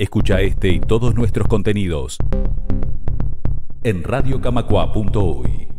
Escucha este y todos nuestros contenidos en radiocamacua.uy.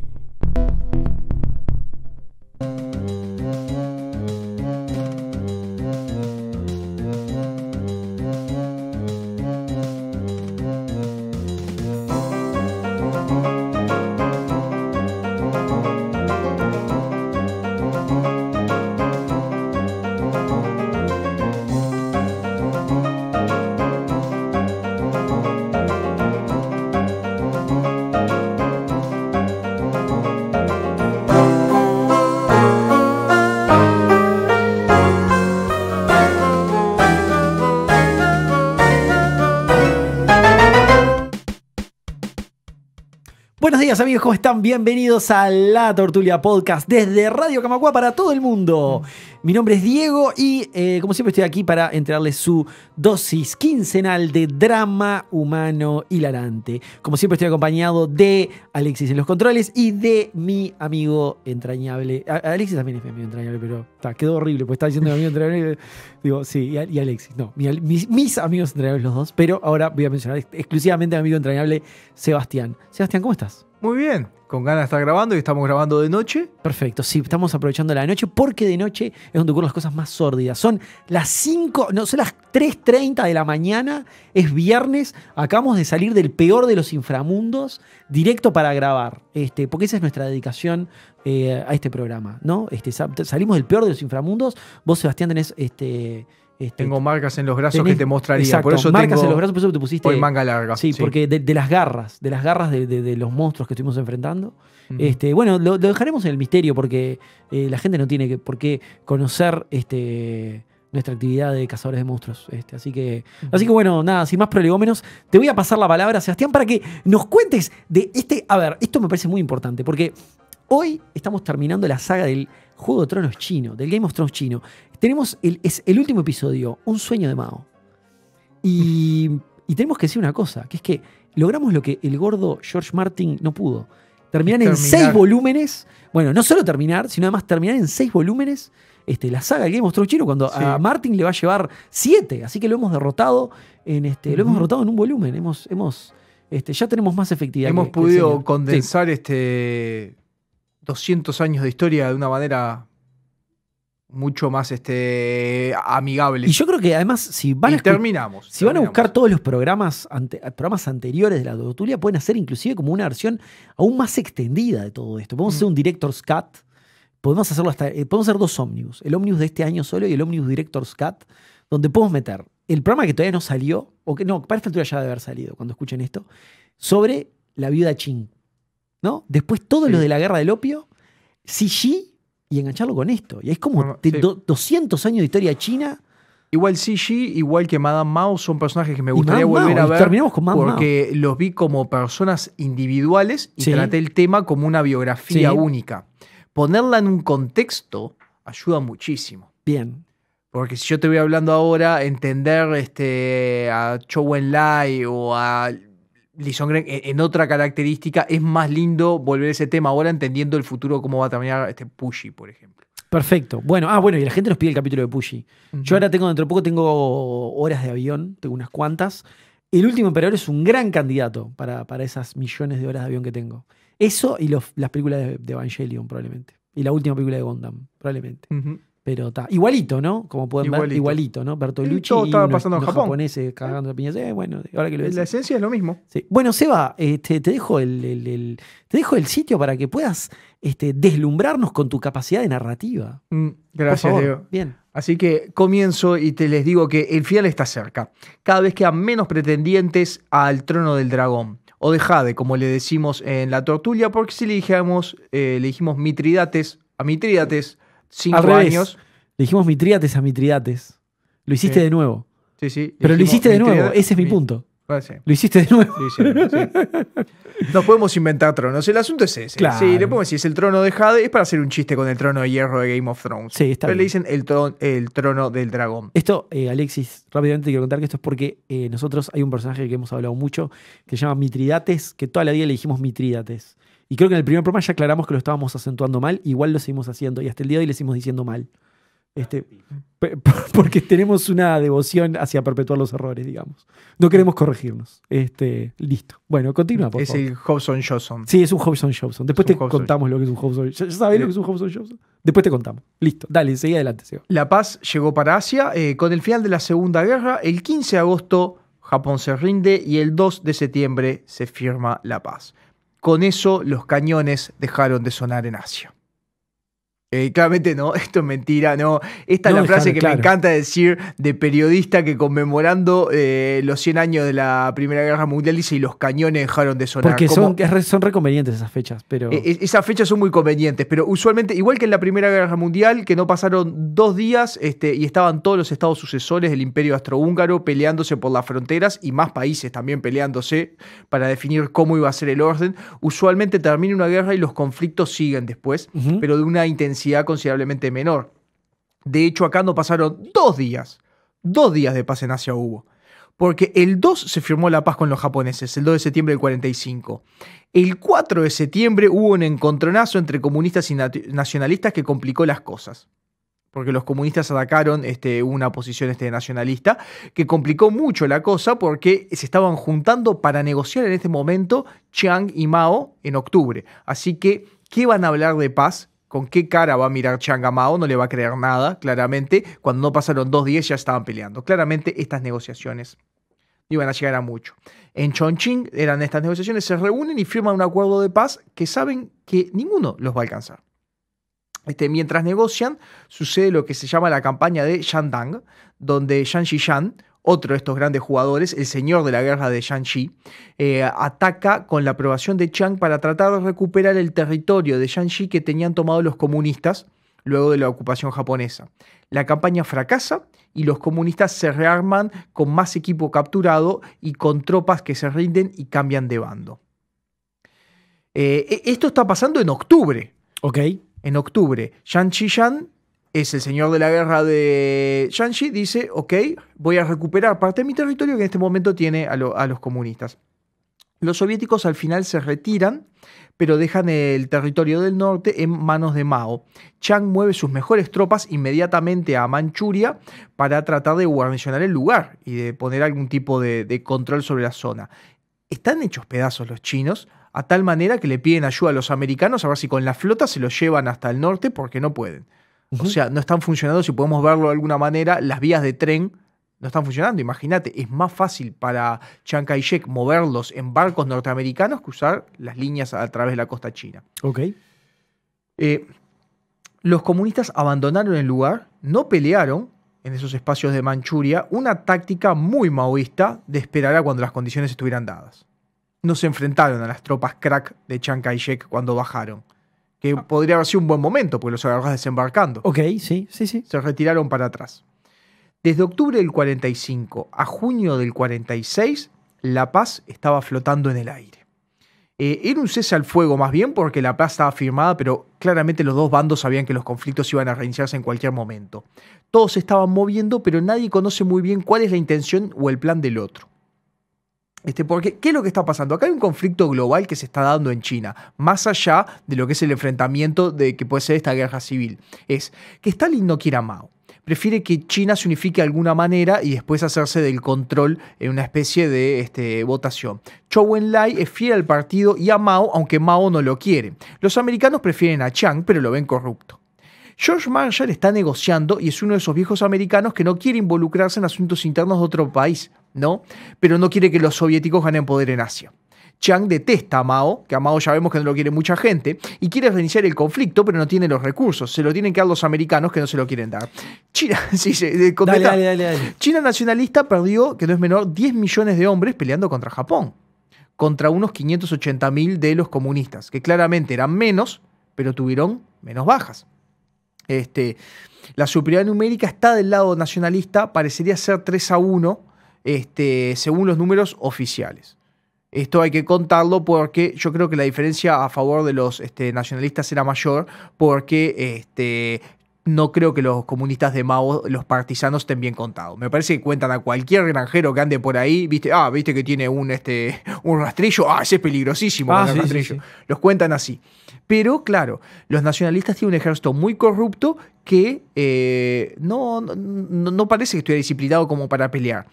están? Bienvenidos a La Tortulia Podcast desde Radio Camacua para todo el mundo. Mi nombre es Diego y eh, como siempre estoy aquí para entregarles su dosis quincenal de drama humano hilarante. Como siempre estoy acompañado de Alexis en los controles y de mi amigo entrañable. Alexis también es mi amigo entrañable, pero quedó horrible, porque estaba diciendo mi amigo entrañable. Digo, sí, y, Alexis. No, mis, mis amigos entrañables los dos, pero ahora voy a mencionar exclusivamente a mi amigo entrañable Sebastián. Sebastián, ¿cómo estás? Muy bien. Con ganas de estar grabando y estamos grabando de noche. Perfecto, sí, estamos aprovechando la noche porque de noche es donde ocurren las cosas más sórdidas. Son las 5, no, son las 3.30 de la mañana, es viernes, acabamos de salir del peor de los inframundos directo para grabar, este, porque esa es nuestra dedicación eh, a este programa, ¿no? Este, salimos del peor de los inframundos, vos Sebastián tenés... Este, este, tengo marcas en los brazos que te mostraría. por eso marcas en los brazos, por eso te pusiste. Hoy manga larga. Sí, porque de, las garras, de las garras de, los monstruos que estuvimos enfrentando. Este, bueno, lo, dejaremos en el misterio porque eh, la gente no tiene que, por qué conocer este, nuestra actividad de cazadores de monstruos. Este, así que, así que bueno, nada, sin más prolegómenos, te voy a pasar la palabra, Sebastián, para que nos cuentes de este. A ver, esto me parece muy importante porque Hoy estamos terminando la saga del Juego de Tronos chino, del Game of Thrones chino. Tenemos el, es el último episodio, Un sueño de Mao. Y, tenemos que decir una cosa, que es que logramos lo que el gordo George Martin no pudo. Terminar, en seis volúmenes. Bueno, no solo terminar, sino además terminar en seis volúmenes este, la saga del Game of Thrones chino, cuando a Martin le va a llevar siete. Así que lo hemos derrotado en este, lo hemos derrotado en un volumen. Hemos, hemos, este, ya tenemos más efectividad. Hemos podido condensar este 200 años de historia de una manera mucho más este, amigable. Y yo creo que además, si van, a, terminamos, si van a buscar todos los programas, programas anteriores de la Dotulia, pueden hacer inclusive como una versión aún más extendida de todo esto. Podemos mm. hacer un Director's Cut, podemos, hacerlo hasta, eh, podemos hacer dos ómnibus, el ómnibus de este año solo y el ómnibus Director's Cut, donde podemos meter el programa que todavía no salió, o que no, parece esta altura ya debe haber salido cuando escuchen esto, sobre la viuda Ching, ¿no? Después todo lo de la guerra del opio, CG y engancharlo con esto. Y es como 200 años de historia china. Igual CG, igual que Madame Mao, son personajes que me gustaría volver a ver. con porque los vi como personas individuales y traté el tema como una biografía única. Ponerla en un contexto ayuda muchísimo. Bien. Porque si yo te voy hablando ahora, entender este, a Chou Lai o a Lisongren eh, en otra característica, es más lindo volver ese tema ahora entendiendo el futuro, cómo va a terminar este Pushy, por ejemplo. Perfecto. Bueno, ah, bueno, y la gente nos pide el capítulo de Pushy. Yo ahora tengo, dentro de poco tengo horas de avión, tengo unas cuantas. El último emperador es un gran candidato para, para esas millones de horas de avión que tengo. Eso y las películas de, Evangelion, probablemente. Y la última película de Gundam, probablemente. Pero está igualito, ¿no? Como pueden ver, igualito, ¿no? Bertolucci. Y todo estaba japoneses cagando la eh, bueno, ahora que lo ves. La esencia es lo mismo. Sí. Bueno, Seba, este, te, dejo el, te dejo el sitio para que puedas este, deslumbrarnos con tu capacidad de narrativa. Mm, gracias, Diego. Bien. Así que comienzo y te les digo que el final está cerca. Cada vez quedan menos pretendientes al trono del dragón. O de Jade, como le decimos en la tortulia, porque si le dijimos, eh, le dijimos Mitridates a Mitridates cinco años. Le dijimos Mitriates a Mitridates Lo hiciste de nuevo. Sí, sí. Pero lo hiciste de nuevo. Ese es mi punto. Lo hiciste de nuevo. no podemos inventar tronos. El asunto es ese. Sí, le podemos decir, es el trono de Jade. Es para hacer un chiste con el trono de hierro de Game of Thrones. Sí, está Pero le dicen el, trono del dragón. Esto, eh, Alexis, rápidamente quiero contar que esto es porque eh, nosotros hay un personaje que hemos hablado mucho que se llama Mitridates, que toda la vida le dijimos Mitridates. Y creo que en el primer programa ya aclaramos que lo estábamos acentuando mal, igual lo seguimos haciendo y hasta el día de hoy le seguimos diciendo mal. Este, porque tenemos una devoción hacia perpetuar los errores, digamos. No queremos corregirnos. Este, listo. Bueno, continúa, por Es el Hobson Johnson. Sí, es un Hobson Johnson. Después te contamos lo que es un Hobson Johnson. ¿Ya sabés lo que es un Hobson Johnson? Después te contamos. Listo. Dale, seguí adelante. La paz llegó para Asia eh, con el final de la Segunda Guerra. El 15 de agosto, Japón se rinde y el 2 de septiembre se firma la paz. Con eso los cañones dejaron de sonar en Asia. Eh, claramente no, esto es mentira, no. Esta es la frase que me encanta decir de periodista que conmemorando eh, los 100 años de la Primera Guerra Mundial dice y los cañones dejaron de sonar. Porque son, reconvenientes esas fechas, pero... E, e, esas fechas son muy convenientes, pero usualmente, igual que en la Primera Guerra Mundial, que no pasaron dos días este, y estaban todos los estados sucesores del Imperio Astrohúngaro peleándose por las fronteras y más países también peleándose para definir cómo iba a ser el orden, usualmente termina una guerra y los conflictos siguen después, pero de una intensidad considerablemente menor. De hecho, acá no pasaron dos días. Dos días de paz en Asia hubo. Porque el 2 se firmó la paz con los japoneses, el 2 de septiembre del 45. El 4 de septiembre hubo un encontronazo entre comunistas y nacionalistas que complicó las cosas. Porque los comunistas atacaron este, una posición este, nacionalista que complicó mucho la cosa porque se estaban juntando para negociar en este momento Chiang y Mao en octubre. Así que, ¿qué van a hablar de paz ¿Con qué cara va a mirar Mao? No le va a creer nada, claramente. Cuando no pasaron dos días ya estaban peleando. Claramente estas negociaciones iban a llegar a mucho. En Chongqing eran estas negociaciones, se reúnen y firman un acuerdo de paz que saben que ninguno los va a alcanzar. Este, mientras negocian, sucede lo que se llama la campaña de Shandang, donde Yang otro de estos grandes jugadores, el señor de la guerra de shang eh, ataca con la aprobación de Chang para tratar de recuperar el territorio de Shang-Chi que tenían tomado los comunistas luego de la ocupación japonesa. La campaña fracasa y los comunistas se rearman con más equipo capturado y con tropas que se rinden y cambian de bando. Eh, e, esto está pasando en octubre. Ok. En octubre. Shang chi es el señor de la guerra de Shanxi, dice, ok, voy a recuperar parte de mi territorio que en este momento tiene a, los comunistas. Los soviéticos al final se retiran, pero dejan el territorio del norte en manos de Mao. Chang mueve sus mejores tropas inmediatamente a Manchuria para tratar de guarnicionar el lugar y de poner algún tipo de control sobre la zona. Están hechos pedazos los chinos, a tal manera que le piden ayuda a los americanos a ver si con la flota se los llevan hasta el norte porque no pueden. O sea, no están funcionando, si podemos verlo de alguna manera, las vías de tren no están funcionando. Imagínate, es más fácil para Chiang Kai-shek moverlos en barcos norteamericanos que usar las líneas a través de la costa china. Ok. Eh, los comunistas abandonaron el lugar, no pelearon en esos espacios de Manchuria, una táctica muy maoísta de esperar a cuando las condiciones estuvieran dadas. No se enfrentaron a las tropas crack de Chiang Kai-shek cuando bajaron que podría haber sido un buen momento, porque los agarras desembarcando. Ok, sí, sí, sí. Se retiraron para atrás. Desde octubre del 45 a junio del 46, La Paz estaba flotando en el aire. Eh, era un cese al fuego más bien porque La Paz estaba firmada, pero claramente los dos bandos sabían que los conflictos iban a reiniciarse en cualquier momento. Todos se estaban moviendo, pero nadie conoce muy bien cuál es la intención o el plan del otro. Este, porque, ¿qué es lo que está pasando? Acá hay un conflicto global que se está dando en China, más allá de lo que es el enfrentamiento de que puede ser esta guerra civil. Es que Stalin no quiere a Mao. Prefiere que China se unifique de alguna manera y después hacerse del control en una especie de este, votación. Chou Enlai es fiel al partido y a Mao, aunque Mao no lo quiere. Los americanos prefieren a Chang, pero lo ven corrupto. George Marshall está negociando y es uno de esos viejos americanos que no quiere involucrarse en asuntos internos de otro país, ¿no? Pero no quiere que los soviéticos ganen poder en Asia. Chiang detesta a Mao, que a Mao ya vemos que no lo quiere mucha gente, y quiere reiniciar el conflicto, pero no tiene los recursos. Se lo tienen que dar los americanos que no se lo quieren dar. China, eh, China nacionalista perdió, que no es menor, 10 millones de hombres peleando contra Japón, contra unos 580 mil de los comunistas, que claramente eran menos, pero tuvieron menos bajas. Este, la superioridad numérica está del lado nacionalista, parecería ser 3 a 1, este, según los números oficiales. Esto hay que contarlo porque yo creo que la diferencia a favor de los este, nacionalistas será mayor porque este, no creo que los comunistas de Mao, los partisanos, estén bien contados. Me parece que cuentan a cualquier granjero que ande por ahí, viste, ah, viste que tiene un, este, un rastrillo, ah, ese es peligrosísimo ah, Los cuentan así. Pero claro, los nacionalistas tienen un ejército muy corrupto que eh, no, no, parece que esté disciplinado como para pelear.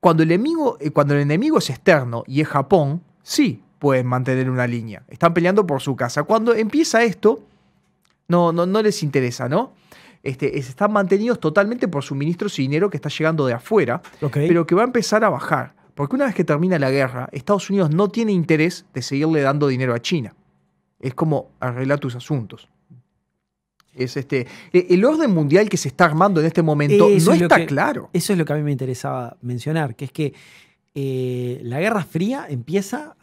Cuando el, enemigo, eh, cuando el enemigo es externo y es Japón, sí pueden mantener una línea. Están peleando por su casa. Cuando empieza esto, no, no, no les interesa, ¿no? Este, están mantenidos totalmente por suministros y dinero que está llegando de afuera, pero que va a empezar a bajar. Porque una vez que termina la guerra, Estados Unidos no tiene interés de seguirle dando dinero a China. Es como arreglar tus asuntos. Es este, e, el orden mundial que se está armando en este momento no está claro. Eso es lo que a mí me interesaba mencionar, que es que eh, la Guerra Fría empieza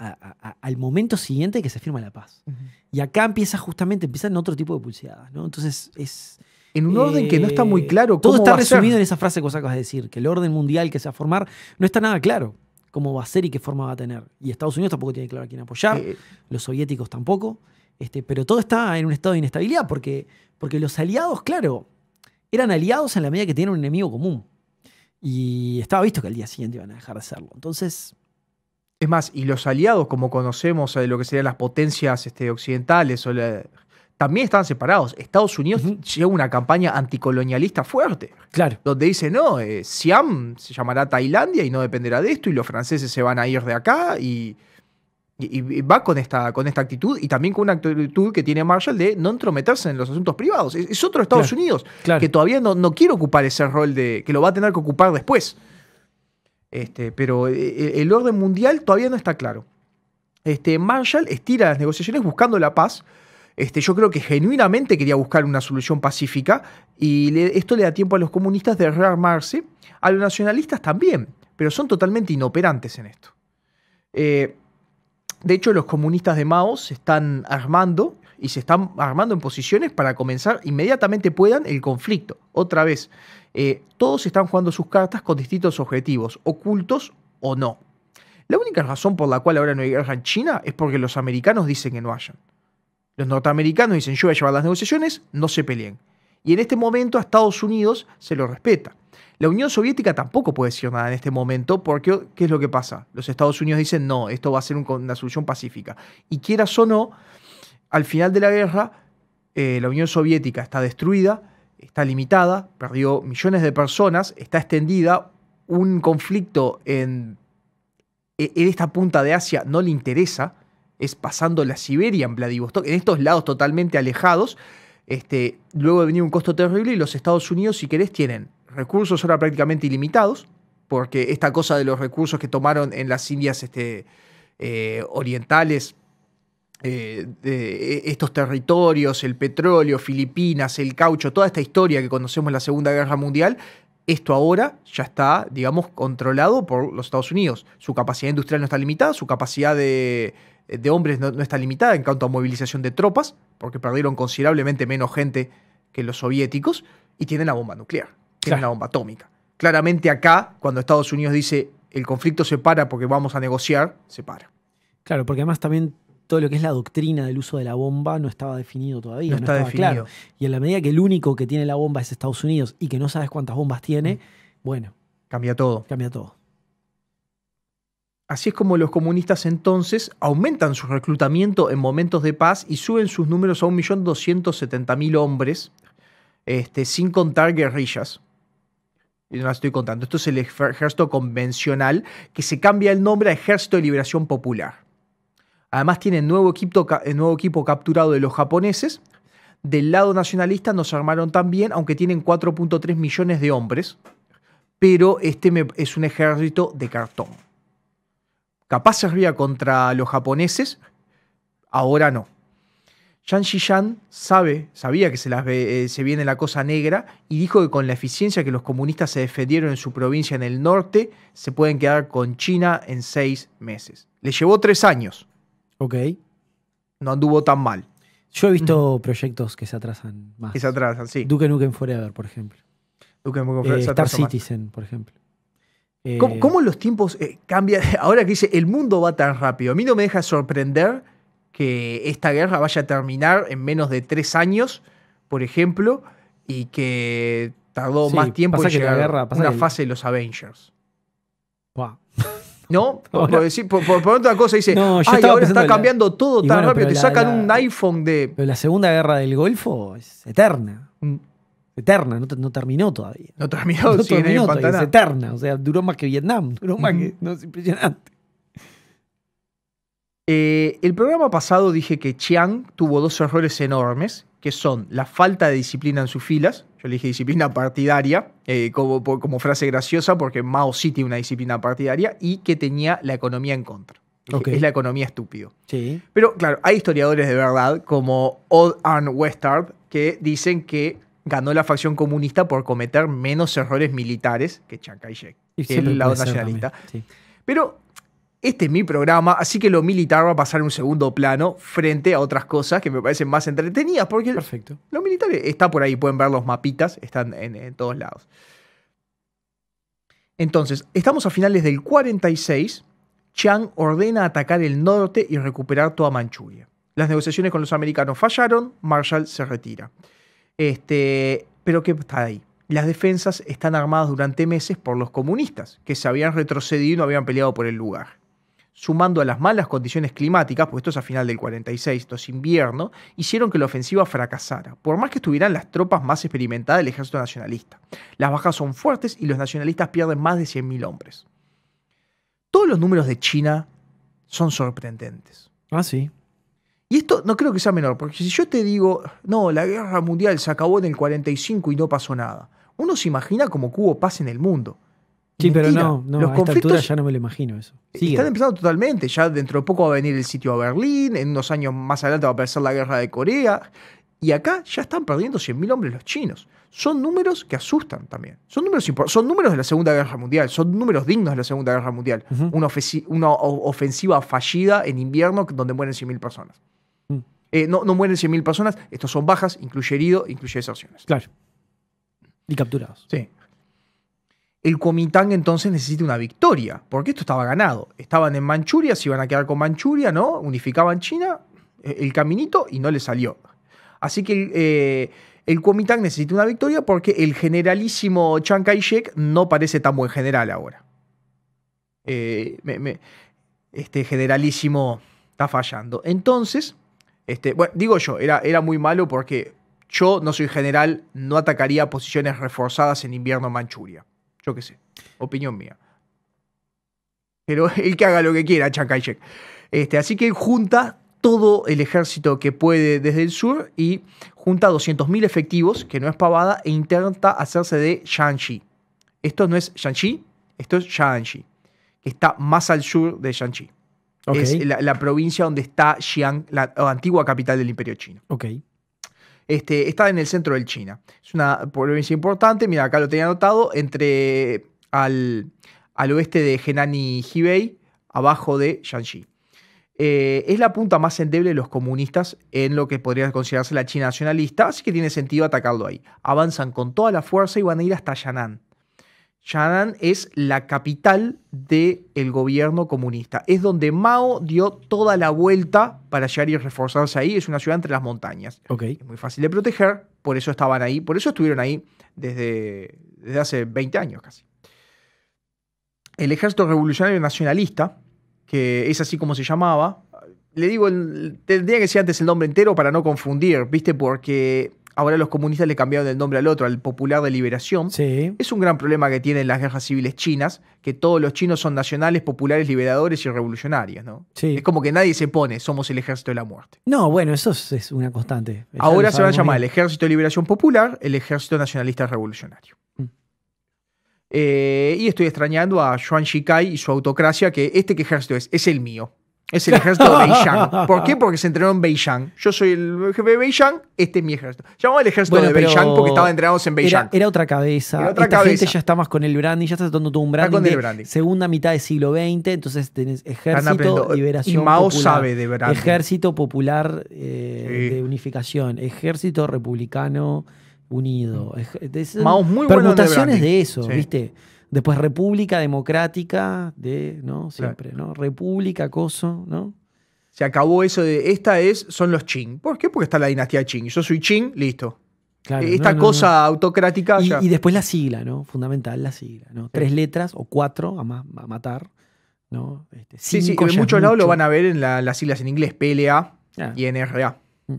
al momento siguiente que se firma la paz. Y acá empieza justamente, en otro tipo de pulseadas, Entonces es... En un orden que no está muy eh, claro. Cómo todo está resumido en esa frase que vas acabas decir, que el orden mundial que se va a formar no está nada claro cómo va a ser y qué forma va a tener. Y Estados Unidos tampoco tiene claro a quién apoyar, eh, los soviéticos tampoco. Este, pero todo está en un estado de inestabilidad porque, porque los aliados, claro, eran aliados en la medida que tenían un enemigo común. Y estaba visto que al día siguiente iban a dejar de serlo. Entonces. Es más, y los aliados, como conocemos eh, lo que serían las potencias este, occidentales, también estaban separados. Estados Unidos lleva una campaña anticolonialista fuerte. Claro. Donde dice, no, eh, Siam se llamará Tailandia y no dependerá de esto, y los franceses se van a ir de acá, y y, va con esta, con esta actitud y también con una actitud que tiene Marshall de no entrometerse en los asuntos privados. Es, otro Estados Unidos que todavía no, quiere ocupar ese rol de que lo va a tener que ocupar después. Este, pero eh, eh, el orden mundial todavía no está claro. Este, Marshall estira las negociaciones buscando la paz. Este, yo creo que genuinamente quería buscar una solución pacífica y esto le da tiempo a los comunistas de rearmarse, a los nacionalistas también, pero son totalmente inoperantes en esto. Eh, de hecho, los comunistas de Mao se están armando y se están armando en posiciones para comenzar inmediatamente puedan el conflicto. Otra vez, eh, todos están jugando sus cartas con distintos objetivos, ocultos o no. La única razón por la cual ahora no hay guerra en China es porque los americanos dicen que no hayan. Los norteamericanos dicen yo voy a llevar las negociaciones, no se peleen. Y en este momento a Estados Unidos se lo respeta. La Unión Soviética tampoco puede decir nada en este momento porque, ¿qué es lo que pasa? Los Estados Unidos dicen, no, esto va a ser una solución pacífica. Y quieras o no, al final de la guerra, eh, la Unión Soviética está destruida, está limitada, perdió millones de personas, está extendida, un conflicto e, en, esta punta de Asia no le interesa, es pasando la Siberia en Vladivostok, en estos lados totalmente alejados. Este, luego de venir un costo terrible y los Estados Unidos, si querés, tienen recursos ahora prácticamente ilimitados, porque esta cosa de los recursos que tomaron en las Indias este, eh, orientales, eh, e, estos territorios, el petróleo, Filipinas, el caucho, toda esta historia que conocemos en la Segunda Guerra Mundial, esto ahora ya está, digamos, controlado por los Estados Unidos. Su capacidad industrial no está limitada, su capacidad de, hombres no, está limitada en cuanto a movilización de tropas, porque perdieron considerablemente menos gente que los soviéticos, y tienen la bomba nuclear una bomba atómica. Claramente acá, cuando Estados Unidos dice el conflicto se para porque vamos a negociar, se para. Claro, porque además también todo lo que es la doctrina del uso de la bomba no estaba definido todavía. No, estaba Claro. Y en la medida que el único que tiene la bomba es Estados Unidos y que no sabes cuántas bombas tiene, mm. bueno. Cambia todo. Cambia todo. Así es como los comunistas entonces aumentan su reclutamiento en momentos de paz y suben sus números a 1.270.000 hombres, este, sin contar guerrillas y no estoy contando, esto es el ejército convencional que se cambia el nombre a Ejército de Liberación Popular. Además tienen nuevo equipo, eh, nuevo equipo capturado de los japoneses. Del lado nacionalista nos armaron también, aunque tienen 4.3 millones de hombres, pero este es un ejército de cartón. Capaz servía contra los japoneses, ahora no. Zhang Xishan sabe, sabía que eh, se, viene la cosa negra y dijo que con la eficiencia que los comunistas se defendieron en su provincia en el norte, se pueden quedar con China en seis meses. Le llevó tres años. Ok. No anduvo tan mal. Yo he visto mm. proyectos que se atrasan más. Que se atrasan, sí. Duke Nukem Forever, por ejemplo. Duke Nukem Forever. Eh, Star Citizen, por ejemplo. ¿Cómo, eh, los tiempos cambian? Ahora que dice, el mundo va tan rápido. A mí no me deja sorprender que esta guerra vaya a terminar en menos de tres años, por ejemplo, y que tardó más tiempo en llegar a una fase de los Avengers. ¿No? Por, decir, por, otra cosa dice, ahora está cambiando todo tan rápido, te sacan un iPhone de... Pero la Segunda Guerra del Golfo es eterna. Mm. Eterna, no, terminó todavía. No terminó, no terminó es eterna. O sea, duró más que Vietnam, duró más que... No, es impresionante. Eh, el programa pasado dije que Chiang tuvo dos errores enormes, que son la falta de disciplina en sus filas, yo le dije disciplina partidaria, eh, como, frase graciosa, porque Mao sí tiene una disciplina partidaria, y que tenía la economía en contra. Es la economía estúpido. Sí. Pero claro, hay historiadores de verdad, como Odd Arn Westard, que dicen que ganó la facción comunista por cometer menos errores militares que Chiang Kai-shek, el lado nacionalista. Pero este es mi programa, así que lo militar va a pasar en un segundo plano frente a otras cosas que me parecen más entretenidas, porque Perfecto. lo militar está por ahí, pueden ver los mapitas, están en, todos lados. Entonces, estamos a finales del 46, Chiang ordena atacar el norte y recuperar toda Manchuria. Las negociaciones con los americanos fallaron, Marshall se retira. Este, pero ¿qué está ahí? Las defensas están armadas durante meses por los comunistas, que se habían retrocedido y no habían peleado por el lugar sumando a las malas condiciones climáticas, pues esto es a final del 46, esto es invierno, hicieron que la ofensiva fracasara, por más que estuvieran las tropas más experimentadas del ejército nacionalista. Las bajas son fuertes y los nacionalistas pierden más de 100.000 hombres. Todos los números de China son sorprendentes. Ah, sí. Y esto no creo que sea menor, porque si yo te digo, no, la guerra mundial se acabó en el 45 y no pasó nada, uno se imagina como cubo hubo paz en el mundo. Sí, pero no, no los a conflictos altura ya no me lo imagino eso. Están empezando totalmente. Ya dentro de poco va a venir el sitio a Berlín, en unos años más adelante va a aparecer la guerra de Corea. Y acá ya están perdiendo 100.000 hombres los chinos. Son números que asustan también. Son números, son números de la Segunda Guerra Mundial, son números dignos de la Segunda Guerra Mundial. una, una, ofensiva fallida en invierno donde mueren 100.000 personas. Mm. Eh, no, no mueren 100.000 personas, estos son bajas, incluye herido, incluye deserciones. Claro. Y capturados. Sí el Kuomintang entonces necesita una victoria, porque esto estaba ganado. Estaban en Manchuria, se iban a quedar con Manchuria, ¿no? Unificaban China, eh, el caminito, y no le salió. Así que eh, el Kuomintang necesita una victoria porque el generalísimo Chiang Kai-shek no parece tan buen general ahora. Eh, este generalísimo está fallando. Entonces, este, bueno, digo yo, era, era muy malo porque yo no soy general, no atacaría posiciones reforzadas en invierno en Manchuria que sé. Opinión mía. Pero el que haga lo que quiera, Chiang Kai-shek. Este, así que junta todo el ejército que puede desde el sur y junta 200.000 efectivos, que no es pavada, e intenta hacerse de Shanxi. Esto no es Shanxi, esto es Shanxi, que está más al sur de Shanxi. Es la, provincia donde está Xi'an, la, antigua capital del imperio chino. Okay. Este, está en el centro del China. Es una provincia importante, mira, acá lo tenía anotado, entre al, oeste de Henan y Hebei, abajo de Shanxi. Eh, es la punta más endeble de los comunistas en lo que podría considerarse la China nacionalista, así que tiene sentido atacarlo ahí. Avanzan con toda la fuerza y van a ir hasta Yan'an. Shannan es la capital del gobierno comunista. Es donde Mao dio toda la vuelta para llegar y reforzarse ahí. Es una ciudad entre las montañas. muy fácil de proteger, por eso estaban ahí, por eso estuvieron ahí desde, hace 20 años casi. El ejército revolucionario nacionalista, que es así como se llamaba, le digo, tendría que decir antes el nombre entero para no confundir, ¿viste? Porque ahora los comunistas le cambiaron el nombre al otro, al Popular de Liberación. Es un gran problema que tienen las guerras civiles chinas, que todos los chinos son nacionales, populares, liberadores y revolucionarios, Es como que nadie se pone, somos el ejército de la muerte. No, bueno, eso es, una constante. ahora se va a llamar el Ejército de Liberación Popular, el Ejército Nacionalista Revolucionario. Mm. Eh, y estoy extrañando a Yuan Shikai y su autocracia, que este ejército es, es el mío. Es el ejército de Beijing. ¿Por qué? Porque se entrenó en Beijing. Yo soy el jefe de Beijing, este es mi ejército. Llamamos al ejército de Beijing porque estaban entrenados en Beijing. Era, otra cabeza. Era otra cabeza. gente ya está más con el branding, ya está tratando todo un branding. Segunda mitad del siglo XX, entonces tenés ejército, liberación. Y Mao popular, sabe de brandy. Ejército popular eh, de unificación, ejército republicano unido. Mao es muy bueno Permutaciones de, de eso, ¿viste? Después República Democrática de, ¿no? Siempre, ¿no? República, acoso. ¿no? Se acabó eso de, esta es, son los Ching ¿Por qué? Porque está la dinastía Ching Yo soy Ching listo. Esta cosa autocrática. Y, después la sigla, ¿no? Fundamental, la sigla, ¿no? Tres letras o cuatro a, matar, ¿no? Este, sí, sí, en muchos mucho. lados lo van a ver en las siglas en inglés, PLA ah. y NRA. Mm.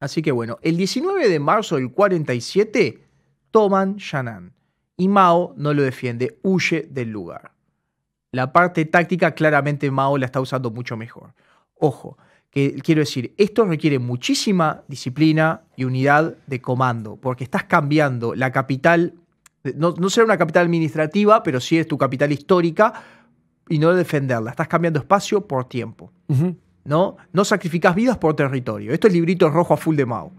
Así que bueno, el 19 de marzo del 47 toman Shannon y Mao no lo defiende, huye del lugar. La parte táctica claramente Mao la está usando mucho mejor. Ojo, que quiero decir, esto requiere muchísima disciplina y unidad de comando, porque estás cambiando la capital, no, será una capital administrativa, pero sí es tu capital histórica, y no defenderla, estás cambiando espacio por tiempo. ¿no? no sacrificas vidas por territorio. Esto es librito rojo a full de Mao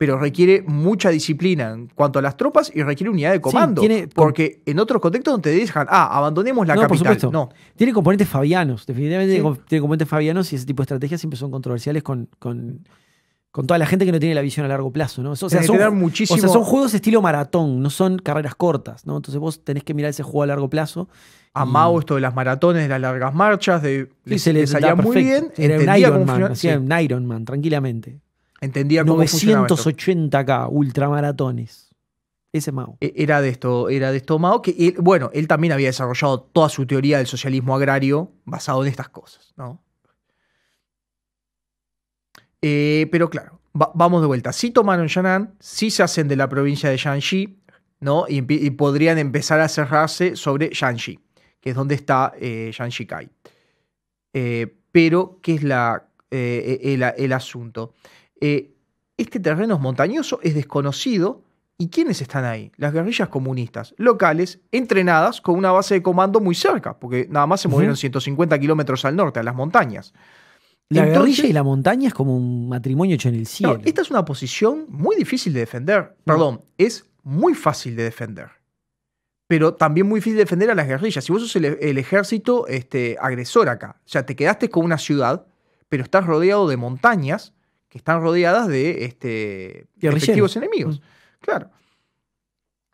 pero requiere mucha disciplina en cuanto a las tropas y requiere unidad de comando. porque en otros contextos donde te dejan, ah, abandonemos la capital. no, tiene componentes fabianos, definitivamente tiene componentes fabianos y ese tipo de estrategias siempre son controversiales con, con, toda la gente que no tiene la visión a largo plazo. ¿no? O, sea, son, muchísimo... o sea, son juegos estilo maratón, no son carreras cortas. ¿no? Entonces vos tenés que mirar ese juego a largo plazo. Amado esto de las maratones, de las largas marchas, de, sí, le, se les, salía muy bien. Era Iron Man, sí. un Iron Man, tranquilamente. Entendía 980K ultramaratones. Ese Mao. E-, era de esto, era de esto Mao, que bueno, él también había desarrollado toda su teoría del socialismo agrario basado en estas cosas, ¿no? Eh, pero claro, vamos de vuelta. Si tomaron Yan'an, si se hacen de la provincia de Shanxi, ¿no? Y, podrían empezar a cerrarse sobre Shanxi, que es donde está Shanxi eh, Kai. Eh, pero, ¿qué es la, e-, el asunto? Eh, este terreno es montañoso, es desconocido. ¿Y quiénes están ahí? Las guerrillas comunistas locales, entrenadas con una base de comando muy cerca, porque nada más se movieron 150 kilómetros al norte, a las montañas. La guerrilla y la montaña es como un matrimonio hecho en el cielo. esta es una posición muy difícil de defender. Perdón, mm. es muy fácil de defender. Pero también muy difícil de defender a las guerrillas. Si vos sos el, ejército este, agresor acá, o sea, te quedaste con una ciudad, pero estás rodeado de montañas que están rodeadas de este, efectivos enemigos. Mm. Claro.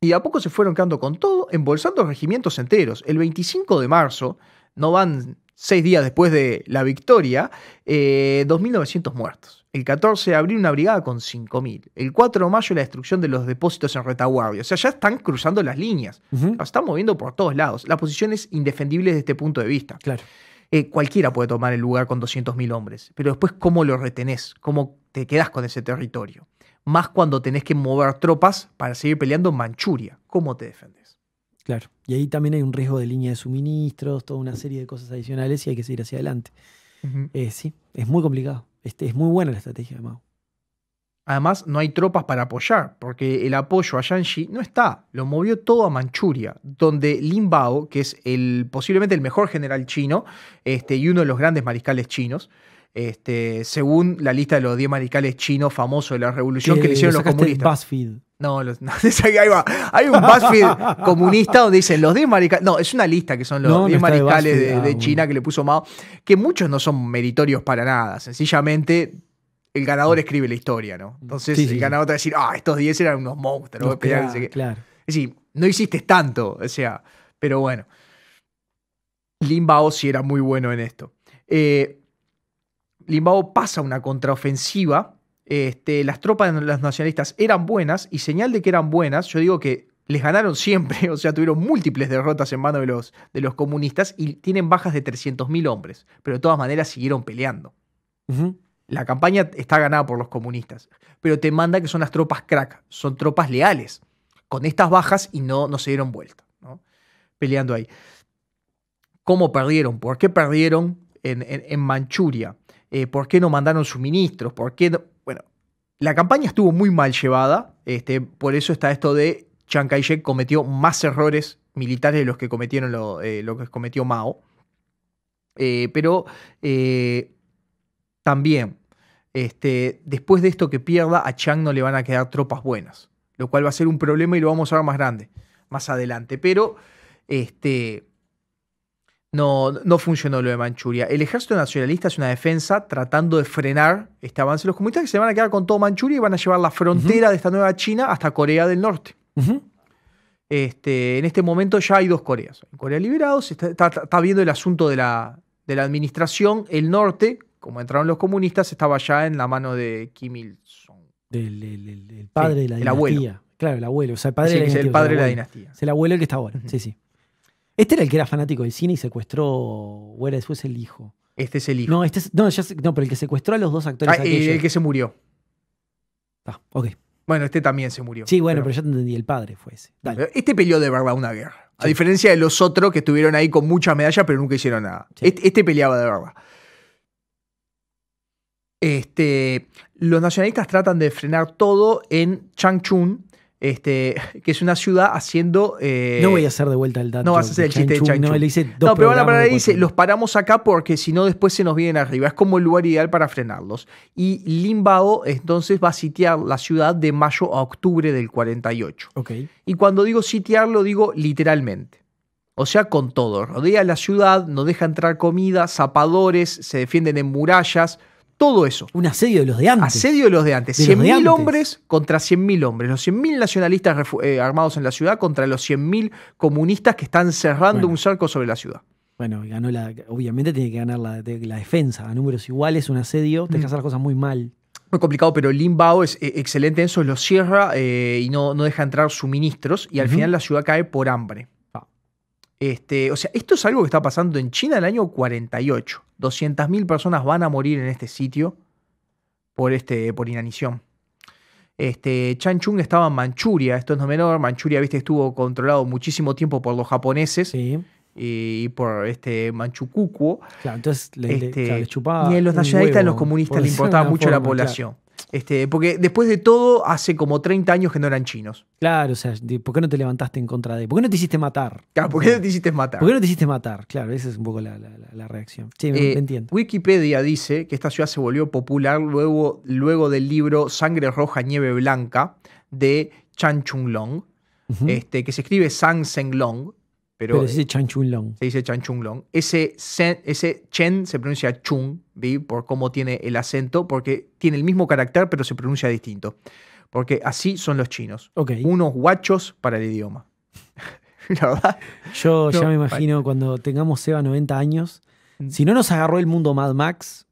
Y a poco se fueron quedando con todo, embolsando regimientos enteros. El 25 de marzo, no van seis días después de la victoria, 2.900 eh, muertos. El 14 de abril una brigada con 5.000. El 4 de mayo la destrucción de los depósitos en retaguardia. O sea, ya están cruzando las líneas. están moviendo por todos lados. La posición es indefendible desde este punto de vista. Claro. Eh, cualquiera puede tomar el lugar con 200.000 hombres, pero después cómo lo retenés, cómo te quedás con ese territorio. Más cuando tenés que mover tropas para seguir peleando en Manchuria, ¿cómo te defendes? Claro, y ahí también hay un riesgo de línea de suministros, toda una serie de cosas adicionales y hay que seguir hacia adelante. Eh, sí, es muy complicado. Este, es muy buena la estrategia de Mao. Además, no hay tropas para apoyar, porque el apoyo a Shang-Chi no está. Lo movió todo a Manchuria, donde Lin Bao, que es el, posiblemente el mejor general chino este, y uno de los grandes mariscales chinos, este, según la lista de los 10 mariscales chinos famosos de la revolución que, le hicieron los comunistas. No, Hay un BuzzFeed comunista donde dicen los 10 mariscales. No, es una lista que son los 10 mariscales de, ah, China que le puso Mao, que muchos no son meritorios para nada. Sencillamente el ganador mm. escribe la historia, ¿no? Mm. Entonces el ganador te va a decir, ah, estos 10 eran unos monstruos. No, Es decir, no hiciste tanto, o sea, pero bueno. Limbao sí era muy bueno en esto. Eh, Limbao pasa una contraofensiva. Este, las tropas de los nacionalistas eran buenas y señal de que eran buenas, yo digo que les ganaron siempre, o sea, tuvieron múltiples derrotas en manos de los, de los comunistas y tienen bajas de 300.000 hombres, pero de todas maneras siguieron peleando. Ajá. La campaña está ganada por los comunistas, pero te manda que son las tropas crack, son tropas leales, con estas bajas y no, no se dieron vuelta, peleando ahí. ¿Cómo perdieron? ¿Por qué perdieron en, Manchuria? Eh, ¿Por qué no mandaron suministros? ¿Por qué no? Bueno, la campaña estuvo muy mal llevada, este, por eso está esto de Chiang Kai-shek cometió más errores militares de los que cometieron lo, eh, que cometió Mao. Eh, pero también, este, después de esto que pierda, a Chang no le van a quedar tropas buenas, lo cual va a ser un problema y lo vamos a ver más grande más adelante. Pero este, no, no funcionó lo de Manchuria. El ejército nacionalista es una defensa tratando de frenar este avance. Los comunistas que se van a quedar con todo Manchuria y van a llevar la frontera de esta nueva China hasta Corea del Norte. este, en este momento ya hay dos Coreas. Corea Liberado está, viendo el asunto de la, de la administración, el norte, como entraron los comunistas, estaba ya en la mano de Kim Il-sung. Del, el, padre de la dinastía. Claro, el abuelo. O sea, el padre, de, la dinastía, el padre de la dinastía. Es el abuelo el que está ahora. Sí, sí. Este era el que era fanático del cine y secuestró, bueno, era después el hijo. Este es el hijo. Este no, pero el que secuestró a los dos actores. Ah, el que se murió. Ah, ok. Bueno, este también se murió. Sí, bueno, pero, ya te entendí, el padre fue ese. Este peleó de verdad una guerra. A diferencia de los otros que estuvieron ahí con muchas medallas, pero nunca hicieron nada. Este, este, peleaba de verdad. Este, los nacionalistas tratan de frenar todo en Changchun, este, que es una ciudad haciendo. Eh, no voy a hacer de vuelta el dato. No vas a hacer el chiste de Changchun. No, pero dice: los paramos acá porque si no, después se nos vienen arriba. Es como el lugar ideal para frenarlos. Y Limbao entonces va a sitiar la ciudad de mayo a octubre del 48. Y cuando digo sitiar, lo digo literalmente. O sea, con todo. Rodea la ciudad, no deja entrar comida, zapadores, se defienden en murallas. Todo eso. Un asedio de los de antes. Asedio de los de antes. 100.000 hombres contra 100.000 hombres. Los 100.000 nacionalistas eh, armados en la ciudad contra los 100.000 comunistas que están cerrando un cerco sobre la ciudad. Bueno, ganó la, obviamente tiene que ganar la, defensa. A números iguales, un asedio, te que mm. hacer cosas muy mal. Muy complicado, pero Limbao es eh, excelente en eso, lo cierra eh, y no, no, deja entrar suministros y al final la ciudad cae por hambre. Este, o sea, esto es algo que está pasando en China en el año 48. 200.000 personas van a morir en este sitio por, este, por inanición. Este, Changchun estaba en Manchuria, esto es no menor. Manchuria, viste, estuvo controlado muchísimo tiempo por los japoneses. Y, por este Manchukuo. entonces este, Ni a los nacionalistas ni los comunistas le importaba mucho la población. Este, porque después de todo, hace como 30 años que no eran chinos. Claro, o sea, ¿por qué no te levantaste en contra de? ¿Por qué no te hiciste matar? Claro, ¿por qué no te hiciste matar? ¿Por qué no te hiciste matar? Claro, esa es un poco la, reacción. Sí, eh, entiendo. Wikipedia dice que esta ciudad se volvió popular luego, luego del libro Sangre Roja, Nieve Blanca de Chan Chung Long, este, que se escribe Sang Seng Long pero, se dice Long. Se dice Ese, ese Chen se pronuncia Chung, ¿vi? Por cómo tiene el acento, porque tiene el mismo carácter, pero se pronuncia distinto. Porque así son los chinos. Okay. Unos guachos para el idioma. La verdad. Yo ya me imagino cuando tengamos Seba 90 años. Mm. Si no nos agarró el mundo Mad Max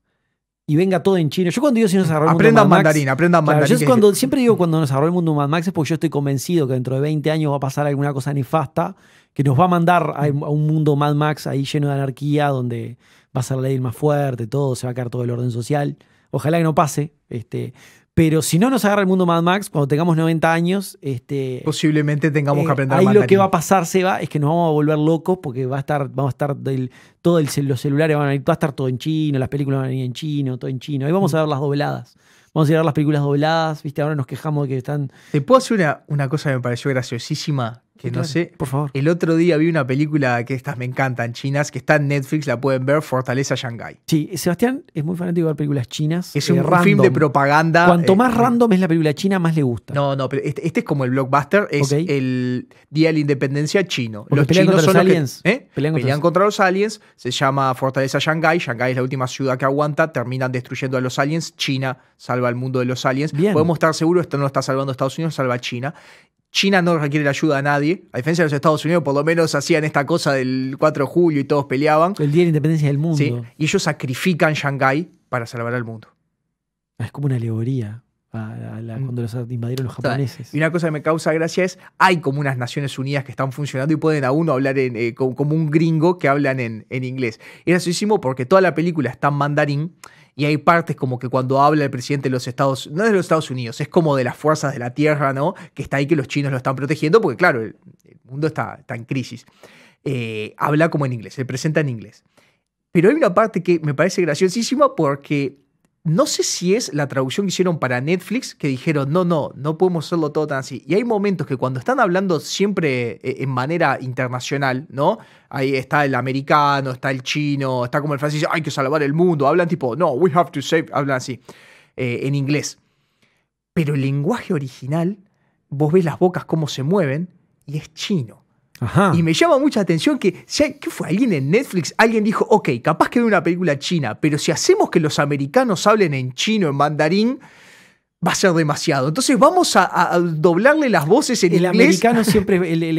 y venga todo en chino. Yo cuando digo si nos agarró el mundo Mad Max. Aprendan mandarín, yo siempre digo cuando nos agarró el mundo Mad Max es porque yo estoy convencido que dentro de 20 años va a pasar alguna cosa nefasta que nos va a mandar a, un mundo Mad Max ahí lleno de anarquía, donde va a ser la ley más fuerte, todo, se va a caer todo el orden social. Ojalá que no pase, este, pero si no nos agarra el mundo Mad Max, cuando tengamos 90 años, este, posiblemente tengamos que eh, aprender. Ahí lo que va a pasar, Seba, es que nos vamos a volver locos porque va a estar, vamos a estar del, todo el, los celulares van a va a estar todo en chino, las películas van a ir en chino, todo en chino. Ahí vamos mm. a ver las dobladas. Vamos a ir a ver las películas dobladas, viste, ahora nos quejamos de que están. Te puedo hacer una, una cosa que me pareció graciosísima que no sé. Por favor. El otro día vi una película que estas me encantan, chinas, que está en Netflix, la pueden ver, Fortaleza Shanghai. Sí, Sebastián es muy fanático de ver películas chinas. Es un eh, film de propaganda. Cuanto eh, más eh. random es la película china, más le gusta. No, no, pero este, este es como el blockbuster, es el Día de la Independencia chino. los chinos son aliens. Pelean, contra, los aliens, se llama Fortaleza Shanghai, Shanghai es la última ciudad que aguanta, terminan destruyendo a los aliens, China salva al mundo de los aliens. Bien. Podemos estar seguros, esto no lo está salvando Estados Unidos, salva China China no requiere la ayuda a nadie. A diferencia de los Estados Unidos, por lo menos hacían esta cosa del 4 de julio y todos peleaban. El Día de la Independencia del Mundo. y ellos sacrifican Shanghái para salvar al mundo. Es como una alegoría mm. cuando los invadieron los japoneses. Y una cosa que me causa gracia es, hay como unas Naciones Unidas que están funcionando y pueden a uno hablar eh, como, un gringo que hablan en, inglés. Y así hicimos porque toda la película está en mandarín y hay partes como que cuando habla el presidente de los Estados, no es de los Estados Unidos, es como de las fuerzas de la Tierra, ¿no? Que está ahí que los chinos lo están protegiendo, porque claro, el, mundo está, en crisis. Eh, habla como en inglés, se presenta en inglés. Pero hay una parte que me parece graciosísima porque no sé si es la traducción que hicieron para Netflix, que dijeron, no, no, no podemos hacerlo todo tan así. Y hay momentos que cuando están hablando siempre eh, en manera internacional, ¿no? Ahí está el americano, está el chino, está como el francés, hay que salvar el mundo, hablan tipo, no, we have to save, hablan así, eh, en inglés. Pero el lenguaje original, vos ves las bocas cómo se mueven y es chino. Y me llama mucha atención que, ¿qué fue? Alguien en Netflix, alguien dijo, ok, capaz que ve una película china, pero si hacemos que los americanos hablen en chino, en mandarín, va a ser demasiado. Entonces vamos a, doblarle las voces en el inglés. El americano siempre, el,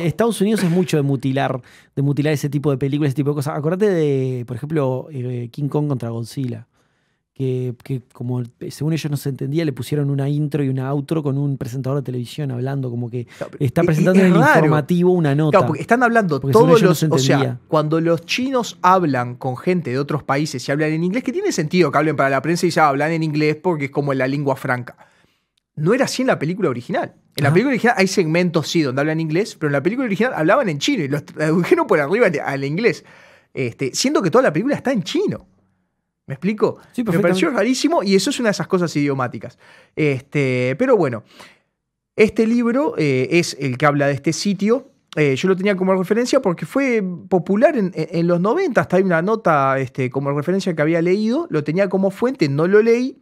Estados Unidos es mucho de mutilar, de mutilar ese tipo de películas, ese tipo de cosas. Acordate de, por ejemplo, eh, King Kong contra Godzilla que, como según ellos no se entendía, le pusieron una intro y una outro con un presentador de televisión hablando, como que está presentando en el informativo una nota. porque están hablando todos los. o sea, cuando los chinos hablan con gente de otros países y hablan en inglés, que tiene sentido que hablen para la prensa y ya hablan en inglés porque es como la lengua franca. No era así en la película original. En la película original hay segmentos, sí, donde hablan inglés, pero en la película original hablaban en chino y los tradujeron por arriba al inglés. Este, siendo que toda la película está en chino. ¿Me explico? Sí, Me pareció rarísimo y eso es una de esas cosas idiomáticas. Este, pero bueno, este libro eh, es el que habla de este sitio. Eh, yo lo tenía como referencia porque fue popular en, los 90. Hasta hay una nota este, como referencia que había leído. Lo tenía como fuente, no lo leí.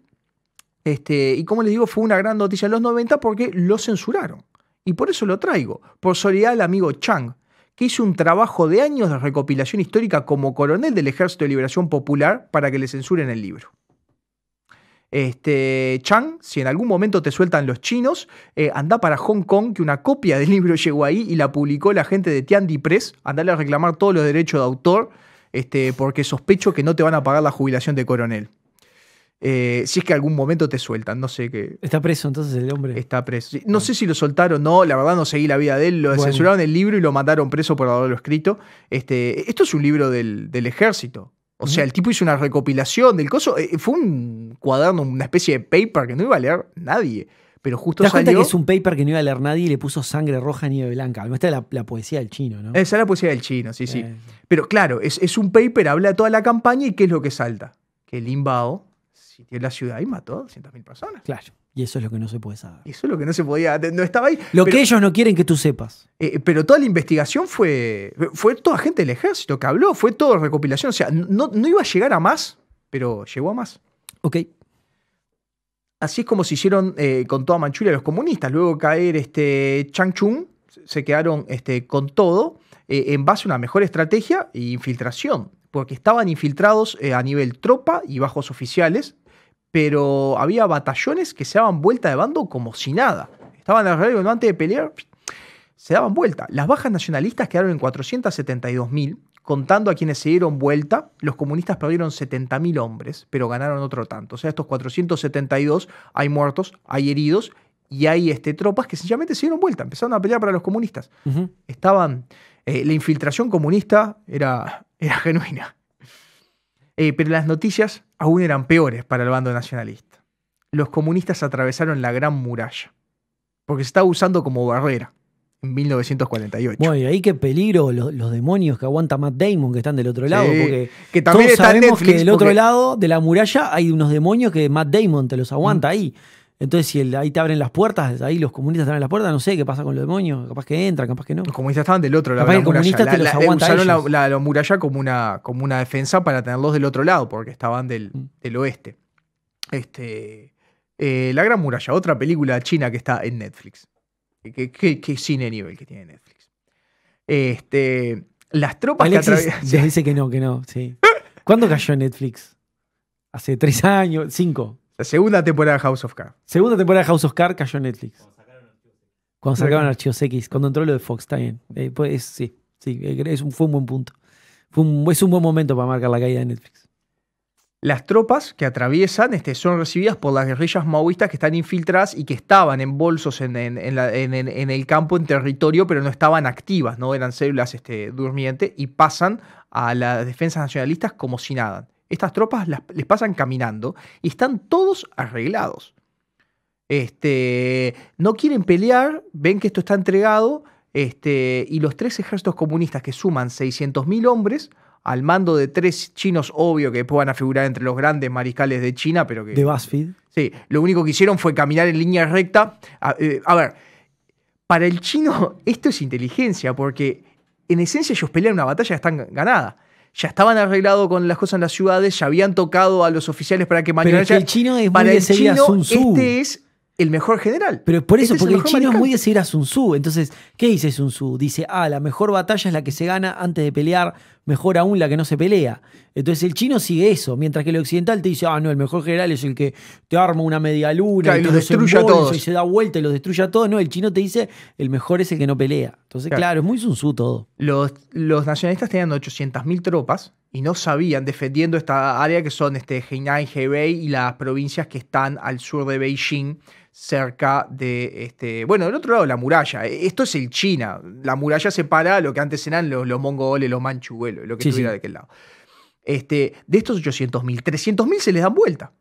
Este, y como les digo, fue una gran noticia en los 90 porque lo censuraron. Y por eso lo traigo. Por solidaridad al amigo Chang que hizo un trabajo de años de recopilación histórica como coronel del Ejército de Liberación Popular para que le censuren el libro. Este, Chang, si en algún momento te sueltan los chinos, eh, anda para Hong Kong, que una copia del libro llegó ahí y la publicó la gente de Tiandi Press. Andale a reclamar todos los derechos de autor, este, porque sospecho que no te van a pagar la jubilación de coronel. Eh, si es que algún momento te sueltan, no sé qué. Está preso entonces el hombre. Está preso. No sé si lo soltaron o no, la verdad no seguí la vida de él. Lo censuraron el libro y lo mataron preso por haberlo escrito. Este, esto es un libro del, ejército. O sea, el tipo hizo una recopilación del coso. Eh, fue un cuaderno, una especie de paper que no iba a leer nadie. Pero justo ¿Te que es un paper que no iba a leer nadie y le puso sangre roja nieve blanca? Esta es la, la poesía del chino, ¿no? Esa es la poesía del chino, sí, sí. Eh. Pero claro, es, un paper, habla toda la campaña y ¿qué es lo que salta? Que Limbao en la ciudad y mató a 200.000 personas. Claro. Y eso es lo que no se puede saber. Eso es lo que no se podía. No estaba ahí. Lo que ellos no quieren que tú sepas. Eh, eh, pero toda la investigación fue. Fue toda gente del ejército que habló, fue todo recopilación. O sea, no, iba a llegar a más, pero llegó a más. Ok. Así es como se hicieron eh, con toda Manchuria los comunistas. Luego caer este Changchun, se quedaron este, con todo en base a una mejor estrategia e infiltración, porque estaban infiltrados a nivel tropa y bajos oficiales pero había batallones que se daban vuelta de bando como si nada. Estaban alrededor, antes de pelear, se daban vuelta. Las bajas nacionalistas quedaron en 472.000, contando a quienes se dieron vuelta. Los comunistas perdieron 70.000 hombres, pero ganaron otro tanto. O sea, estos 472 hay muertos, hay heridos y hay este, tropas que sencillamente se dieron vuelta, empezaron a pelear para los comunistas. Estaban. Eh, la infiltración comunista era, era genuina. Eh, pero las noticias aún eran peores para el bando nacionalista. Los comunistas atravesaron la Gran Muralla, porque se estaba usando como barrera en 1948. Bueno, y ahí qué peligro los, demonios que aguanta Matt Damon que están del otro lado. porque que también sabemos que del otro lado de la muralla hay unos demonios que Matt Damon te los aguanta ahí. Entonces, si ahí te abren las puertas, ahí los comunistas te abren las puertas, no sé qué pasa con los demonios, capaz que entran, capaz que no. Los comunistas estaban del otro lado. la muralla. los usaron la, muralla como una, como una defensa para tenerlos del otro lado, porque estaban del, mm. oeste. Este, eh, la Gran Muralla, otra película china que está en Netflix. ¿Qué, cine nivel que tiene Netflix? Este, las tropas que atraviesan. dice que no, que no, sí. ¿Cuándo cayó Netflix? Hace tres años, cinco segunda temporada de House of Cards. Segunda temporada de House of Cards cayó en Netflix. Cuando sacaron Archivos X, cuando entró lo de Fox, está eh, pues, sí, sí eh, fue un buen punto. es un buen momento para marcar la caída de Netflix. Las tropas que atraviesan este, son recibidas por las guerrillas maoístas que están infiltradas y que estaban en bolsos en, en, el campo, en territorio, pero no estaban activas, ¿no? Eran células este, durmientes y pasan a las defensas nacionalistas como si nada. Estas tropas les pasan caminando y están todos arreglados. Este, no quieren pelear, ven que esto está entregado, este, y los tres ejércitos comunistas que suman 600.000 hombres al mando de tres chinos, obvio que puedan figurar entre los grandes mariscales de China, pero que... De BuzzFeed. Sí, lo único que hicieron fue caminar en línea recta. A, eh, ver, para el chino esto es inteligencia, porque en esencia ellos pelean una batalla que están ganadas ya estaban arreglados con las cosas en las ciudades, ya habían tocado a los oficiales para que mañana. el chino es muy el a Sun Tzu. Este es el mejor general. Pero por este eso, porque el, chino es muy decidido a Sun Tzu. Entonces, ¿qué dice Sun Tzu? Dice, ah, la mejor batalla es la que se gana antes de pelear, mejor aún la que no se pelea. Entonces el chino sigue eso, mientras que el occidental te dice, ah, no, el mejor general es el que te arma una media luna y, los destruye a todos. y se da vuelta y los destruye a todos. No, el chino te dice, el mejor es el que no pelea. Entonces, claro, es muy sun todo. Los, los nacionalistas tenían 800.000 tropas y no sabían, defendiendo esta área que son este, Hainan, Hebei y las provincias que están al sur de Beijing, cerca de, este, bueno, del otro lado la muralla. Esto es el China. La muralla separa lo que antes eran los, mongoles, los manchúes lo que tuviera de aquel lado. Este, de estos 800.000, 300.000 se les dan vuelta.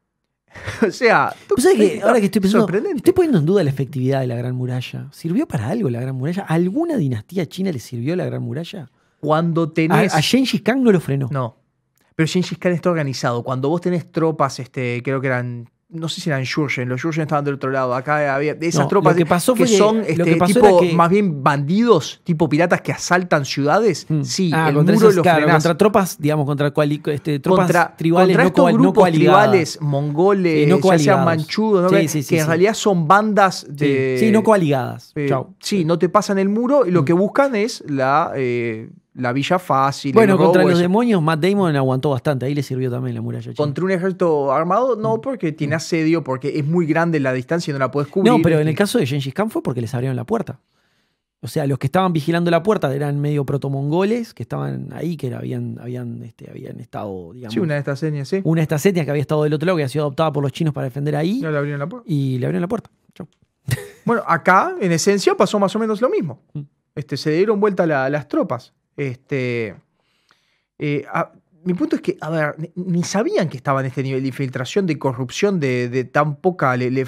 o sea, ahora que estoy pensando, estoy poniendo en duda la efectividad de la Gran Muralla. ¿Sirvió para algo la Gran Muralla? ¿Alguna dinastía china le sirvió la Gran Muralla? Cuando tenés... A, a Kang Khan no lo frenó. No. Pero Gengis Khan está organizado. Cuando vos tenés tropas, este, creo que eran no sé si eran Jurgen, los Jurgen estaban del otro lado, acá había esas tropas que, son este, tipo, más bien bandidos, tipo piratas que asaltan ciudades. Hmm. Sí, ah, el muro de los claro, contra tropas, digamos, contra este, tropas contra, tribales, no estos grupos tribales, mongoles, sí, no ya sean manchudos, que en realidad son bandas de... Sí, no coaligadas. Eh, sí, no te pasan el muro y lo hmm. que buscan es la... Eh, la Villa Fácil. Bueno, contra los demonios, Matt Damon aguantó bastante. Ahí le sirvió también la muralla. Contra un ejército armado, no, porque tiene asedio, porque es muy grande la distancia y no la puedes cubrir. No, pero en el este. caso de Gengis Khan fue porque les abrieron la puerta. O sea, los que estaban vigilando la puerta eran medio protomongoles que estaban ahí, que habían, habían, este, habían estado, digamos. Sí, una de estas etnias, sí. Una de estas etnias que había estado del otro lado, que había sido adoptada por los chinos para defender ahí. le abrieron la puerta. Y le abrieron la puerta. Bueno, acá, en esencia, pasó más o menos lo mismo. Mm. Este, se dieron vuelta las tropas. Este, eh, mi punto es que, a ver, ni sabían que estaban en este nivel de infiltración, de corrupción, de, tan poca. a ver,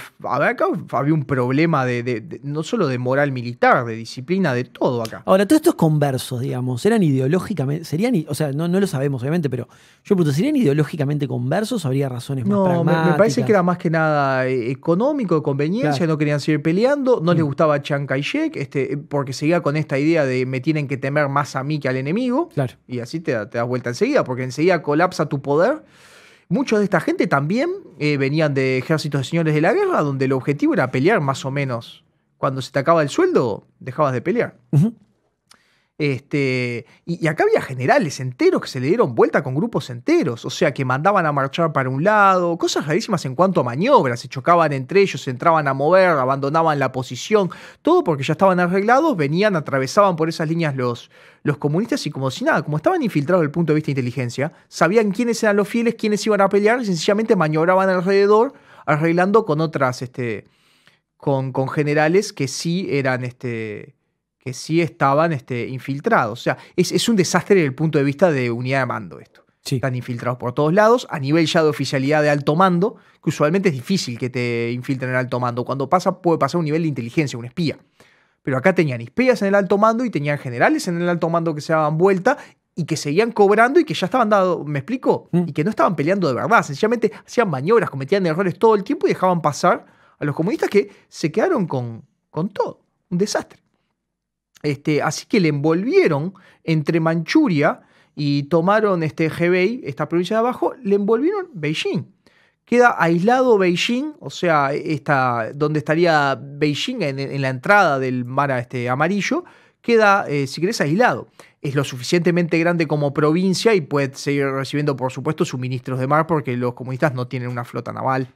acá había un problema de, no solo de moral militar, de disciplina, de todo acá. Ahora, todos estos conversos, digamos, eran ideológicamente. Serían, o sea, no, no lo sabemos, obviamente, pero yo pregunto, ¿serían ideológicamente conversos habría razones más no, pragmáticas? Me, me, parece que era más que nada eh, económico, de conveniencia, no querían seguir peleando, no les mm. gustaba Chiang Kai-shek, este, porque seguía con esta idea de me tienen que temer más a mí que al enemigo. Claro. Y así te das vuelta enseguida, porque enseguida colapsa tu poder. Muchos de esta gente también eh, venían de ejércitos de señores de la guerra, donde el objetivo era pelear más o menos. Cuando se te acaba el sueldo, dejabas de pelear. Este, y, acá había generales enteros que se le dieron vuelta con grupos enteros, o sea, que mandaban a marchar para un lado, cosas rarísimas en cuanto a maniobras, se chocaban entre ellos, se entraban a mover, abandonaban la posición, todo porque ya estaban arreglados, venían, atravesaban por esas líneas los, los comunistas y como si nada, como estaban infiltrados desde el punto de vista de inteligencia, sabían quiénes eran los fieles, quiénes iban a pelear, y sencillamente maniobraban alrededor, arreglando con otras, este, con, con generales que sí eran, este, que sí estaban este, infiltrados. O sea, es, un desastre desde el punto de vista de unidad de mando esto. Están infiltrados por todos lados, a nivel ya de oficialidad de alto mando, que usualmente es difícil que te infiltren en alto mando. Cuando pasa, puede pasar un nivel de inteligencia, un espía. Pero acá tenían espías en el alto mando y tenían generales en el alto mando que se daban vuelta y que seguían cobrando y que ya estaban dado, ¿me explico? Mm. Y que no estaban peleando de verdad, sencillamente hacían maniobras, cometían errores todo el tiempo y dejaban pasar a los comunistas que se quedaron con, con todo, un desastre. Este, así que le envolvieron entre Manchuria y tomaron este Hebei, esta provincia de abajo, le envolvieron Beijing. Queda aislado Beijing, o sea, esta, donde estaría Beijing en, la entrada del mar este, amarillo, queda, eh, si querés, aislado. Es lo suficientemente grande como provincia y puede seguir recibiendo, por supuesto, suministros de mar porque los comunistas no tienen una flota naval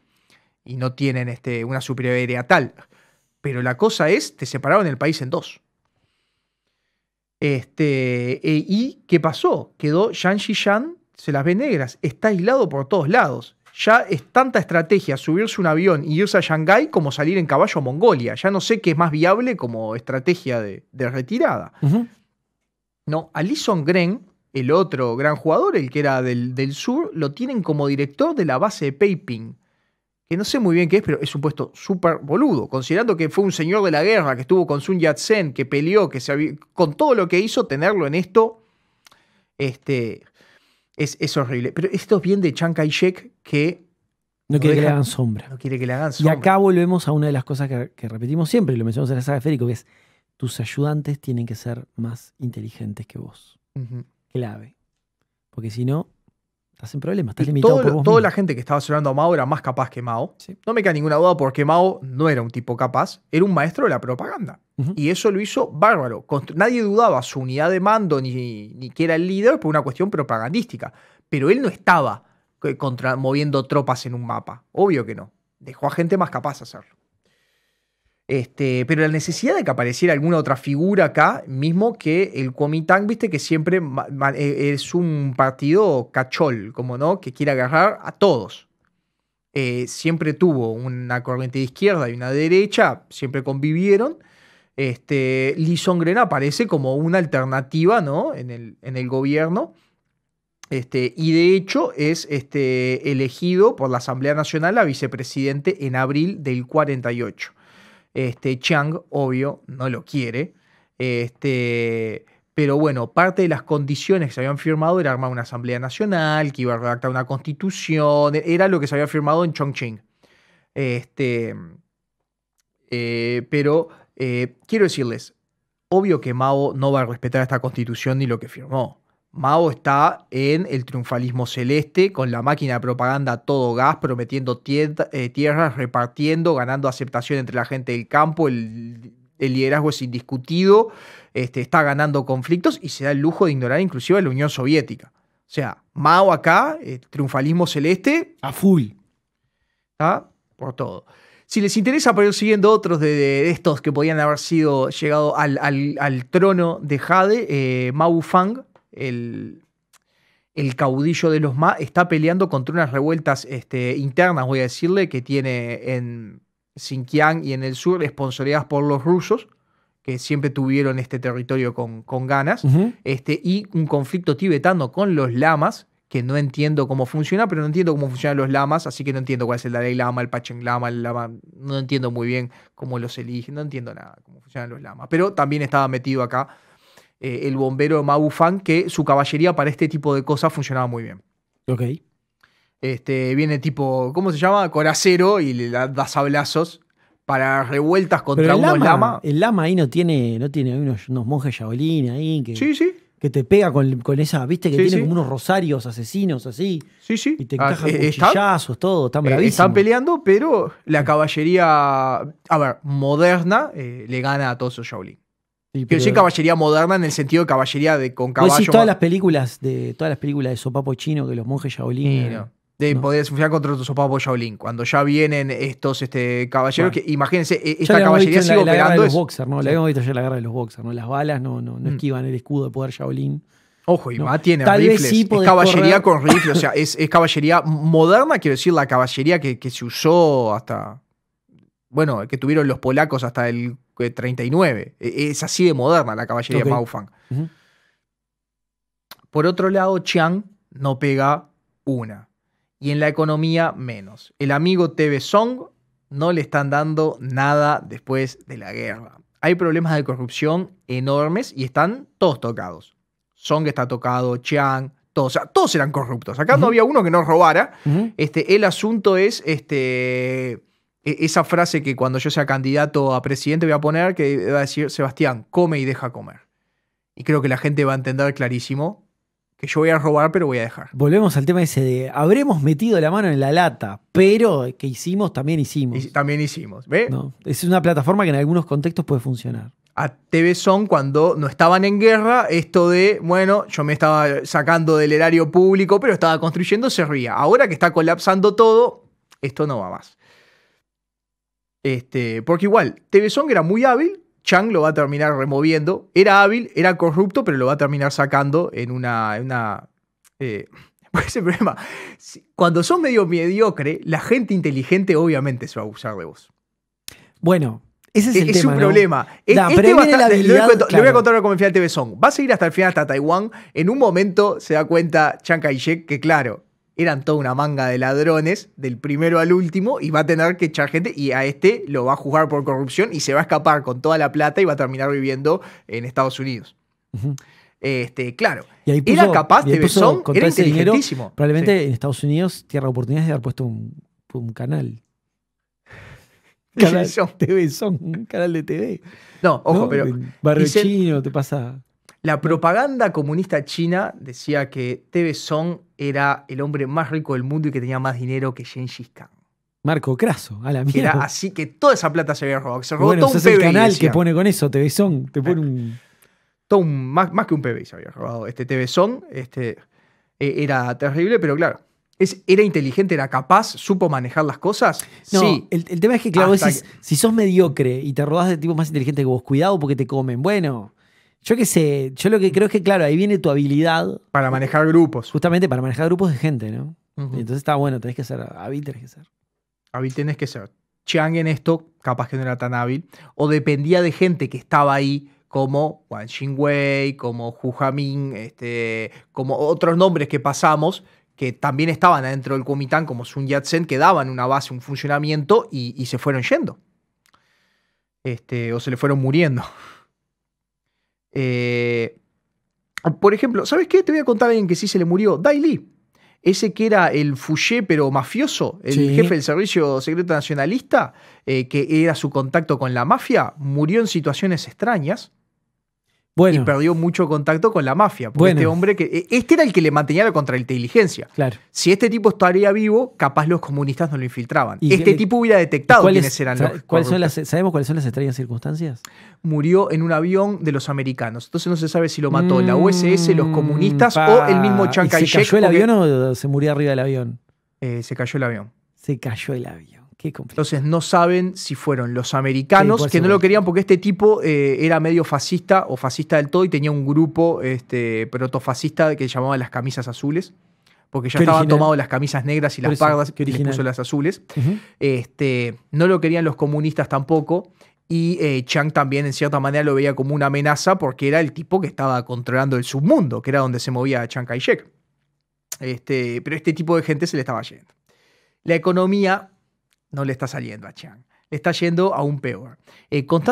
y no tienen este, una superioridad tal. Pero la cosa es, te separaron el país en dos. Este, eh, ¿Y qué pasó? Quedó Shang Shan, se las ve negras, está aislado por todos lados. Ya es tanta estrategia subirse un avión y irse a Shanghái como salir en caballo a Mongolia. Ya no sé qué es más viable como estrategia de, retirada. No, Alison Gren, el otro gran jugador, el que era del, del, sur, lo tienen como director de la base de Peiping que no sé muy bien qué es, pero es un puesto súper boludo, considerando que fue un señor de la guerra, que estuvo con Sun Yat-sen, que peleó, que se con todo lo que hizo, tenerlo en esto, este, es, horrible. Pero esto es bien de Chiang Kai-shek, que... No quiere que le hagan sombra. No quiere que le hagan sombra. Y acá volvemos a una de las cosas que, repetimos siempre, y lo mencionamos en la saga de Férico, que es tus ayudantes tienen que ser más inteligentes que vos. Clave. Porque si no, limitado todo, Toda la gente que estaba cerrando a Mao era más capaz que Mao. No me queda ninguna duda porque Mao no era un tipo capaz, era un maestro de la propaganda. Y eso lo hizo bárbaro. Nadie dudaba su unidad de mando ni, que era el líder por una cuestión propagandística. Pero él no estaba eh, moviendo tropas en un mapa. Obvio que no. Dejó a gente más capaz de hacerlo. Este, pero la necesidad de que apareciera alguna otra figura acá, mismo que el Kuomintang, viste que siempre eh, es un partido cachol, como no, que quiere agarrar a todos. Eh, siempre tuvo una corriente de izquierda y una derecha, siempre convivieron. Este, Grena aparece como una alternativa ¿no? en, el, gobierno. Este, y de hecho es este, elegido por la Asamblea Nacional a vicepresidente en abril del 48. Este, Chang, obvio, no lo quiere. Este, pero bueno, parte de las condiciones que se habían firmado era armar una asamblea nacional, que iba a redactar una constitución, era lo que se había firmado en Chongqing. Este, eh, pero eh, quiero decirles, obvio que Mao no va a respetar esta constitución ni lo que firmó. Mao está en el triunfalismo celeste, con la máquina de propaganda todo gas, prometiendo eh, tierras, repartiendo, ganando aceptación entre la gente del campo, el, liderazgo es indiscutido, este, está ganando conflictos y se da el lujo de ignorar inclusive a la Unión Soviética. O sea, Mao acá, eh, triunfalismo celeste. A full. Por todo. Si les interesa pero siguiendo otros de, estos que podían haber sido llegado al, trono de Jade, eh, Mao Fang el, caudillo de los Ma está peleando contra unas revueltas este, internas, voy a decirle, que tiene en Xinjiang y en el sur, esponsoreadas por los rusos, que siempre tuvieron este territorio con, ganas, este, y un conflicto tibetano con los lamas, que no entiendo cómo funciona, pero no entiendo cómo funcionan los lamas, así que no entiendo cuál es el Dalai Lama, el Pacheng Lama, el Lama, no entiendo muy bien cómo los eligen, no entiendo nada cómo funcionan los lamas, pero también estaba metido acá eh, el bombero Mabufan, que su caballería para este tipo de cosas funcionaba muy bien. Ok. Este, viene tipo, ¿cómo se llama? Coracero y le da, sablazos para revueltas contra un lama, El lama ahí no tiene, no tiene unos, monjes yaolín ahí que, que te pega con, esa, viste que tiene como unos rosarios asesinos así. Sí, sí. Y te ah, encajan con eh, todo, están eh, están peleando, pero la caballería, a ver, moderna, le gana a todos esos yaolines. Sí, Quiero decir caballería moderna en el sentido de caballería de, con caballo. todas las películas de todas las películas de sopapo chino que los monjes Shaolin. De poder funcionar contra sopapo Shaolin. Cuando ya vienen estos este, caballeros, imagínense, e, esta caballería sigue operando. La los boxers, ¿no? La hemos visto ayer la guerra de los boxers, ¿no? Las balas no, no, mm. esquivan el escudo de poder Shaolin. Ojo, y no. tiene rifles. es caballería con rifles. O sea, es, caballería moderna, quiero decir, la caballería que, que, se usó hasta. Bueno, que tuvieron los polacos hasta el 39. Eh, e, es así de moderna la caballería de Maufang. Por otro lado, Chiang no pega una. Y en la economía, menos. El amigo TV Song no le están dando nada después de la guerra. Hay problemas de corrupción enormes y están todos tocados. Song está tocado, Chiang, todos, o sea, todos eran corruptos. Acá no había uno que no robara. este, el asunto es este, e, esa frase que cuando yo sea candidato a presidente voy a poner, que va a decir, Sebastián, come y deja comer. Y creo que la gente va a entender clarísimo que yo voy a robar, pero voy a dejar. Volvemos al tema ese de, habremos metido la mano en la lata, pero que hicimos, también hicimos. también hicimos, ¿ve? No, es una plataforma que en algunos contextos puede funcionar. A TV Son, cuando no estaban en guerra, esto de, bueno, yo me estaba sacando del erario público, pero estaba construyendo, se ría. Ahora que está colapsando todo, esto no va más. Este, porque igual, Song era muy hábil, Chang lo va a terminar removiendo. Era hábil, era corrupto, pero lo va a terminar sacando en una. En una eh, ese problema. Cuando son medio mediocre, la gente inteligente obviamente se va a abusar de vos. Bueno, ese es, e, el es un problema. E, este la este le, voy a contar cómo el final de TV Song. Va a seguir hasta el final hasta Taiwán. En un momento se da cuenta Chang Kai-shek que, claro, eran toda una manga de ladrones, del primero al último, y va a tener que echar gente y a este lo va a juzgar por corrupción y se va a escapar con toda la plata y va a terminar viviendo en Estados Unidos. Este, claro. Y era capaz de era inteligentísimo. Dinero, probablemente en Estados Unidos tierra oportunidades de haber puesto un, canal. Canal de TV, son un canal de TV. No, ojo, pero. Barrio te pasa. La propaganda comunista china decía que TV Song era el hombre más rico del mundo y que tenía más dinero que Gengis Khan. Marco Craso, a la mierda. Era así que toda esa plata se había robado. Se robó todo un canal que pone con eso, TV Song, te pone un... más, que un PBI se había robado. Este TV Song este, e, era terrible, pero claro, es, ¿Era inteligente? ¿Era capaz? ¿Supo manejar las cosas? sí. El, tema es que, claro, si sos mediocre y te rodás de tipos más inteligentes que vos, cuidado porque te comen. Bueno, yo qué sé, yo lo que creo es que, claro, ahí viene tu habilidad. Para manejar grupos. Justamente para manejar grupos de gente, ¿no? Entonces está bueno, tenés que ser hábil, tenés que ser. Hábil tenés que ser. Chiang en esto capaz que no era tan hábil, o dependía de gente que estaba ahí, como Wang Xingwei, como Hu Jamin, este, como otros nombres que pasamos, que también estaban adentro del comitán, como Sun Yat-sen, que daban una base, un funcionamiento y, y se fueron yendo. Este, o se le fueron muriendo. Eh, por ejemplo, ¿sabes qué? Te voy a contar a alguien que sí se le murió. Dai Ese que era el Fouché, pero mafioso, el jefe del Servicio Secreto Nacionalista, eh, que era su contacto con la mafia, murió en situaciones extrañas. Y perdió mucho contacto con la mafia. Porque este hombre que. E, este era el que le mantenía la contrainteligencia. Si este tipo estaría vivo, capaz los comunistas no lo infiltraban. este tipo hubiera detectado quiénes eran los son las, ¿Sabemos cuáles son las extrañas circunstancias? Murió en un avión de los americanos. Entonces no se sabe si lo mató la mm, USS, los comunistas o el mismo Chiang ¿Se cayó el avión o se murió arriba del avión? Eh, se cayó el avión. Se cayó el avión. Entonces no saben si fueron los americanos, que no lo querían porque este tipo eh, era medio fascista o fascista del todo y tenía un grupo este, protofascista que llamaba las camisas azules, porque ya estaban tomados las camisas negras y las pardas, que puso las azules. Este, no lo querían los comunistas tampoco. Y eh, Chang también en cierta manera lo veía como una amenaza porque era el tipo que estaba controlando el submundo, que era donde se movía Chang Kai-shek. Este, pero este tipo de gente se le estaba yendo. La economía no le está saliendo a Chiang. Le está yendo aún peor. Eh, con,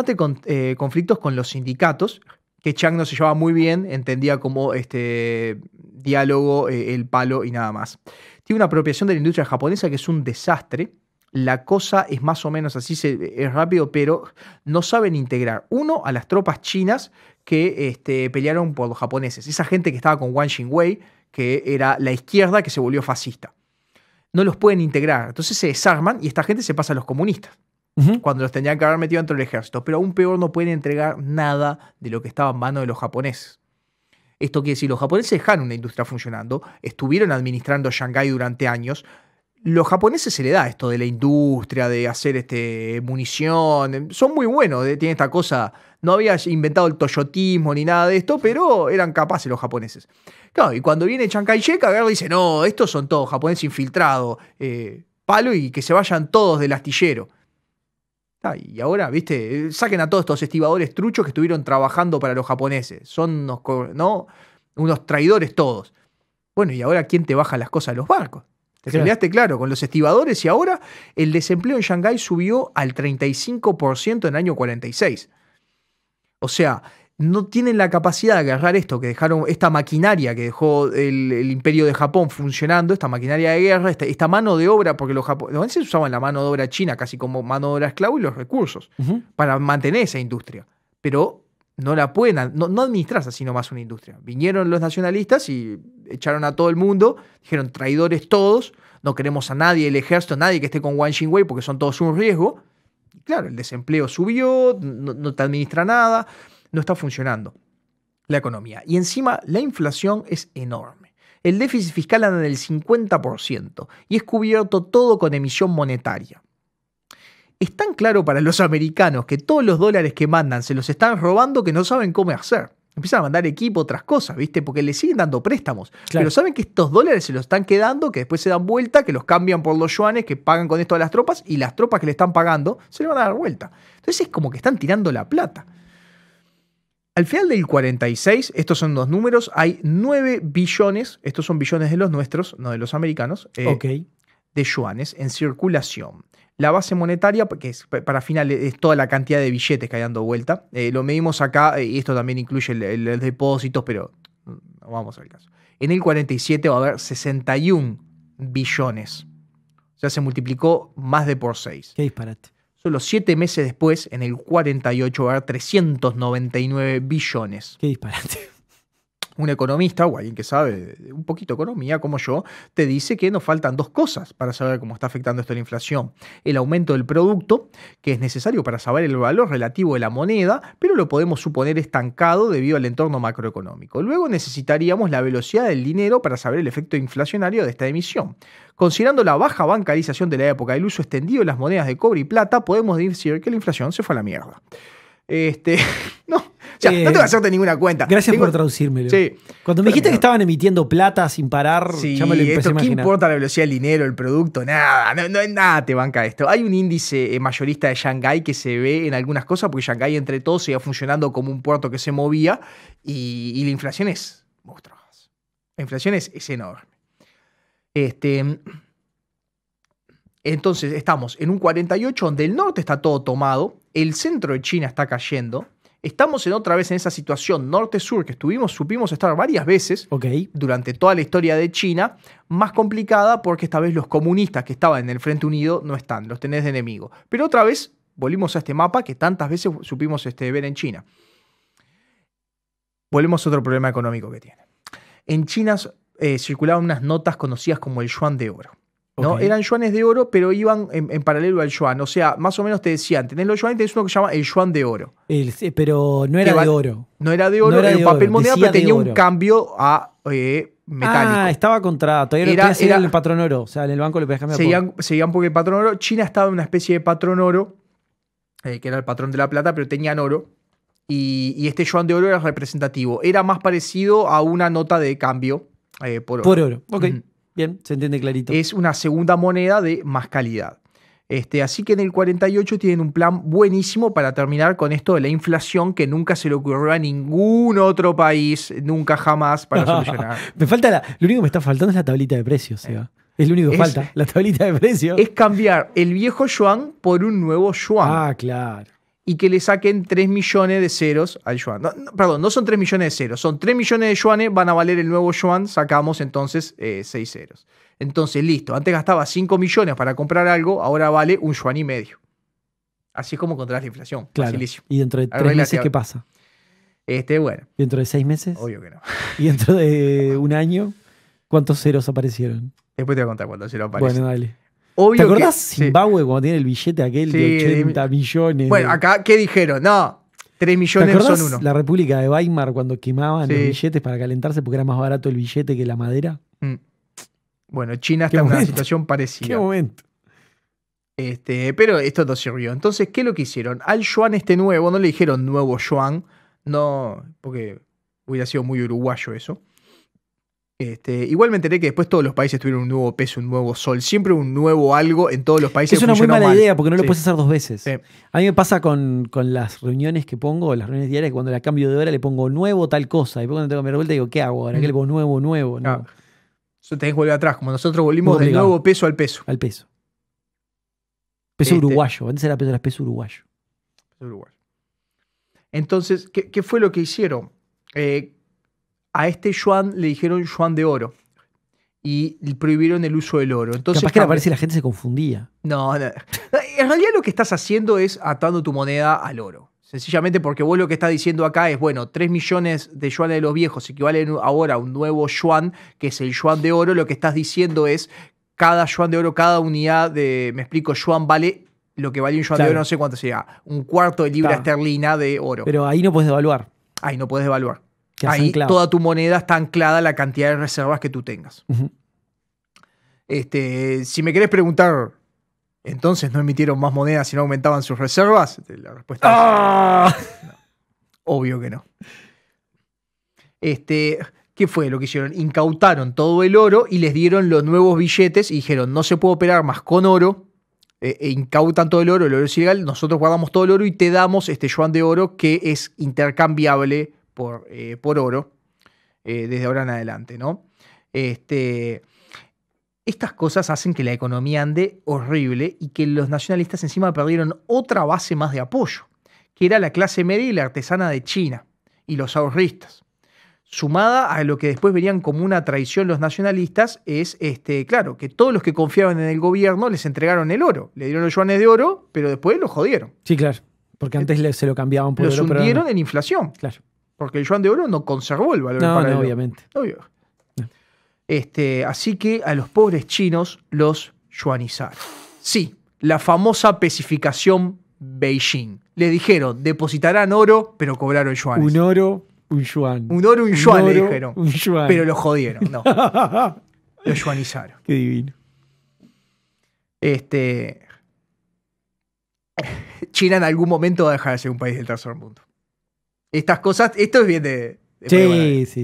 eh, conflictos con los sindicatos, que Chiang no se llevaba muy bien, entendía como este diálogo, eh, el palo y nada más. Tiene una apropiación de la industria japonesa que es un desastre. La cosa es más o menos así, es rápido, pero no saben integrar. Uno, a las tropas chinas que este, pelearon por los japoneses. Esa gente que estaba con Wang Xingwei, que era la izquierda que se volvió fascista no los pueden integrar. Entonces se desarman y esta gente se pasa a los comunistas. Cuando los tenían que haber metido dentro del ejército. Pero aún peor, no pueden entregar nada de lo que estaba en mano de los japoneses. Esto quiere decir, los japoneses dejaron una industria funcionando, estuvieron administrando Shanghái durante años. Los japoneses se le da esto de la industria, de hacer este, munición. Son muy buenos, eh, tienen esta cosa no había inventado el toyotismo ni nada de esto, pero eran capaces los japoneses. Claro, y cuando viene Chiang Kai-shek, Agar dice, no, estos son todos japoneses infiltrados, eh, palo y que se vayan todos del astillero. Ah, y ahora, viste, eh, saquen a todos estos estibadores truchos que estuvieron trabajando para los japoneses. Son unos, ¿no? unos traidores todos. Bueno, y ahora, ¿quién te baja las cosas de los barcos? Te claro. claro, con los estibadores y ahora el desempleo en Shanghái subió al 35% en el año 46. O sea, no tienen la capacidad de agarrar esto que dejaron, esta maquinaria que dejó el, imperio de Japón funcionando, esta maquinaria de guerra, esta, mano de obra, porque los japoneses usaban la mano de obra china casi como mano de obra esclavo y los recursos para mantener esa industria. Pero no la pueden, no, administras así nomás una industria. Vinieron los nacionalistas y echaron a todo el mundo, dijeron traidores todos, no queremos a nadie, el ejército, nadie que esté con Wang Xingwei porque son todos un riesgo claro, el desempleo subió, no, te administra nada, no está funcionando la economía. Y encima la inflación es enorme. El déficit fiscal anda del 50% y es cubierto todo con emisión monetaria. Es tan claro para los americanos que todos los dólares que mandan se los están robando que no saben cómo hacer empiezan a mandar equipo, otras cosas, ¿viste? Porque le siguen dando préstamos. Pero saben que estos dólares se los están quedando, que después se dan vuelta, que los cambian por los yuanes, que pagan con esto a las tropas, y las tropas que le están pagando se le van a dar vuelta. Entonces es como que están tirando la plata. Al final del 46, estos son dos números, hay 9 billones, estos son billones de los nuestros, no de los americanos, eh, de yuanes en circulación. La base monetaria, que para final e, es toda la cantidad de billetes que hay dando vuelta. Eh, lo medimos acá, eh, y esto también incluye los depósitos, pero mm, vamos al caso. En el 47 va a haber 61 billones. O sea, se multiplicó más de por 6. Qué disparate. Solo 7 meses después, en el 48, va a haber 399 billones. Qué disparate un economista o alguien que sabe un poquito de economía como yo, te dice que nos faltan dos cosas para saber cómo está afectando esto a la inflación. El aumento del producto, que es necesario para saber el valor relativo de la moneda, pero lo podemos suponer estancado debido al entorno macroeconómico. Luego necesitaríamos la velocidad del dinero para saber el efecto inflacionario de esta emisión. Considerando la baja bancarización de la época, el uso extendido de las monedas de cobre y plata, podemos decir que la inflación se fue a la mierda. Este, no, tengo que no eh, te hacerte ninguna cuenta. Gracias por traducírmelo. Cuando me dijiste que estaban emitiendo plata sin parar, sí, ya ¿Qué importa la velocidad del dinero, el producto? Nada, no, nada te banca esto. Hay un índice eh, mayorista de Shanghái que se ve en algunas cosas, porque Shanghái entre todos seguía funcionando como un puerto que se movía y, la inflación es monstruosa. La inflación es, enorme. Este, entonces estamos en un 48 donde el norte está todo tomado, el centro de China está cayendo. Estamos en otra vez en esa situación norte-sur que estuvimos, supimos estar varias veces durante toda la historia de China, más complicada porque esta vez los comunistas que estaban en el Frente Unido no están, los tenés de enemigo. Pero otra vez volvimos a este mapa que tantas veces supimos este, ver en China. Volvemos a otro problema económico que tiene. En China eh, circulaban unas notas conocidas como el yuan de oro. ¿no? Eran yuanes de oro, pero iban en, paralelo al yuan. O sea, más o menos te decían, tenés los yuanes, tenés uno que se llama el yuan de oro. pero no era de oro. No era de oro, era, de papel moneda, pero tenía un cambio a eh, metálico. Ah, estaba contra, todavía era, el patrón oro. O sea, en el banco le podías cambiar seguían, seguían porque el patrón oro, China estaba en una especie de patrón oro, eh, que era el patrón de la plata, pero tenían oro. Y, este yuan de oro era representativo. Era más parecido a una nota de cambio eh, por oro. Por oro, ok. Bien, se entiende clarito. Es una segunda moneda de más calidad. Este, así que en el 48 tienen un plan buenísimo para terminar con esto de la inflación que nunca se le ocurrió a ningún otro país, nunca jamás, para solucionar. me falta lo único que me está faltando es la tablita de precios, eh, Es lo único que falta, la tablita de precios. Es cambiar el viejo yuan por un nuevo yuan. Ah, claro y que le saquen 3 millones de ceros al yuan. perdón, no son 3 millones de ceros, son 3 millones de yuanes, van a valer el nuevo yuan, sacamos entonces eh, 6 ceros. Entonces, listo, antes gastaba 5 millones para comprar algo, ahora vale un yuan y medio. Así es como controlas la inflación. Claro. Y dentro de 3 meses, ¿qué pasa? Este, bueno. dentro de 6 meses? Obvio que no. ¿Y dentro de un año? ¿Cuántos ceros aparecieron? Después te voy a contar cuántos ceros aparecieron. Bueno, dale. Obvio ¿Te acordás Zimbabue cuando tiene el billete aquel de 80 millones? Bueno, acá, ¿qué dijeron? No, 3 millones son uno. La República de Weimar cuando quemaban los billetes para calentarse porque era más barato el billete que la madera. Mm. Bueno, China está en una situación parecida. Qué momento. Este, pero esto no sirvió. Entonces, ¿qué es lo que hicieron? Al yuan este nuevo, no le dijeron nuevo yuan, no, porque hubiera sido muy uruguayo eso. Este, igual me enteré que después todos los países tuvieron un nuevo peso, un nuevo sol, siempre un nuevo algo en todos los países. Es una muy mala idea porque no lo puedes hacer dos veces. A mí me pasa con, las reuniones que pongo, las reuniones diarias, cuando la cambio de hora le pongo nuevo tal cosa. Y después cuando tengo que revuelta digo, ¿qué hago ahora? le pongo nuevo, nuevo? No. Eso tenés que volver atrás, como nosotros volvimos del nuevo peso al peso. Al peso. Peso este uruguayo, antes era peso, peso uruguayo. Entonces, ¿qué, ¿qué, fue lo que hicieron? Eh, a este yuan le dijeron yuan de oro y prohibieron el uso del oro. Entonces, Capaz que parece la gente se confundía. No, en realidad lo que estás haciendo es atando tu moneda al oro. Sencillamente porque vos lo que estás diciendo acá es, bueno, 3 millones de yuanes de los viejos equivalen ahora a un nuevo yuan, que es el yuan de oro. Lo que estás diciendo es, cada yuan de oro, cada unidad de, me explico, yuan vale lo que vale un yuan de oro, no sé cuánto sea, un cuarto de libra esterlina de oro. Pero ahí no puedes devaluar. Ahí no puedes devaluar. Ahí toda tu moneda está anclada a la cantidad de reservas que tú tengas. este, si me querés preguntar, entonces no emitieron más monedas si no aumentaban sus reservas, este, la respuesta es ¡Ah! obvio que no. Este, ¿Qué fue lo que hicieron? Incautaron todo el oro y les dieron los nuevos billetes y dijeron, no se puede operar más con oro, eh, e incautan todo el oro, el oro es ilegal, nosotros guardamos todo el oro y te damos este yuan de oro que es intercambiable por, eh, por oro eh, desde ahora en adelante, ¿no? Este, estas cosas hacen que la economía ande horrible y que los nacionalistas encima perdieron otra base más de apoyo, que era la clase media y la artesana de China y los ahorristas. Sumada a lo que después venían como una traición los nacionalistas, es este, claro, que todos los que confiaban en el gobierno les entregaron el oro, le dieron los yuanes de oro, pero después lo jodieron. Sí, claro, porque eh, antes se lo cambiaban por Los oro, hundieron en inflación. Claro. Porque el yuan de oro no conservó el valor no, no, obviamente. Este, así que a los pobres chinos los yuanizaron. Sí, la famosa Pacificación Beijing. Le dijeron, depositarán oro, pero cobraron yuanes. Un oro, un yuan. Un oro, un yuan, le dijeron. yuan. Pero lo jodieron, no. lo yuanizaron. Qué divino. Este. China en algún momento va a dejar de ser un país del tercer mundo. Estas cosas, esto es bien de... sí, sí,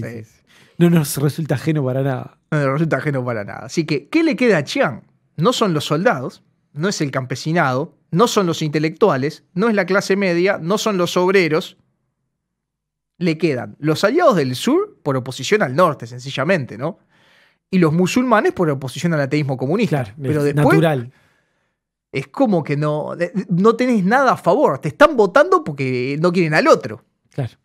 No nos resulta ajeno para nada. No nos resulta ajeno para nada. Así que, ¿qué le queda a Chiang? No son los soldados, no es el campesinado, no son los intelectuales, no es la clase media, no son los obreros. Le quedan los aliados del sur por oposición al norte, sencillamente, ¿no? Y los musulmanes por oposición al ateísmo comunista. Pero después, natural. Es como que no, no tenés nada a favor. Te están votando porque no quieren al otro. Claro.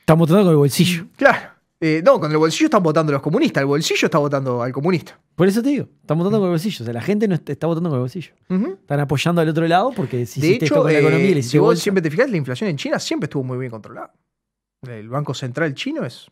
Están votando con el bolsillo. Mm, claro. Eh, no, con el bolsillo están votando los comunistas, el bolsillo está votando al comunista. Por eso te digo, están votando mm. con el bolsillo. O sea, la gente no está, votando con el bolsillo. Están apoyando al otro lado porque si de hecho, la eh, economía y Si vos siempre te fijas, la inflación en China siempre estuvo muy bien controlada. El Banco Central chino es.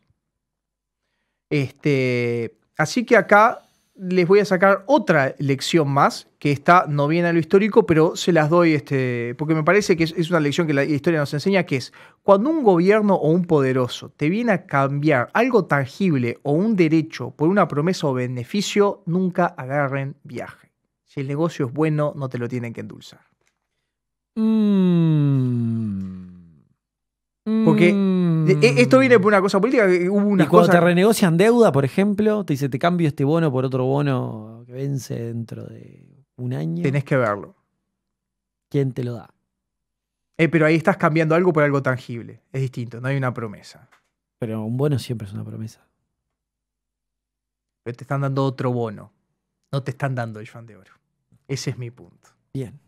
Este. Así que acá les voy a sacar otra lección más, que está no viene a lo histórico, pero se las doy, este, porque me parece que es, una lección que la historia nos enseña, que es, cuando un gobierno o un poderoso te viene a cambiar algo tangible o un derecho por una promesa o beneficio, nunca agarren viaje. Si el negocio es bueno, no te lo tienen que endulzar. Mmm. Porque eh, eh, mm. esto viene por una cosa política. una y cuando te renegocian deuda, por ejemplo, te dice te cambio este bono por otro bono que vence dentro de un año. Tenés que verlo. ¿Quién te lo da? Eh, pero ahí estás cambiando algo por algo tangible. Es distinto, no hay una promesa. Pero un bono siempre es una promesa. Pero te están dando otro bono. No te están dando el fan de oro. Ese es mi punto. Bien.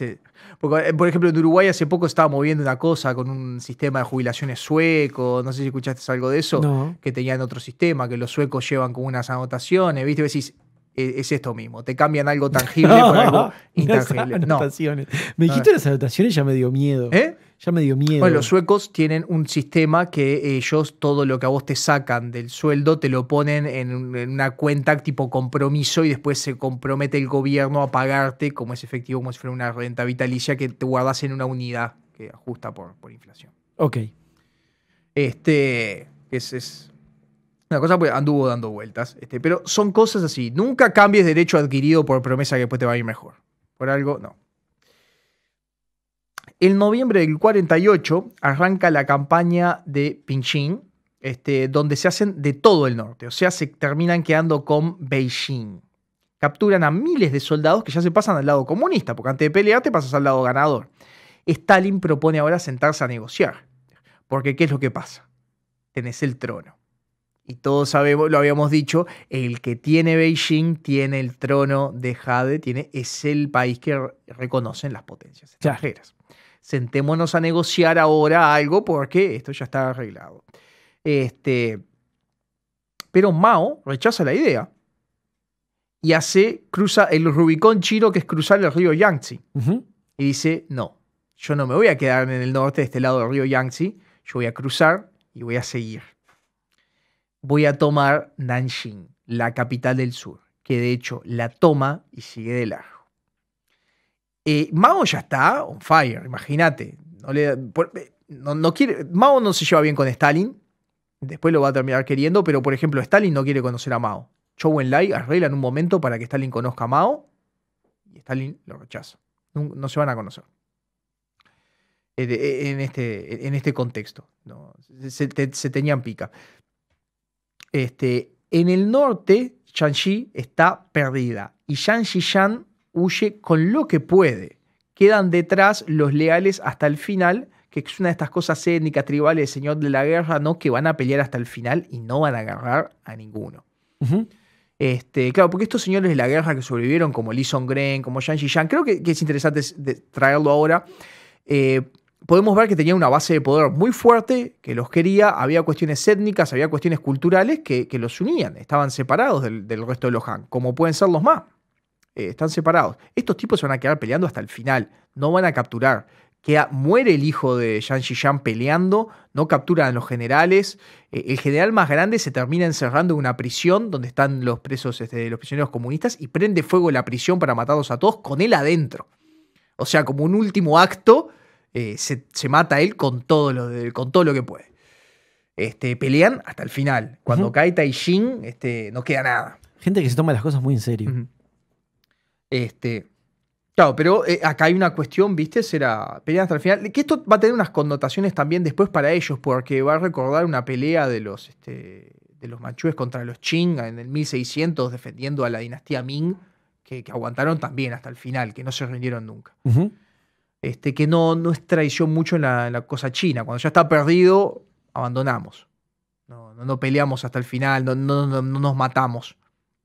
Eh, por ejemplo, en Uruguay hace poco estaba moviendo una cosa con un sistema de jubilaciones sueco, no sé si escuchaste algo de eso, que tenían otro sistema, que los suecos llevan con unas anotaciones, ¿viste? Decís, e, es esto mismo, te cambian algo tangible por algo intangible. No. Me dijiste las anotaciones, ya me dio miedo. ¿Eh? Ya me dio miedo. Bueno, los suecos tienen un sistema que ellos todo lo que a vos te sacan del sueldo te lo ponen en, una cuenta tipo compromiso y después se compromete el gobierno a pagarte como es efectivo, como si fuera una renta vitalicia que te guardas en una unidad que ajusta por, inflación. Ok. Este, ese es una cosa pues anduvo dando vueltas. Este, pero son cosas así. Nunca cambies derecho adquirido por promesa que después te va a ir mejor. Por algo, no. En noviembre del 48 arranca la campaña de Pinchín, este, donde se hacen de todo el norte. O sea, se terminan quedando con Beijing. Capturan a miles de soldados que ya se pasan al lado comunista, porque antes de pelear te pasas al lado ganador. Stalin propone ahora sentarse a negociar. Porque, ¿qué es lo que pasa? Tenés el trono. Y todos sabemos, lo habíamos dicho, el que tiene Beijing tiene el trono de Jade, tiene, es el país que reconocen las potencias extranjeras. Sentémonos a negociar ahora algo porque esto ya está arreglado. Este, pero Mao rechaza la idea y hace, cruza el Rubicón chino, que es cruzar el río Yangtze. Y dice, no, yo no me voy a quedar en el norte de este lado del río Yangtze, yo voy a cruzar y voy a seguir voy a tomar Nanjing, la capital del sur, que de hecho la toma y sigue de largo. Eh, Mao ya está on fire, imagínate. Eh, Mao no se lleva bien con Stalin, después lo va a terminar queriendo, pero por ejemplo, Stalin no quiere conocer a Mao. Chou Enlai arregla en un momento para que Stalin conozca a Mao y Stalin lo rechaza. No, se van a conocer. Eh, este, en este, contexto. Se, se tenían pica. Este, en el norte, Shang-Chi está perdida y Shang-Chi huye con lo que puede. Quedan detrás los leales hasta el final, que es una de estas cosas étnicas, tribales, señor de la guerra, ¿no? Que van a pelear hasta el final y no van a agarrar a ninguno. Este, claro, porque estos señores de la guerra que sobrevivieron, como Lison Gren, como Shang chi creo que, es interesante traerlo ahora, eh, podemos ver que tenía una base de poder muy fuerte, que los quería, había cuestiones étnicas, había cuestiones culturales que, los unían, estaban separados del, resto de los Han, como pueden ser los más? Eh, están separados. Estos tipos se van a quedar peleando hasta el final, no van a capturar. muere el hijo de Yang Xishan peleando, no capturan a los generales. Eh, el general más grande se termina encerrando en una prisión donde están los presos, este, los prisioneros comunistas, y prende fuego la prisión para matarlos a todos con él adentro. O sea, como un último acto, eh, se, mata él con todo lo, con todo lo que puede. Este, pelean hasta el final. Cuando y cae este, no queda nada. Gente que se toma las cosas muy en serio. Este. Claro, pero eh, acá hay una cuestión, ¿viste? Será pelear hasta el final. Que esto va a tener unas connotaciones también después para ellos, porque va a recordar una pelea de los, este, de los manchúes contra los Qing en el 1600, defendiendo a la dinastía Ming, que, aguantaron también hasta el final, que no se rindieron nunca. Este, que no, no es traición mucho en la, cosa china. Cuando ya está perdido, abandonamos. No, no, peleamos hasta el final, no, no, nos matamos.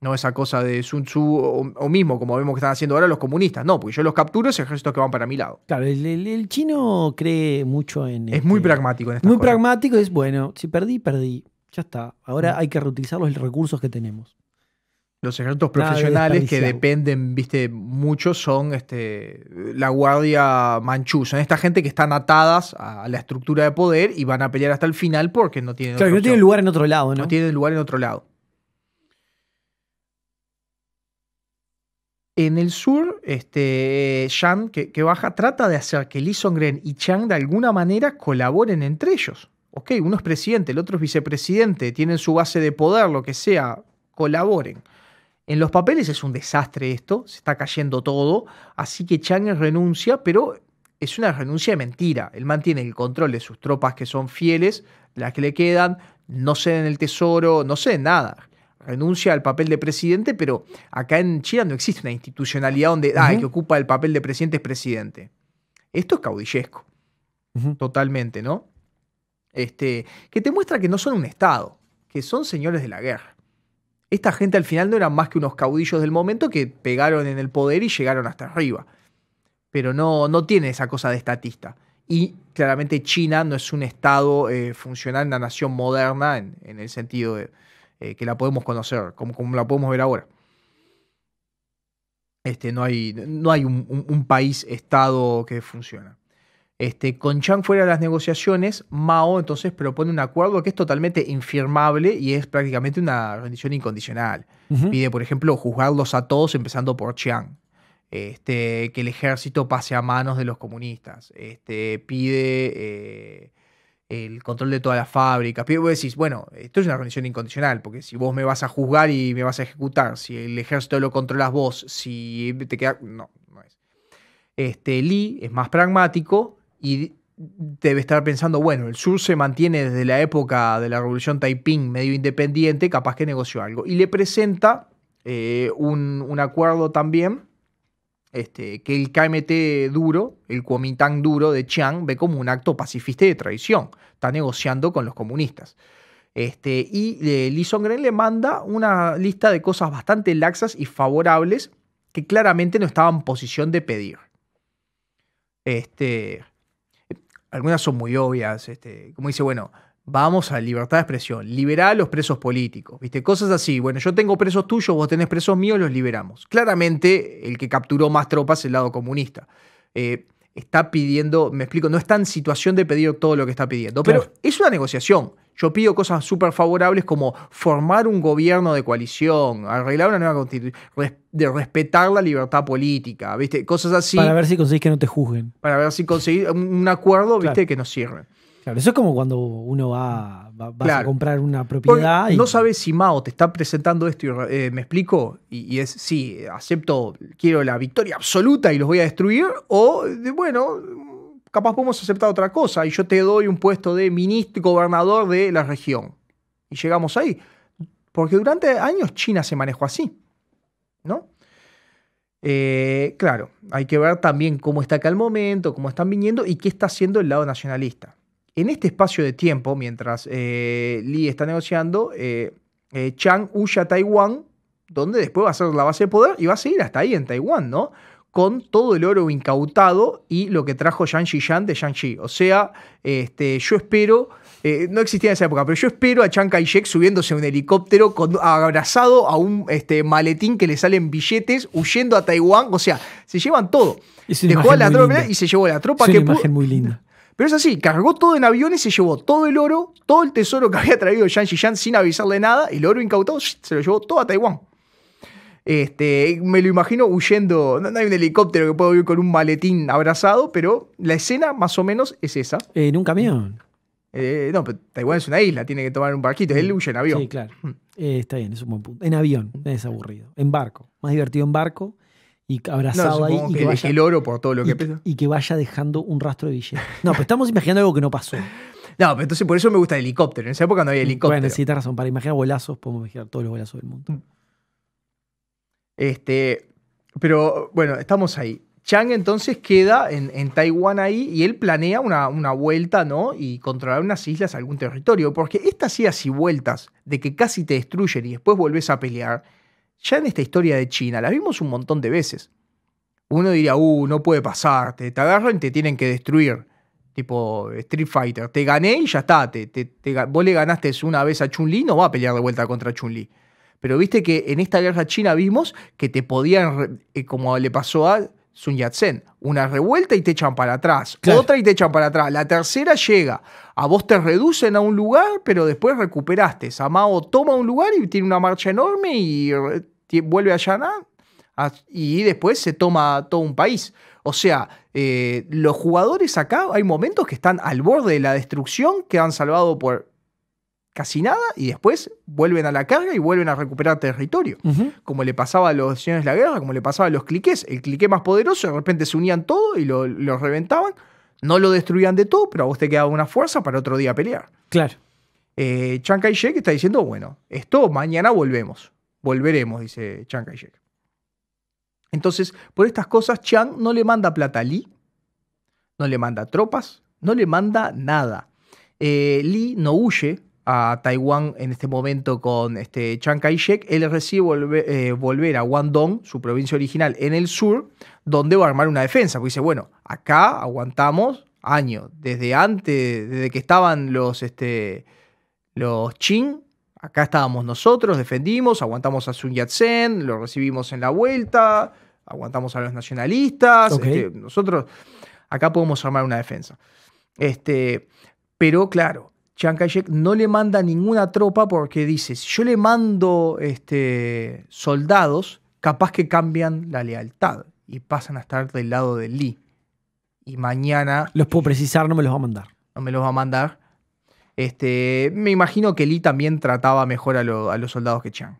No esa cosa de Sun Tzu o, mismo, como vemos que están haciendo ahora los comunistas. No, porque yo los capturo, es ejércitos que van para mi lado. Claro, el, chino cree mucho en... Es muy este, pragmático en Muy pragmático, es bueno, si perdí, perdí. Ya está. Ahora mm. hay que reutilizar los recursos que tenemos. Los ejércitos profesionales que dependen, viste, mucho son este, la guardia manchusa. esta gente que están atadas a la estructura de poder y van a pelear hasta el final porque no tienen. lugar en otro lado, ¿no? No tienen lugar en otro lado. En el sur, este, Shan, que, baja, trata de hacer que Lee Songren y Chang de alguna manera colaboren entre ellos. Ok, uno es presidente, el otro es vicepresidente, tienen su base de poder, lo que sea, colaboren. En los papeles es un desastre esto, se está cayendo todo, así que Chang renuncia, pero es una renuncia de mentira. Él mantiene el control de sus tropas que son fieles, las que le quedan, no ceden el tesoro, no ceden nada. Renuncia al papel de presidente, pero acá en China no existe una institucionalidad donde ah, el que ocupa el papel de presidente es presidente. Esto es caudillesco, totalmente, ¿no? Este, que te muestra que no son un Estado, que son señores de la guerra esta gente al final no eran más que unos caudillos del momento que pegaron en el poder y llegaron hasta arriba. Pero no, no tiene esa cosa de estatista. Y claramente China no es un Estado eh, funcional, una nación moderna en, el sentido de, eh, que la podemos conocer, como, como, la podemos ver ahora. Este, no hay, no hay un, un país-Estado que funcione. Este, con Chang fuera de las negociaciones, Mao entonces propone un acuerdo que es totalmente infirmable y es prácticamente una rendición incondicional. Pide, por ejemplo, juzgarlos a todos, empezando por Chiang. Este, que el ejército pase a manos de los comunistas. Este, pide eh, el control de toda la fábrica. Pide, vos decís, bueno, esto es una rendición incondicional, porque si vos me vas a juzgar y me vas a ejecutar, si el ejército lo controlas vos, si te queda. No, no es. Este, Lee es más pragmático y debe estar pensando, bueno, el sur se mantiene desde la época de la Revolución Taiping medio independiente, capaz que negoció algo. Y le presenta eh, un, acuerdo también este, que el KMT duro, el Kuomintang duro de Chiang, ve como un acto pacifista y de traición. Está negociando con los comunistas. Este, y eh, Lee le manda una lista de cosas bastante laxas y favorables que claramente no estaba en posición de pedir. Este, algunas son muy obvias, este, como dice, bueno, vamos a libertad de expresión, liberar a los presos políticos, ¿viste? Cosas así, bueno, yo tengo presos tuyos, vos tenés presos míos, los liberamos. Claramente, el que capturó más tropas es el lado comunista. Eh, está pidiendo, me explico, no está en situación de pedir todo lo que está pidiendo, pero es una negociación. Yo pido cosas súper favorables como formar un gobierno de coalición, arreglar una nueva constitución, de respetar la libertad política, ¿viste? Cosas así. Para ver si conseguís que no te juzguen. Para ver si conseguís un acuerdo, ¿viste? Que no sirve. Claro, eso es como cuando uno va, a comprar una propiedad. no sabes si Mao te está presentando esto y eh, me explico, y, y, es, sí, acepto, quiero la victoria absoluta y los voy a destruir, o bueno, capaz podemos aceptar otra cosa y yo te doy un puesto de ministro, gobernador de la región. Y llegamos ahí. Porque durante años China se manejó así, ¿no? Eh, claro, hay que ver también cómo está acá el momento, cómo están viniendo y qué está haciendo el lado nacionalista. En este espacio de tiempo, mientras eh, Li está negociando, eh, Chang huye a Taiwán, donde después va a ser la base de poder y va a seguir hasta ahí en Taiwán, ¿no? con todo el oro incautado y lo que trajo Xi Yan de shang Xi. O sea, este, yo espero, eh, no existía en esa época, pero yo espero a Chiang Kai-shek subiéndose a un helicóptero abrazado a un este, maletín que le salen billetes, huyendo a Taiwán. O sea, se llevan todo. Dejó a la tropa y se llevó la tropa. que imagen muy linda. Pero es así, cargó todo en aviones, se llevó todo el oro, todo el tesoro que había traído Xi Yan sin avisarle nada, el oro incautado, se lo llevó todo a Taiwán. Este, me lo imagino huyendo. No, hay un helicóptero que pueda huir con un maletín abrazado, pero la escena más o menos es esa. Eh, en un camión. Eh, no, pero Taiwán es una isla, tiene que tomar un barquito. Él huye en avión. Sí, claro. Mm. Eh, está bien, es un buen punto. En avión, es aburrido. En barco. Más divertido en barco y abrazado ahí. Y que, el oro por todo lo que y, y que vaya dejando un rastro de billetes. No, pero estamos imaginando algo que no pasó. No, pero entonces por eso me gusta el helicóptero. En esa época no había helicóptero. Bueno, razón. Para imaginar golazos, podemos imaginar todos los golazos del mundo. Mm. Este, pero bueno, estamos ahí. Chang entonces queda en, Taiwán ahí y él planea una, una, vuelta, ¿no? Y controlar unas islas, algún territorio. Porque estas idas y vueltas de que casi te destruyen y después volvés a pelear, ya en esta historia de China, las vimos un montón de veces. Uno diría, uh, no puede pasarte, te agarran y te tienen que destruir. Tipo Street Fighter, te gané y ya está, te, te, vos le ganaste una vez a Chun-Li, no va a pelear de vuelta contra Chun-Li. Pero viste que en esta guerra china vimos que te podían, eh, como le pasó a Sun Yat-sen, una revuelta y te echan para atrás, otra y te echan para atrás, la tercera llega, a vos te reducen a un lugar, pero después recuperaste. Samao toma un lugar y tiene una marcha enorme y vuelve a y después se toma todo un país. O sea, eh, los jugadores acá hay momentos que están al borde de la destrucción, que han salvado por casi nada y después vuelven a la carga y vuelven a recuperar territorio. Como le pasaba a los señores de la guerra, como le pasaba a los cliques. El clique más poderoso, de repente se unían todo y lo, reventaban. No lo destruían de todo, pero a vos te quedaba una fuerza para otro día pelear. Claro. Eh, Chiang Kai-shek está diciendo, bueno, esto mañana volvemos. Volveremos, dice Chiang Kai-shek. Entonces, por estas cosas, Chiang no le manda plata a Lee, no le manda tropas, no le manda nada. Eh, Lee no huye, a Taiwán en este momento con este Chiang Kai-shek, él recibe eh, volver a Guangdong, su provincia original, en el sur, donde va a armar una defensa. Porque dice, bueno, acá aguantamos años, desde antes, desde que estaban los, este, los Qing, acá estábamos nosotros, defendimos, aguantamos a Sun Yat-sen, lo recibimos en la vuelta, aguantamos a los nacionalistas, este, nosotros acá podemos armar una defensa. Este, pero claro, Chiang Kai-shek no le manda ninguna tropa porque dice, si yo le mando este, soldados, capaz que cambian la lealtad y pasan a estar del lado de Lee. Y mañana... Los puedo precisar, no me los va a mandar. No me los va a mandar. Este, me imagino que Lee también trataba mejor a, los soldados que Chiang.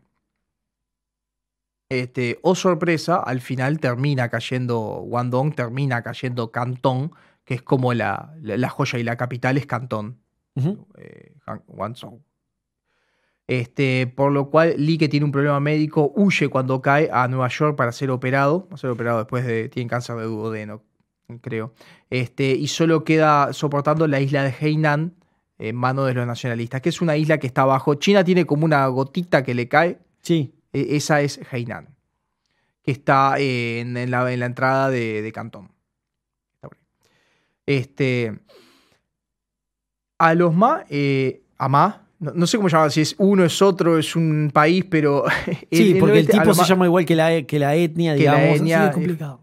Este, o oh sorpresa, al final termina cayendo Guangdong, termina cayendo Cantón, que es como la joya y la capital es Cantón eh, este, por lo cual Lee, que tiene un problema médico, huye cuando cae a Nueva York para ser operado. Va a ser operado después de. Tiene cáncer de duodeno, creo. Este, y solo queda soportando la isla de Hainan en manos de los nacionalistas, que es una isla que está abajo. China tiene como una gotita que le cae. Sí. E, esa es Hainan, que está eh, en, la, entrada de, de Cantón. Este a los más, eh, a más, no, sé cómo llamar, si es uno, es otro, es un país, pero... Sí, porque el, tipo se llama igual que la, e, que la etnia, digamos. es eh, complicado.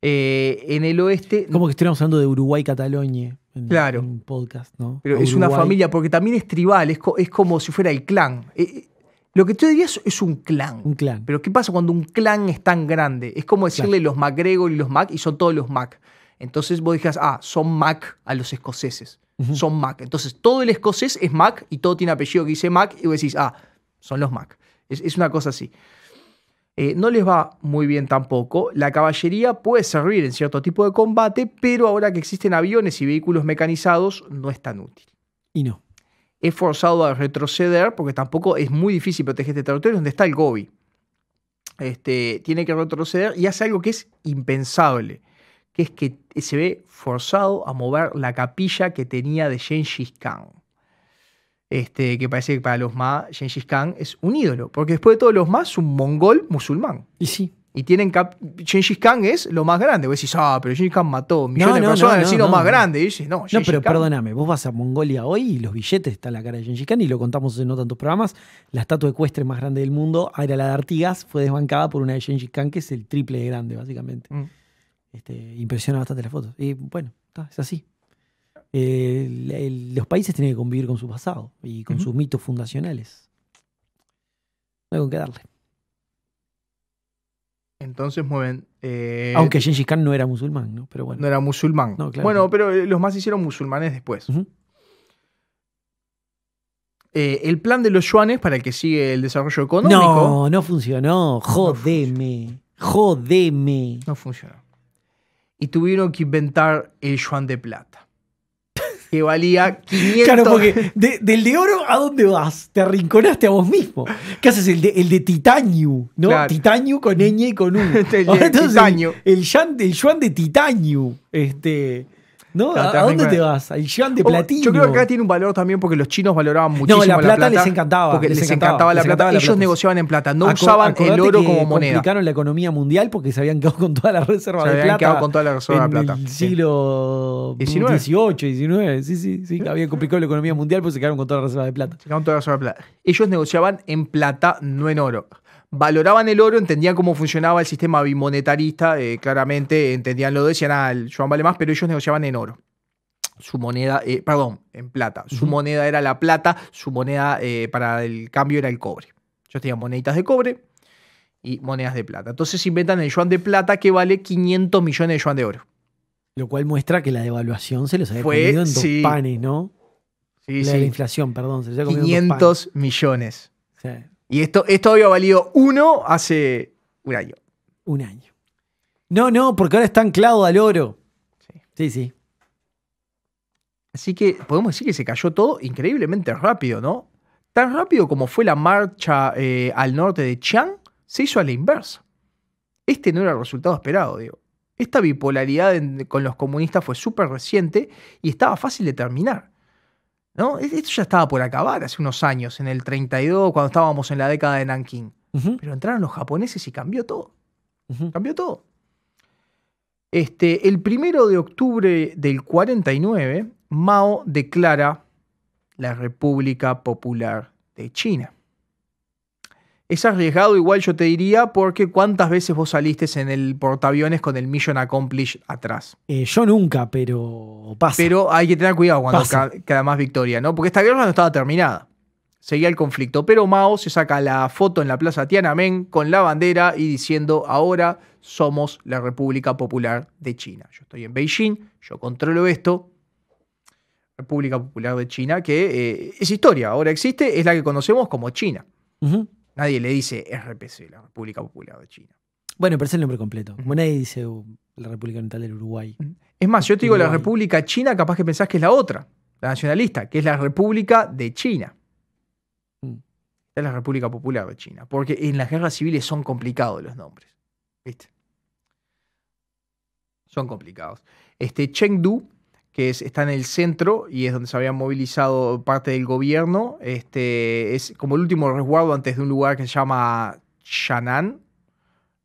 Eh, en el oeste... Como que estuviéramos hablando de Uruguay-Cataluña. En, un podcast, ¿no? Pero es una familia, porque también es tribal, es, como si fuera el clan. lo que tú dirías es un clan. Un clan. Pero ¿qué pasa cuando un clan es tan grande? Es como decirle los MacGregor y los Mac y son todos los Mac. Entonces vos dijeras, ah, son Mac a los escoceses son Mac. Entonces, todo el escocés es Mac y todo tiene apellido que dice Mac y vos decís, ah, son los Mac. Es, una cosa así. Eh, no les va muy bien tampoco. La caballería puede servir en cierto tipo de combate, pero ahora que existen aviones y vehículos mecanizados, no es tan útil. Y no. Es forzado a retroceder porque tampoco es muy difícil proteger este territorio donde está el Gobi. Este, tiene que retroceder y hace algo que es impensable es que se ve forzado a mover la capilla que tenía de Genghis Khan. Este, que parece que para los más, Genghis Khan es un ídolo, porque después de todos los más, es un mongol musulmán. Y sí. Y tienen cap Gengis Khan es lo más grande. Vos decís, ah, pero Genghis Khan mató millones de personas, no, es lo más grande. Y dices, no, pero perdóname, vos vas a Mongolia hoy y los billetes están la cara de Genghis Khan y lo contamos en no tantos programas. La estatua ecuestre más grande del mundo, era la de Artigas, fue desbancada por una de Genghis Khan que es el triple de grande, básicamente. Mm. Este, impresiona bastante las fotos. Y bueno, es así. los países tienen que convivir con su pasado y con sus mitos fundacionales. No hay con qué darle. Entonces mueven. Eh, Aunque Gengis Khan no era musulmán, ¿no? Pero bueno. No era musulmán. bueno, pero eh, los más hicieron musulmanes después. Eh, el plan de los yuanes para el que sigue el desarrollo económico. No, no funcionó. Jodeme. Jodeme. No funcionó y tuvieron que inventar el Juan de plata. Que valía 500. Claro, porque del de oro, ¿a dónde vas? Te arrinconaste a vos mismo. ¿Qué haces? El de, el de titanio, ¿no? Titanio con ñ y con u. el, titanio. El, el, el de titanio. Este. ¿No? ¿A, dónde te vas? Al yuan de platino. Yo creo que acá tiene un valor también porque los chinos valoraban muchísimo no, la, plata la plata. les encantaba. Porque les, encantaba, la plata. Ellos negociaban en plata, no usaban el oro como moneda. Complicaron la economía mundial porque se habían quedado con toda la reserva de plata. Se habían quedado con toda la reserva de plata. el siglo XVIII, Sí. XIX. Sí, sí, sí. Habían complicado la economía mundial porque se quedaron con toda la reserva de plata. Se quedaron con toda la reserva de plata. Ellos negociaban en plata, no en oro valoraban el oro, entendían cómo funcionaba el sistema bimonetarista, eh, claramente entendían lo de, decían, ah, el yuan vale más, pero ellos negociaban en oro. Su moneda, eh, perdón, en plata. Su moneda era la plata, su moneda eh, para el cambio era el cobre. Ellos tenían moneditas de cobre y monedas de plata. Entonces inventan el yuan de plata que vale 500 millones de yuan de oro. Lo cual muestra que la devaluación se les había Fue, en dos ¿no? Sí, la, sí. la inflación, perdón. Se 500 millones. Sí. Y esto, esto había valido uno hace un año. Un año. No, no, porque ahora está anclado al oro. Sí, sí. Así que podemos decir que se cayó todo increíblemente rápido, ¿no? Tan rápido como fue la marcha eh, al norte de Chiang, se hizo a la inversa. Este no era el resultado esperado, digo. Esta bipolaridad con los comunistas fue súper reciente y estaba fácil de terminar. ¿no? E-, esto ya estaba por acabar hace unos años, en el 32, cuando estábamos en la década de Nanking. Pero entraron los japoneses y cambió todo. Cambió todo. Este, el primero de octubre del 49, Mao declara la República Popular de China. Es arriesgado igual yo te diría porque cuántas veces vos saliste en el portaaviones con el Mission Accomplished atrás. Eh, yo nunca, pero pasa. Pero hay que tener cuidado cuando queda cada más victoria, ¿no? Porque esta guerra no estaba terminada. Seguía el conflicto, pero Mao se saca la foto en la plaza Tiananmen con la bandera y diciendo ahora somos la República Popular de China. Yo estoy en Beijing, yo controlo esto, República Popular de China, que eh, es historia, ahora existe, es la que conocemos como China. Nadie le dice RPC, la República Popular de China. Bueno, pero es el nombre completo. Como nadie dice uh, la República Oriental del Uruguay. Es más, yo te digo la República China, capaz que pensás que es la otra, la nacionalista, que es la República de China. Mm. Es la República Popular de China. Porque en las guerras civiles son complicados los nombres. ¿Viste? Son complicados. Este Chengdu que está en el centro y es donde se había movilizado parte del gobierno. Este, es como el último resguardo antes de un lugar que se llama Shanan,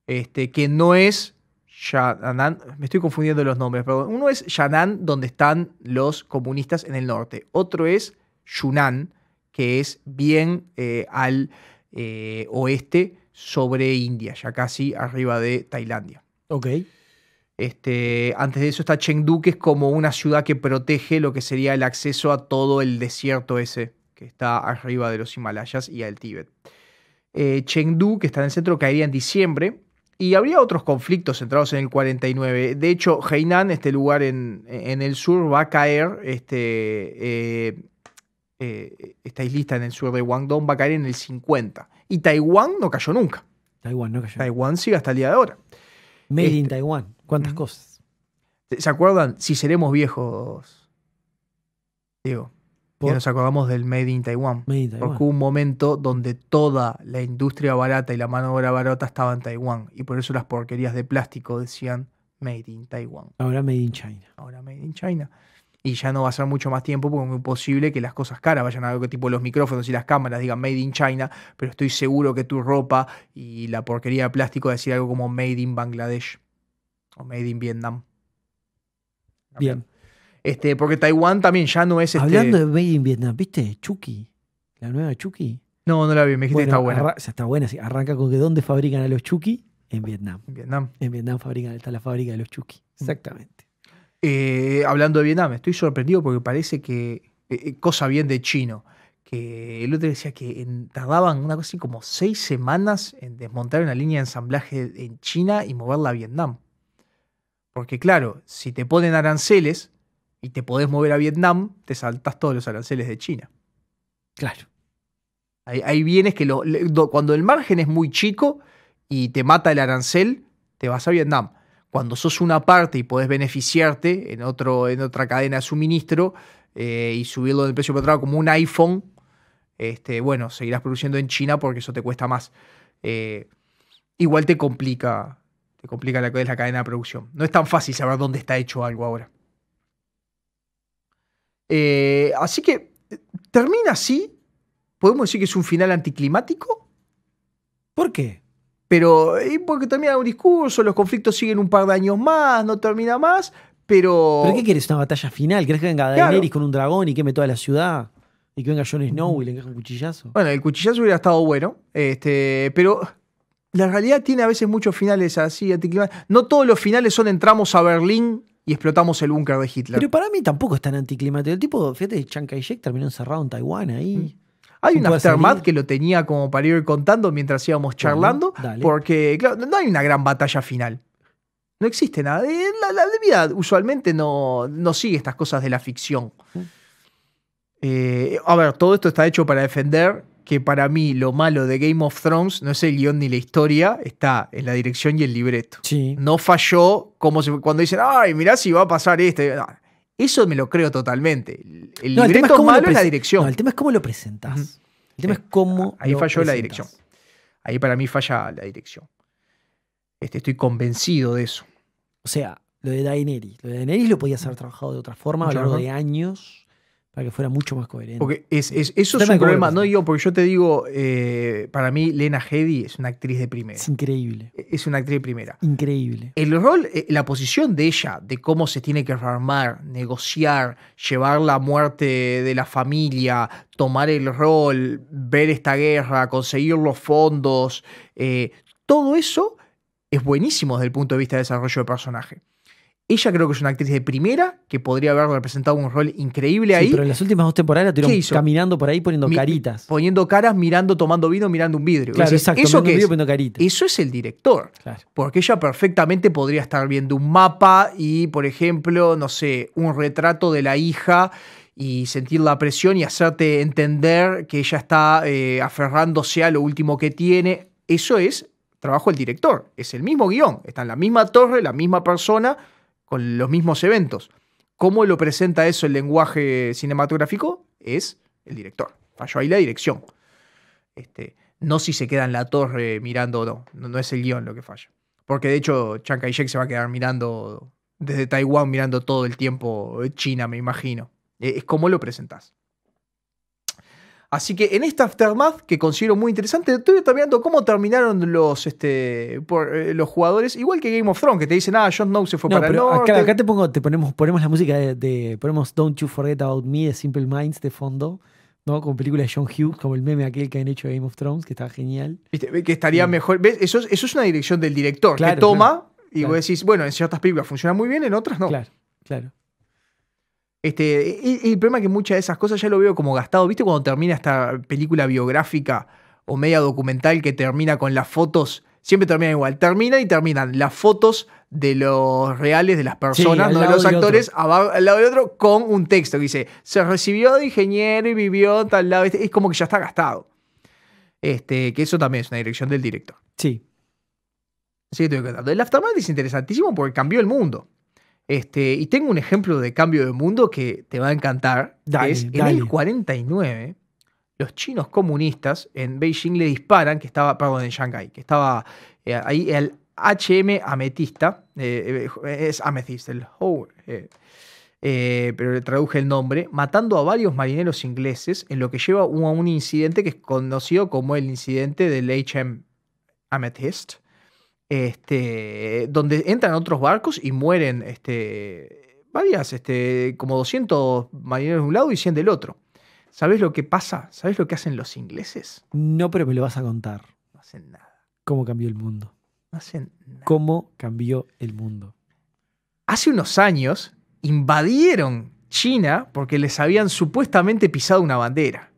este, que no es Shannan, me estoy confundiendo los nombres, pero Uno es Shanan, donde están los comunistas en el norte. Otro es Yunnan, que es bien eh, al eh, oeste sobre India, ya casi arriba de Tailandia. Ok. Este, antes de eso está Chengdu, que es como una ciudad que protege lo que sería el acceso a todo el desierto ese que está arriba de los Himalayas y al Tíbet. Eh, Chengdu, que está en el centro, caería en diciembre. Y habría otros conflictos centrados en el 49. De hecho, Hainan, este lugar en, el sur, va a caer, este, eh, eh esta islista en el sur de Guangdong, va a caer en el 50. Y Taiwán no cayó nunca. Taiwán no cayó. Taiwán sigue hasta el día de ahora. Made este, Taiwán. in Taiwán ¿Cuántas cosas? ¿Se acuerdan? Si seremos viejos, digo, que nos acordamos del Made in Taiwan. Porque hubo un momento donde toda la industria barata y la mano de obra barata estaba en Taiwán. Y por eso las porquerías de plástico decían Made in Taiwan. Ahora Made in China. Ahora Made in China. Y ya no va a ser mucho más tiempo porque es muy posible que las cosas caras vayan a algo tipo los micrófonos y las cámaras digan Made in China, pero estoy seguro que tu ropa y la porquería de plástico decía algo como Made in Bangladesh. O Made in Vietnam. Bien. Este, porque Taiwán también ya no es este Hablando de Made in Vietnam, ¿viste? Chucky. La nueva Chucky. No, no la vi, me dijiste que está buena. está buena, sí. Arranca con que ¿dónde fabrican a los Chucky? En Vietnam. En Vietnam. En Vietnam fabrican, está la fábrica de los Chucky. Mm. Exactamente. Eh, hablando de Vietnam, estoy sorprendido porque parece que. Eh, eh, cosa bien de chino. Que el otro decía que tardaban una cosa así como seis semanas en desmontar una línea de ensamblaje en China y moverla a Vietnam. Porque claro, si te ponen aranceles y te podés mover a Vietnam, te saltas todos los aranceles de China. Claro. Hay, bienes que cuando el margen es muy chico y te mata el arancel, te vas a Vietnam. Cuando sos una parte y podés beneficiarte en, otro, en otra cadena de suministro eh, y subirlo del precio petrolero como un iPhone, este, bueno, seguirás produciendo en China porque eso te cuesta más. Eh, igual te complica complica la la cadena de producción. No es tan fácil saber dónde está hecho algo ahora. Eh, así que termina así. Podemos decir que es un final anticlimático. ¿Por qué? Pero eh, porque termina un discurso, los conflictos siguen un par de años más, no termina más, pero... ¿Pero qué quieres? ¿Una batalla final? ¿Crees que venga Daenerys con un dragón y queme toda la ciudad? Y que venga Jon Snow y le encaja un cuchillazo. Bueno, el cuchillazo hubiera estado bueno, este, pero la realidad tiene a veces muchos finales así. anticlimáticos. No todos los finales son entramos a Berlín y explotamos el búnker de Hitler. Pero para mí tampoco es tan anticlimático. El tipo, fíjate, Chiang Kai-shek terminó encerrado en Taiwán ahí. Mm. Hay un aftermath que lo tenía como para ir contando mientras íbamos charlando, porque claro, no hay una gran batalla final. No existe nada. Eh, la, la vida usualmente no, no, sigue estas cosas de la ficción. Mm. Eh, a ver, todo esto está hecho para defender que para mí lo malo de Game of Thrones no es el guión ni la historia, está en la dirección y el libreto. No falló como cuando dicen, ay, mirá si va a pasar este. Ah, eso me lo creo totalmente. El libreto malo es la dirección. el tema es cómo lo presentas El tema es cómo. Ah, ahí falló la dirección. Ahí para mí falla la dirección. Este, estoy convencido de eso. O sea, lo de Daenerys. Lo de Daenerys lo podías haber trabajado de otra forma a lo largo de años para que fuera mucho más coherente. Porque eso es un problema, no digo porque yo te digo, eh, para mí Lena Headey es una actriz de primera. Es increíble. E, es una actriz de primera. Increíble. El rol, eh, la posición de ella, de cómo se tiene que armar, negociar, llevar la muerte de la familia, tomar el rol, ver esta guerra, conseguir los fondos, eh, todo eso es buenísimo desde el punto de vista de desarrollo de personaje. Ella creo que es una actriz de primera, que podría haber representado un rol increíble ahí. Pero en las últimas dos temporadas la caminando por ahí poniendo caritas. Poniendo caras, mirando, tomando vino, mirando un vidrio. Claro, exacto, ¿eso es? Eso es el director. Porque ella perfectamente podría estar viendo un mapa y, por ejemplo, no sé, un retrato de la hija y sentir la presión y hacerte entender que ella está eh, aferrándose a lo último que tiene. Eso es trabajo del director. Es el mismo guión. Está en la misma torre, la misma persona con los mismos eventos. ¿Cómo lo presenta eso el lenguaje cinematográfico? Es el director. Falló ahí la dirección. Este, no si se queda en la torre mirando o no. no. es el guión lo que falla. Porque de hecho, Chiang Kai-shek se va a quedar mirando desde Taiwán, mirando todo el tiempo China, me imagino. E, es como lo presentás. Así que en esta Aftermath, que considero muy interesante, estoy determinando cómo terminaron los, este, eh, los jugadores, igual que Game of Thrones, que te dicen, ah, Jon Snow se fue para el norte. acá te, pongo, te ponemos, ponemos la música de, ponemos Don't You Forget About Me de Simple Minds de fondo. ¿no? Con películas de John Hughes, como el meme aquel que han hecho de Game of Thrones, que está genial. Que estaría mejor. ¿Ves? Eso, es, eso es una dirección del director, que toma y vos decís, bueno, en ciertas películas funciona muy bien, en otras no. Claro, claro. Este, y el, problema es que muchas de esas cosas ya lo veo como gastado. ¿Viste cuando termina esta película biográfica o media documental que termina con las fotos? Siempre termina igual. Termina y terminan las fotos de los reales, de las personas, de los actores, al lado del otro, con un texto que dice: Se recibió de ingeniero y vivió tal lado. es como que ya está gastado. Este, que eso también es una dirección del director. Sí. Así estoy El Aftermath es interesantísimo porque cambió el mundo. Este, y tengo un ejemplo de cambio de mundo que te va a encantar. en el 49, los chinos comunistas en Beijing le disparan, que estaba, perdón, en Shanghai que estaba eh, ahí el HM Ametista, eh, eh, es Amethyst, el pero le traduje el nombre, matando a varios marineros ingleses, en lo que lleva a un incidente que es conocido como el incidente del HM Amethyst, este, donde entran otros barcos y mueren este, varias, este, como 200 marineros de un lado y 100 del otro. ¿Sabes lo que pasa? ¿Sabes lo que hacen los ingleses? No, pero me lo vas a contar. No hacen nada. ¿Cómo cambió el mundo? No hacen nada. ¿Cómo cambió el mundo? Hace unos años invadieron China porque les habían supuestamente pisado una bandera.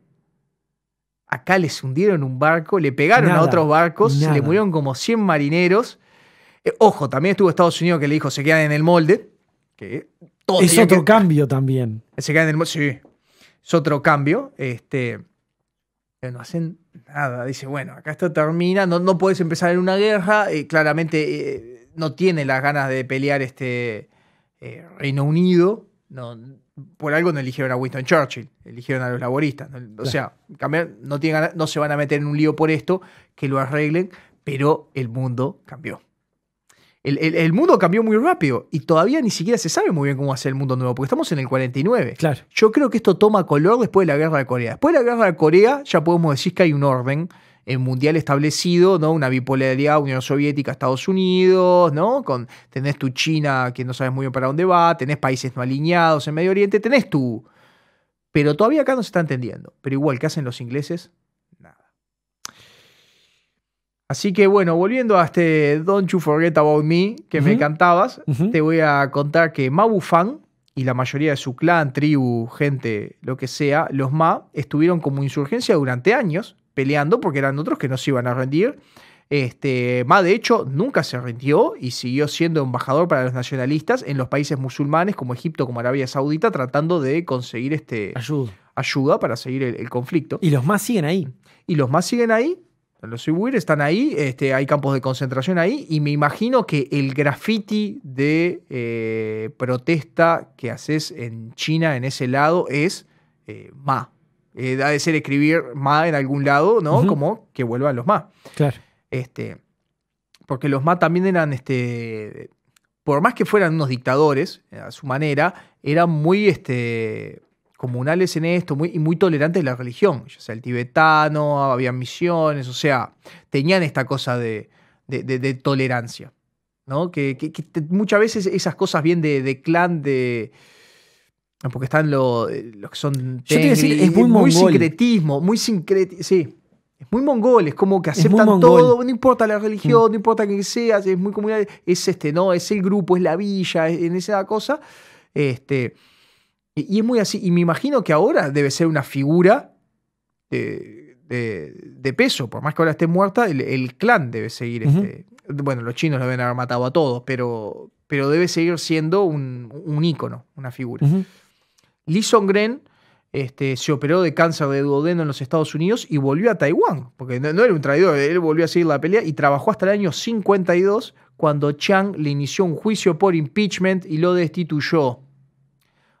Acá les hundieron un barco, le pegaron a otros barcos, se le murieron como 100 marineros. Eh, ojo, también estuvo Estados Unidos que le dijo se quedan en el molde. Que es otro cambio también. Se quedan en el molde, sí. Es otro cambio. Este, pero no hacen nada. Dice, bueno, acá esto termina, no, no puedes empezar en una guerra. Eh, claramente eh, no tiene las ganas de pelear este Reino Unido. No, por algo no eligieron a Winston Churchill, eligieron a los laboristas. O sea, cambiar, no, no se van a meter en un lío por esto, que lo arreglen, pero el mundo cambió. El, mundo cambió muy rápido y todavía ni siquiera se sabe muy bien cómo va a ser el mundo nuevo, porque estamos en el 49. Claro. Yo creo que esto toma color después de la guerra de Corea. Después de la guerra de Corea ya podemos decir que hay un orden el eh, mundial establecido, ¿no? Una bipolaridad Unión Soviética, Estados Unidos, ¿no? Con, tenés tu China que no sabes muy bien para dónde va, tenés países no alineados en Medio Oriente, tenés tú. Pero todavía acá no se está entendiendo. Pero igual, ¿qué hacen los ingleses? Nada. Así que bueno, volviendo a este Don't You Forget About Me que me cantabas, te voy a contar que Ma Bufang y la mayoría de su clan, tribu, gente, lo que sea, los Ma, estuvieron como insurgencia durante años, peleando porque eran otros que no se iban a rendir. Este, Ma, de hecho, nunca se rindió y siguió siendo embajador para los nacionalistas en los países musulmanes como Egipto, como Arabia Saudita, tratando de conseguir este, ayuda. para seguir el, conflicto. Y los más siguen ahí. Y los más siguen ahí. Los Uyghur están ahí, este, hay campos de concentración ahí, y me imagino que el graffiti de eh, protesta que haces en China, en ese lado, es eh, Ma. Eh, ha de ser escribir ma en algún lado, ¿no? Como que vuelvan los ma. Claro. Este, porque los ma también eran, este, por más que fueran unos dictadores, eh, a su manera, eran muy este, comunales en esto muy, y muy tolerantes de la religión. O sea el tibetano, había misiones, o sea, tenían esta cosa de, tolerancia. ¿no? Que, muchas veces esas cosas bien de clan, de, porque están eh, los que son. Yo a decir, es muy, sincretismo, muy sincretismo. Sí. Es muy mongol, es como que aceptan todo, no importa la religión, mm. no importa quién seas, es muy comunal, es este, ¿no? Es el grupo, es la villa, es, en esa cosa. Este, y, es muy así. Y me imagino que ahora debe ser una figura de, peso. Por más que ahora esté muerta, el, clan debe seguir. Este, bueno, los chinos lo deben haber matado a todos, pero, pero debe seguir siendo un, un ícono, una figura. Lee Songren este, se operó de cáncer de duodeno en los Estados Unidos y volvió a Taiwán, porque no, era un traidor, él volvió a seguir la pelea y trabajó hasta el año 52 cuando Chang le inició un juicio por impeachment y lo destituyó.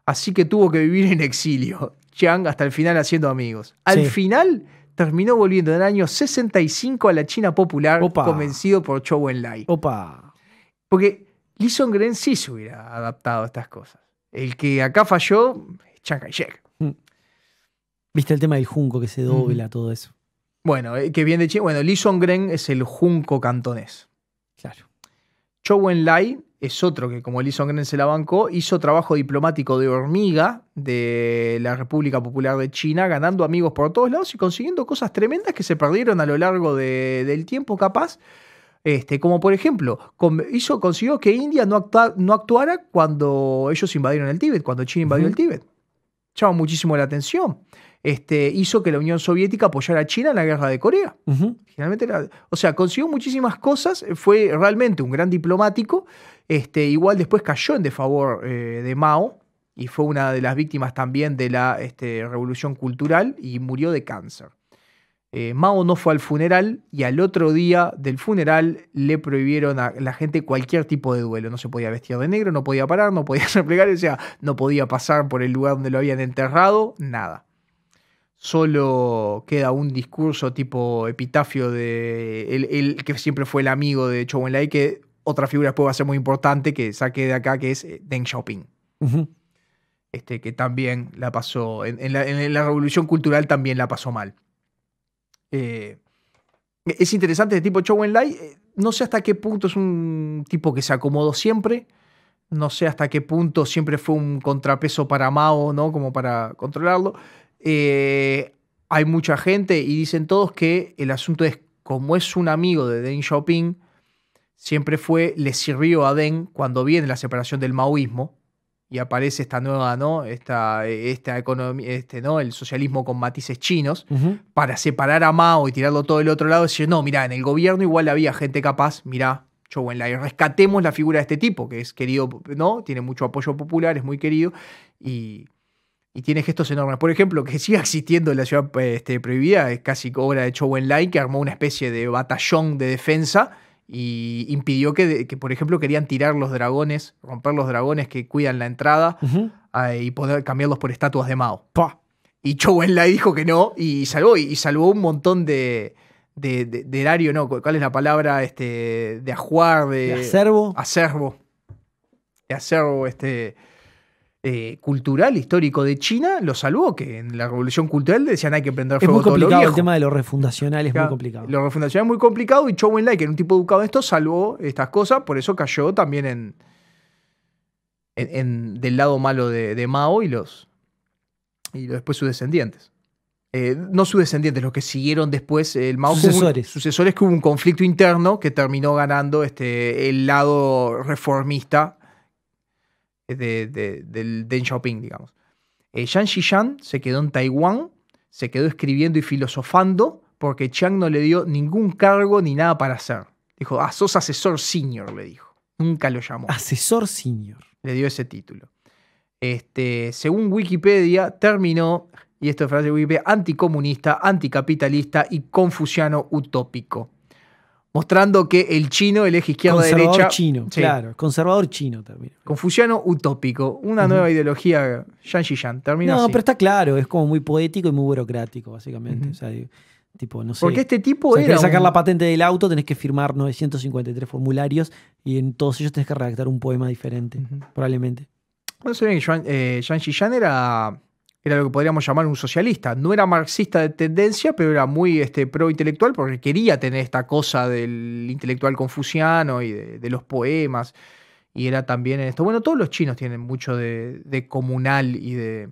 Así que tuvo que vivir en exilio. Chang hasta el final haciendo amigos. Al final terminó volviendo en el año 65 a la China popular, convencido por Chou Enlai. Opa. Porque Lee Gren sí se hubiera adaptado a estas cosas. El que acá falló es Chiang Kai-shek. Mm. Viste el tema del junco que se dobla, todo eso. Bueno, eh, que viene de China. Bueno, Lee Songren es el junco cantonés. Claro. Chou Enlai es otro que, como Lee Songren se la bancó, hizo trabajo diplomático de hormiga de la República Popular de China, ganando amigos por todos lados y consiguiendo cosas tremendas que se perdieron a lo largo del tiempo, capaz este, como por ejemplo, hizo, consiguió que India no, actuara cuando ellos invadieron el Tíbet, cuando China invadió el Tíbet. Llama muchísimo la atención. Este, hizo que la Unión Soviética apoyara a China en la guerra de Corea. o sea, consiguió muchísimas cosas, fue realmente un gran diplomático. Este, igual después cayó en desfavor eh, de Mao y fue una de las víctimas también de la este, revolución cultural y murió de cáncer. Eh, Mao no fue al funeral y al otro día del funeral le prohibieron a la gente cualquier tipo de duelo. No se podía vestir de negro, no podía parar, no podía replegar, o sea, no podía pasar por el lugar donde lo habían enterrado, nada. Solo queda un discurso tipo epitafio de él, que siempre fue el amigo de Chou Enlai, que otra figura después va a ser muy importante que saque de acá, que es eh, Deng Xiaoping. este, que también la pasó, en la revolución cultural también la pasó mal. Eh, es interesante el tipo Chow Lai. Eh, no sé hasta qué punto es un tipo que se acomodó siempre. No sé hasta qué punto siempre fue un contrapeso para Mao, ¿no? Como para controlarlo. Eh, hay mucha gente y dicen todos que el asunto es, como es un amigo de Deng Xiaoping, siempre fue, le sirvió a Deng cuando viene la separación del maoísmo, y aparece esta nueva, ¿no? Esta, e, esta economía, este, ¿no? El socialismo con matices chinos, para separar a Mao y tirarlo todo del otro lado, y no, mirá, en el gobierno igual había gente capaz, mirá, en Lai. rescatemos la figura de este tipo, que es querido, ¿no? Tiene mucho apoyo popular, es muy querido, y, tiene gestos enormes. Por ejemplo, que siga existiendo en la ciudad este, prohibida, es casi obra de Chow en Lai, que armó una especie de batallón de defensa y impidió que, por ejemplo, querían tirar los dragones, romper los dragones que cuidan la entrada ah, y poder cambiarlos por estatuas de Mao. Y Chowen la dijo que no y salvó, y, salvó un montón de, de, erario, no, ¿cuál es la palabra? Este, de ajuar, de... ¿De acervo. Acervo. De acervo, este... Eh, cultural, histórico de China, lo salvó, que en la revolución cultural decían hay que prender fuego. Es muy complicado, el tema de lo refundacional es muy complicado. Lo refundacional es muy complicado y Chou Enlai, que era un tipo educado en esto, salvó estas cosas, por eso cayó también en, en, del lado malo de, Mao y los y después sus descendientes. Eh, no sus descendientes, los que siguieron después el Mao. Sucesores. sucesores que hubo un conflicto interno que terminó ganando este, el lado reformista de, de, del Deng Xiaoping, digamos. Eh, Yang se quedó en Taiwán, se quedó escribiendo y filosofando porque Chiang no le dio ningún cargo ni nada para hacer. Dijo, ah, sos asesor senior, le dijo. Nunca lo llamó. Asesor senior. Le dio ese título. Este, según Wikipedia, terminó, y esto es frase de Wikipedia, anticomunista, anticapitalista y confuciano utópico mostrando que el chino eje izquierda-derecha. Conservador chino, claro, conservador chino termina. Confuciano utópico, una nueva ideología, Yan termina No, pero está claro, es como muy poético y muy burocrático, básicamente. O sea, tipo, no sé. Porque este tipo era Para sacar la patente del auto, tenés que firmar 953 formularios y en todos ellos tenés que redactar un poema diferente, probablemente. Bueno, sé que eh, Yan, era era lo que podríamos llamar un socialista. No era marxista de tendencia, pero era muy este, pro-intelectual porque quería tener esta cosa del intelectual confuciano y de, los poemas. Y era también en esto. Bueno, todos los chinos tienen mucho de, comunal y de,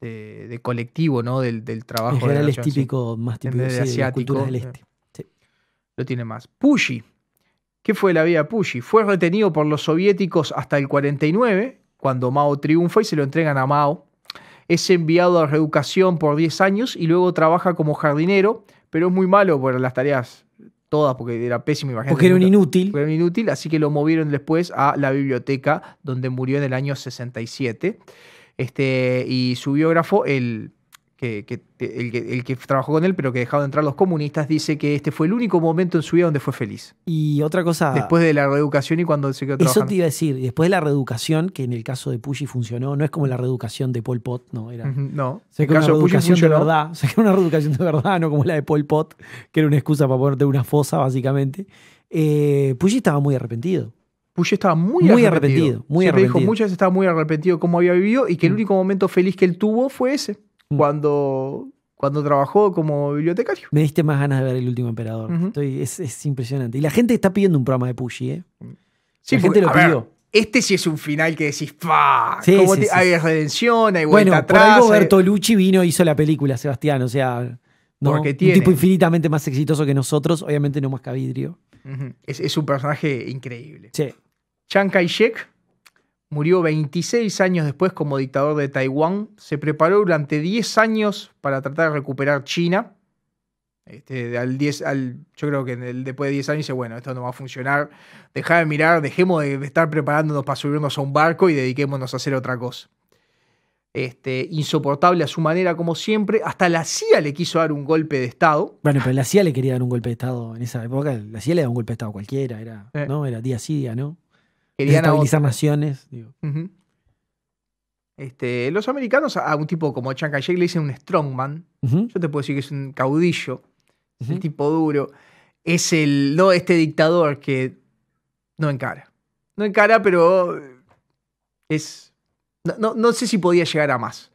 de, colectivo, ¿no? Del, trabajo. En general es típico, más típico de, la cultura del eh. este. Lo tiene más. Puyi. ¿Qué fue la vida de Puyi? Fue retenido por los soviéticos hasta el 49, cuando Mao triunfa y se lo entregan a Mao es enviado a reeducación por 10 años y luego trabaja como jardinero, pero es muy malo por las tareas todas, porque era pésimo, imagínate. Porque era un inútil. era inútil, así que lo movieron después a la biblioteca, donde murió en el año 67. Este, y su biógrafo, el que, el, que, trabajó con él, pero que dejaba de entrar los comunistas, dice que este fue el único momento en su vida donde fue feliz. Y otra cosa. Después de la reeducación y cuando se quedó trabajando. Eso te iba a decir, después de la reeducación, que en el caso de Pucci funcionó, no es como la reeducación de Pol Pot, no. Era, no. Se una reeducación de verdad, una reeducación de verdad, no como la de Pol Pot, que era una excusa para ponerte una fosa, básicamente. Eh, estaba muy arrepentido. Puyo estaba muy, arrepentido. Muy arrepentido. dijo muchas veces estaba muy arrepentido de cómo había vivido y que el mm. único momento feliz que él tuvo fue ese cuando, cuando trabajó como bibliotecario. Me diste más ganas de ver El último emperador. es, impresionante. Y la gente está pidiendo un programa de Pushy, ¿eh? Mm. Sí, la gente lo pidió. este sí es un final que decís, ¡pah! Hay redención, hay vuelta bueno, atrás. Bertolucci vino e hizo la película, Sebastián. O sea, un tipo infinitamente más exitoso que nosotros, obviamente no más cavidrio. es, un personaje increíble. Sí. Chiang Kai-shek, Murió 26 años después como dictador de Taiwán. Se preparó durante 10 años para tratar de recuperar China. Este, al 10, al, yo creo que en el, después de 10 años dice, bueno, esto no va a funcionar. Dejá de mirar, dejemos de estar preparándonos para subirnos a un barco y dediquémonos a hacer otra cosa. Este, insoportable a su manera, como siempre. Hasta la CIA le quiso dar un golpe de Estado. Bueno, pero la CIA le quería dar un golpe de Estado en esa época. La CIA le da un golpe de Estado cualquiera, era, eh. ¿no? Era día sí, día no. Querían estabilizar naciones. este, los americanos a un tipo como Chiang kai le dicen un strongman. Yo te puedo decir que es un caudillo, es un tipo duro. Es el, este dictador que no encara. No encara, pero es... No, sé si podía llegar a más.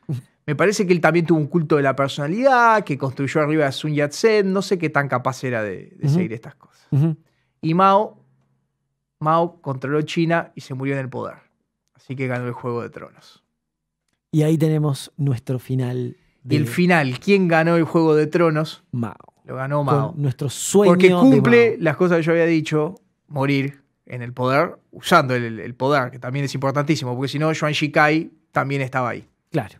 Me parece que él también tuvo un culto de la personalidad, que construyó arriba de Sun Yat-sen, no sé qué tan capaz era de, seguir estas cosas. Y Mao Mao controló China y se murió en el poder. Así que ganó el Juego de Tronos. Y ahí tenemos nuestro final. Y el final, ¿quién ganó el Juego de Tronos? Mao. Lo ganó Mao. nuestro sueño. Porque cumple las cosas que yo había dicho, morir en el poder, usando el, poder, que también es importantísimo, porque si no, Yuan Shikai también estaba ahí. Claro.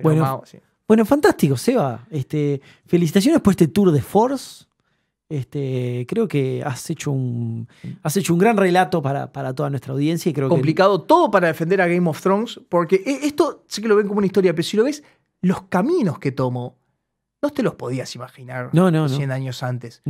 bueno, bueno, fantástico, Seba. Este, felicitaciones por este tour de Force. Este, creo que has hecho un, mm. has hecho un gran relato para, toda nuestra audiencia. Y creo Complicado todo para defender a Game of Thrones, porque e, esto sé que lo ven como una historia, pero si lo ves, los caminos que tomó, no te los podías imaginar 100 años antes.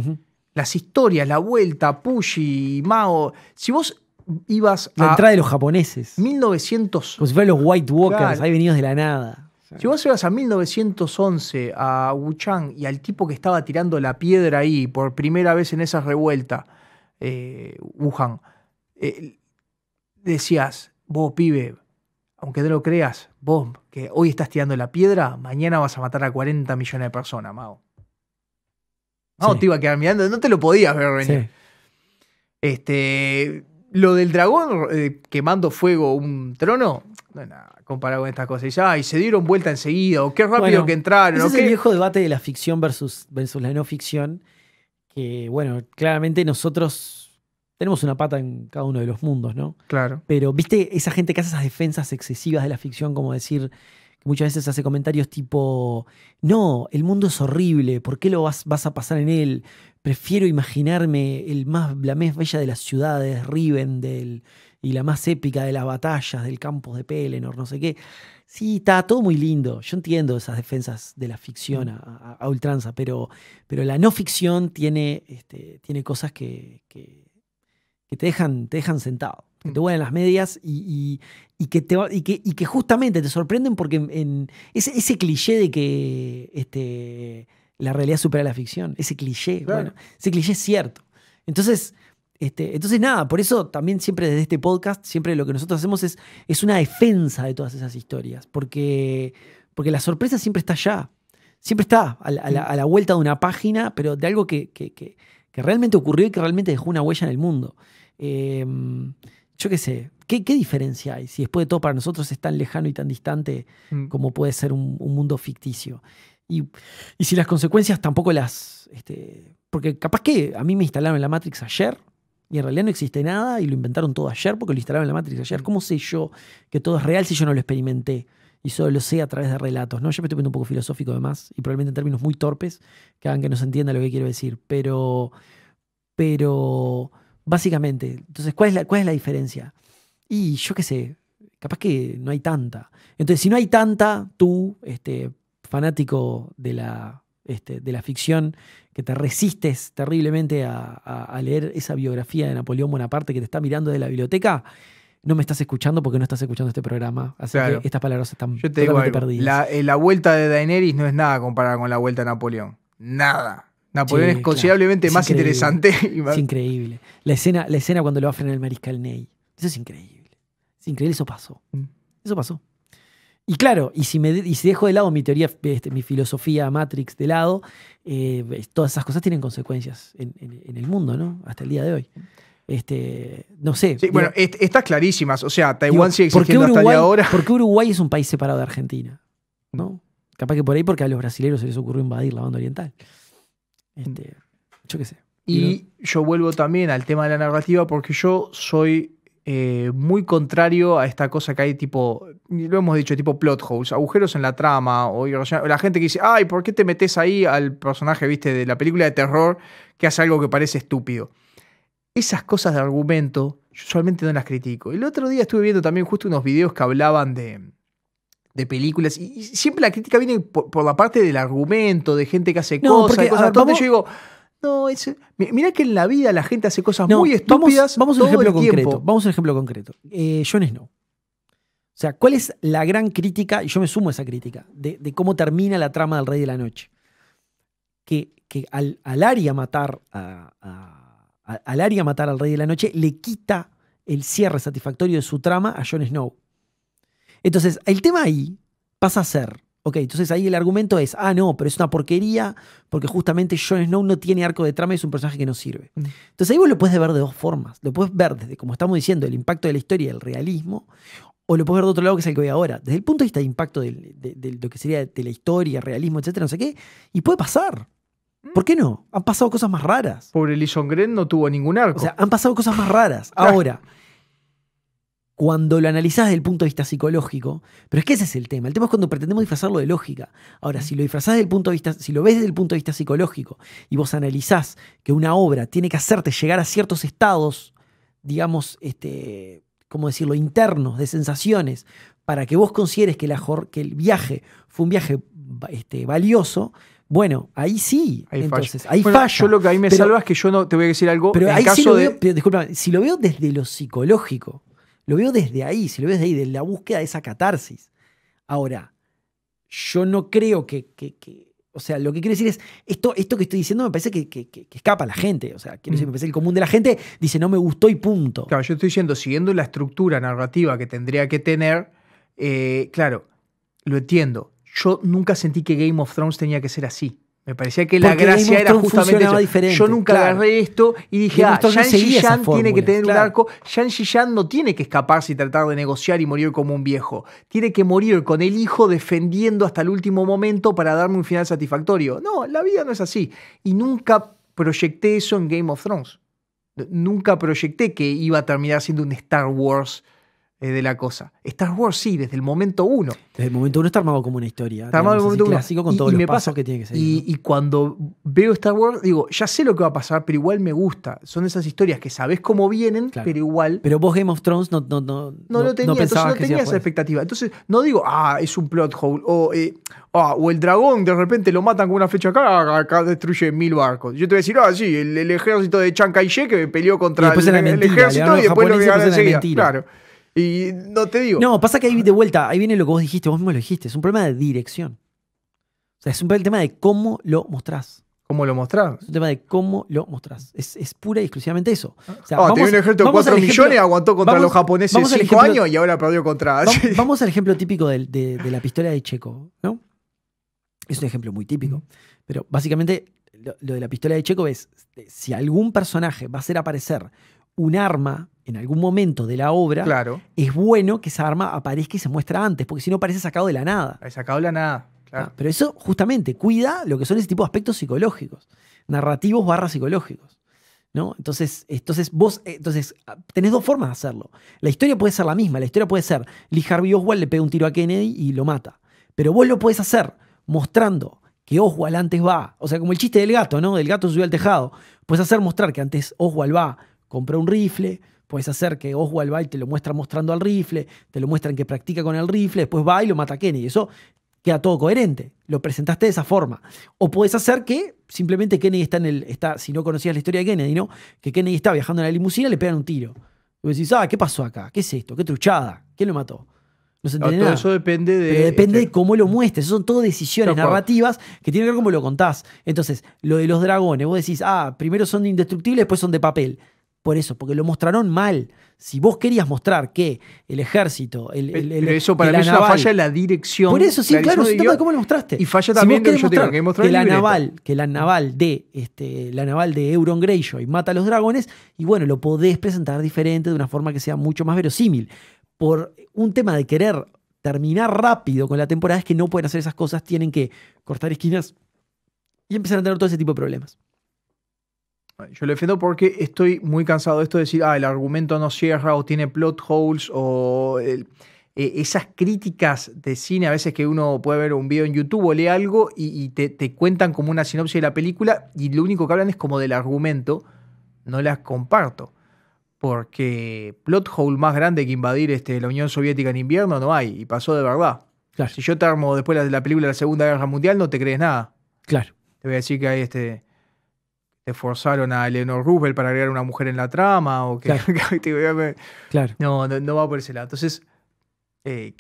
Las historias, la vuelta, Pushi, Mao. Si vos ibas a. La entrada de los japoneses. 1900. pues si los White Walkers, ahí venidos de la nada. Si vos llegas a 1911 a Wuchang y al tipo que estaba tirando la piedra ahí por primera vez en esa revuelta, eh, Wuhan, eh, decías, vos pibe, aunque te lo creas, vos que hoy estás tirando la piedra, mañana vas a matar a 40 millones de personas, Mao. Mao te iba a quedar mirando, no te lo podías ver venir. Este, lo del dragón eh, quemando fuego un trono, no nada comparado con estas cosas. Y ya, y se dieron vuelta enseguida, o qué rápido que entraron. Ese es el viejo debate de la ficción versus, la no ficción. Que, bueno, claramente nosotros tenemos una pata en cada uno de los mundos, ¿no? Claro. Pero, ¿viste esa gente que hace esas defensas excesivas de la ficción, como decir muchas veces hace comentarios tipo, no, el mundo es horrible, ¿por qué lo vas, vas a pasar en él? Prefiero imaginarme el más, la más bella de las ciudades, Riven, y la más épica de las batallas del campo de Pelennor, no sé qué. Sí, está todo muy lindo. Yo entiendo esas defensas de la ficción mm. a, ultranza, pero, pero la no ficción tiene, este, tiene cosas que, que, te, dejan, te dejan sentado, que te mm. vuelan las medias y, que te, y que, justamente te sorprenden porque ese, cliché de que este, la realidad supera la ficción. Ese cliché, bueno, ese cliché es cierto. Entonces, este, entonces nada, por eso también siempre desde este podcast, siempre lo que nosotros hacemos es, es una defensa de todas esas historias, porque, porque la sorpresa siempre está allá, siempre está a la, vuelta de una página, pero de algo que, realmente ocurrió y que realmente dejó una huella en el mundo. Em, yo qué sé, ¿qué, diferencia hay si después de todo para nosotros es tan lejano y tan distante mm. como puede ser un, un mundo ficticio? Y, si las consecuencias tampoco las... Este, porque capaz que a mí me instalaron en la Matrix ayer y en realidad no existe nada y lo inventaron todo ayer porque lo instalaron en la Matrix ayer. ¿Cómo sé yo que todo es real si yo no lo experimenté? Y solo lo sé a través de relatos, ¿no? Yo me estoy poniendo un poco filosófico además y probablemente en términos muy torpes que hagan que no se entienda lo que quiero decir. Pero... Pero... Básicamente, entonces, ¿cuál es la, cuál es la diferencia? Y yo qué sé, capaz que no hay tanta. Entonces, si no hay tanta, tú este, fanático de la, este, de la ficción, que te resistes terriblemente a, leer esa biografía de Napoleón Bonaparte que te está mirando de la biblioteca, no me estás escuchando porque no estás escuchando este programa. Así que estas palabras están muy perdidas. Eh, la, vuelta de Daenerys no es nada comparada con la vuelta de Napoleón. Nada. Napoleón es considerablemente más interesante. Es increíble. La escena, la escena cuando lo va a el mariscal Ney. Eso es increíble. Es increíble, eso pasó. Mm. Eso pasó. Y claro, y si, me, y dejo de lado mi teoría, este, mi filosofía Matrix de lado, eh, todas esas cosas tienen consecuencias en, el mundo, ¿no? Hasta el día de hoy. Este, no sé. bueno, estas clarísimas. O sea, Taiwán sigue existiendo hasta día ahora. ¿Por qué Uruguay es un país separado de Argentina? ¿No? Capaz que por ahí porque a los brasileños se les ocurrió invadir la banda oriental. Este, yo qué sé. Y yo vuelvo también al tema de la narrativa porque yo soy eh, muy contrario a esta cosa que hay tipo, lo hemos dicho, tipo plot holes, agujeros en la trama, o, la gente que dice, ay, ¿por qué te metes ahí al personaje, viste, de la película de terror que hace algo que parece estúpido? Esas cosas de argumento, yo usualmente no las critico. El otro día estuve viendo también justo unos videos que hablaban de, de películas, y, siempre la crítica viene por, la parte del argumento, de gente que hace cosas, yo digo no, es, que en la vida la gente hace cosas muy estúpidas. Vamos, a un ejemplo concreto. Vamos un ejemplo concreto. Jon Snow. O sea, ¿cuál es la gran crítica? Y yo me sumo a esa crítica, de, cómo termina la trama del Rey de la Noche. Que, al, al matar a, al Aria matar al Rey de la Noche le quita el cierre satisfactorio de su trama a Jon Snow. Entonces, el tema ahí pasa a ser Ok, entonces ahí el argumento es, ah, no, pero es una porquería porque justamente Jon Snow no tiene arco de trama y es un personaje que no sirve. Mm. Entonces ahí vos lo puedes ver de dos formas. Lo puedes ver desde, como estamos diciendo, el impacto de la historia, y el realismo, o lo puedes ver de otro lado que es el que voy ahora. Desde el punto de vista de impacto de, lo que sería de la historia, realismo, etcétera, no sé qué. Y puede pasar. Mm. ¿Por qué no? Han pasado cosas más raras. Pobre Lee John Green no tuvo ningún arco. O sea, han pasado cosas más raras. Ahora, cuando lo analizás desde el punto de vista psicológico, pero es que ese es el tema. El tema es cuando pretendemos disfrazarlo de lógica. Ahora, si lo disfrazás desde el punto de vista, si lo ves desde el punto de vista psicológico y vos analizás que una obra tiene que hacerte llegar a ciertos estados, digamos, este, ¿cómo decirlo?, internos, de sensaciones, para que vos consideres que, el viaje fue un viaje este, valioso, bueno, ahí sí. Entonces, falla. ahí Yo lo que ahí me salva es que yo no te voy a decir algo. Pero en caso sí si lo veo desde lo psicológico, lo veo desde ahí, si lo ves desde ahí, desde la búsqueda de esa catarsis. Ahora, yo no creo que, o sea, lo que quiero decir es, esto, esto que estoy diciendo me parece que, escapa a la gente. O sea, quiero decir, mm. me parece que el común de la gente dice, no me gustó y punto. Claro, yo estoy diciendo, siguiendo la estructura narrativa que tendría que tener, eh, claro, lo entiendo. Yo nunca sentí que Game of Thrones tenía que ser así. Me parecía que la gracia era justamente eso. Diferente, Yo nunca agarré esto y dije, ah, Yang Yan tiene que tener un arco. Yang Yan no tiene que escaparse y tratar de negociar y morir como un viejo. Tiene que morir con el hijo defendiendo hasta el último momento para darme un final satisfactorio. No, la vida no es así. Y nunca proyecté eso en Game of Thrones. Nunca proyecté que iba a terminar siendo un Star Wars eh, de la cosa. Star Wars sí, desde el momento uno. Desde el momento uno está armado como una historia. Está armado como clásico con y, que tiene que ser. Y, cuando veo Star Wars, digo, ya sé lo que va a pasar, pero igual me gusta. Son esas historias que sabes cómo vienen, pero igual. Pero vos Game of Thrones no no no no, no tenía, no tenía esa expectativa. Entonces no digo, ah, es un plot hole o eh, ah, o el dragón de repente lo matan con una flecha acá, acá destruye mil barcos. Yo te voy a decir, ah, sí, el, ejército de Chiang Kai-shek que eh, peleó contra el, ejército y después lo que Claro. Y no te digo. No, pasa que ahí de vuelta, ahí viene lo que vos dijiste, vos mismo lo dijiste. Es un problema de dirección. O sea, es un tema de cómo lo mostrás. ¿Cómo lo mostrás? Es un tema de cómo lo mostrás. Es, pura y exclusivamente eso. O sea, ah, un ejército de 4 millones, aguantó contra los japoneses 5 años y ahora perdió contra. Vamos, al ejemplo típico de, la pistola de Checo, ¿no? Es un ejemplo muy típico. Pero básicamente, lo, lo de la pistola de Checo es: si algún personaje va a hacer aparecer un arma en algún momento de la obra, es bueno que esa arma aparezca y se muestra antes, porque si no parece sacado de la nada. Sacado de la nada, claro. Ah, pero eso justamente cuida lo que son ese tipo de aspectos psicológicos, narrativos barra psicológicos. ¿no? Entonces, entonces vos eh, entonces, ah, tenés dos formas de hacerlo. La historia puede ser la misma, la historia puede ser Lee Harvey Oswald le pega un tiro a Kennedy y lo mata. Pero vos lo puedes hacer mostrando que Oswald antes va, o sea, como el chiste del gato, ¿no? Del gato subió al tejado. Puedes hacer mostrar que antes Oswald va compró un rifle, puedes hacer que Oswald va te lo muestra mostrando al rifle, te lo muestran que practica con el rifle, después va y lo mata a Kennedy. Eso queda todo coherente. Lo presentaste de esa forma. O puedes hacer que simplemente Kennedy está en el. Está, si no conocías la historia de Kennedy, ¿no? Que Kennedy está viajando en la limusina y le pegan un tiro. Y vos decís, ah, ¿qué pasó acá? ¿Qué es esto? ¿Qué truchada? ¿Quién lo mató? No se entiende Eso depende de. depende este de cómo lo muestres. son todas decisiones narrativas que tienen que ver cómo lo contás. Entonces, lo de los dragones, vos decís, ah, primero son indestructibles, después son de papel por eso, porque lo mostraron mal. Si vos querías mostrar que el ejército, el, el, Pero eso para mí es falla la dirección. Por eso, sí, claro, cómo lo mostraste. Y falla también que, la naval, que la naval de este, la naval de Euron Greyjoy mata a los dragones y bueno, lo podés presentar diferente de una forma que sea mucho más verosímil. Por un tema de querer terminar rápido con la temporada es que no pueden hacer esas cosas, tienen que cortar esquinas y empezar a tener todo ese tipo de problemas. Yo lo defiendo porque estoy muy cansado de esto de decir, ah, el argumento no cierra o tiene plot holes o e-, esas críticas de cine, a veces que uno puede ver un video en YouTube o lee algo y, te, cuentan como una sinopsis de la película y lo único que hablan es como del argumento, no las comparto. Porque plot hole más grande que invadir este, la Unión Soviética en invierno no hay y pasó de verdad. Claro. Si yo te armo después de la, la película de la Segunda Guerra Mundial, no te crees nada. Claro. Te voy a decir que hay este esforzaron forzaron a Eleanor Roosevelt para agregar una mujer en la trama o que... Claro. No, no, va por ese lado. Entonces, eh,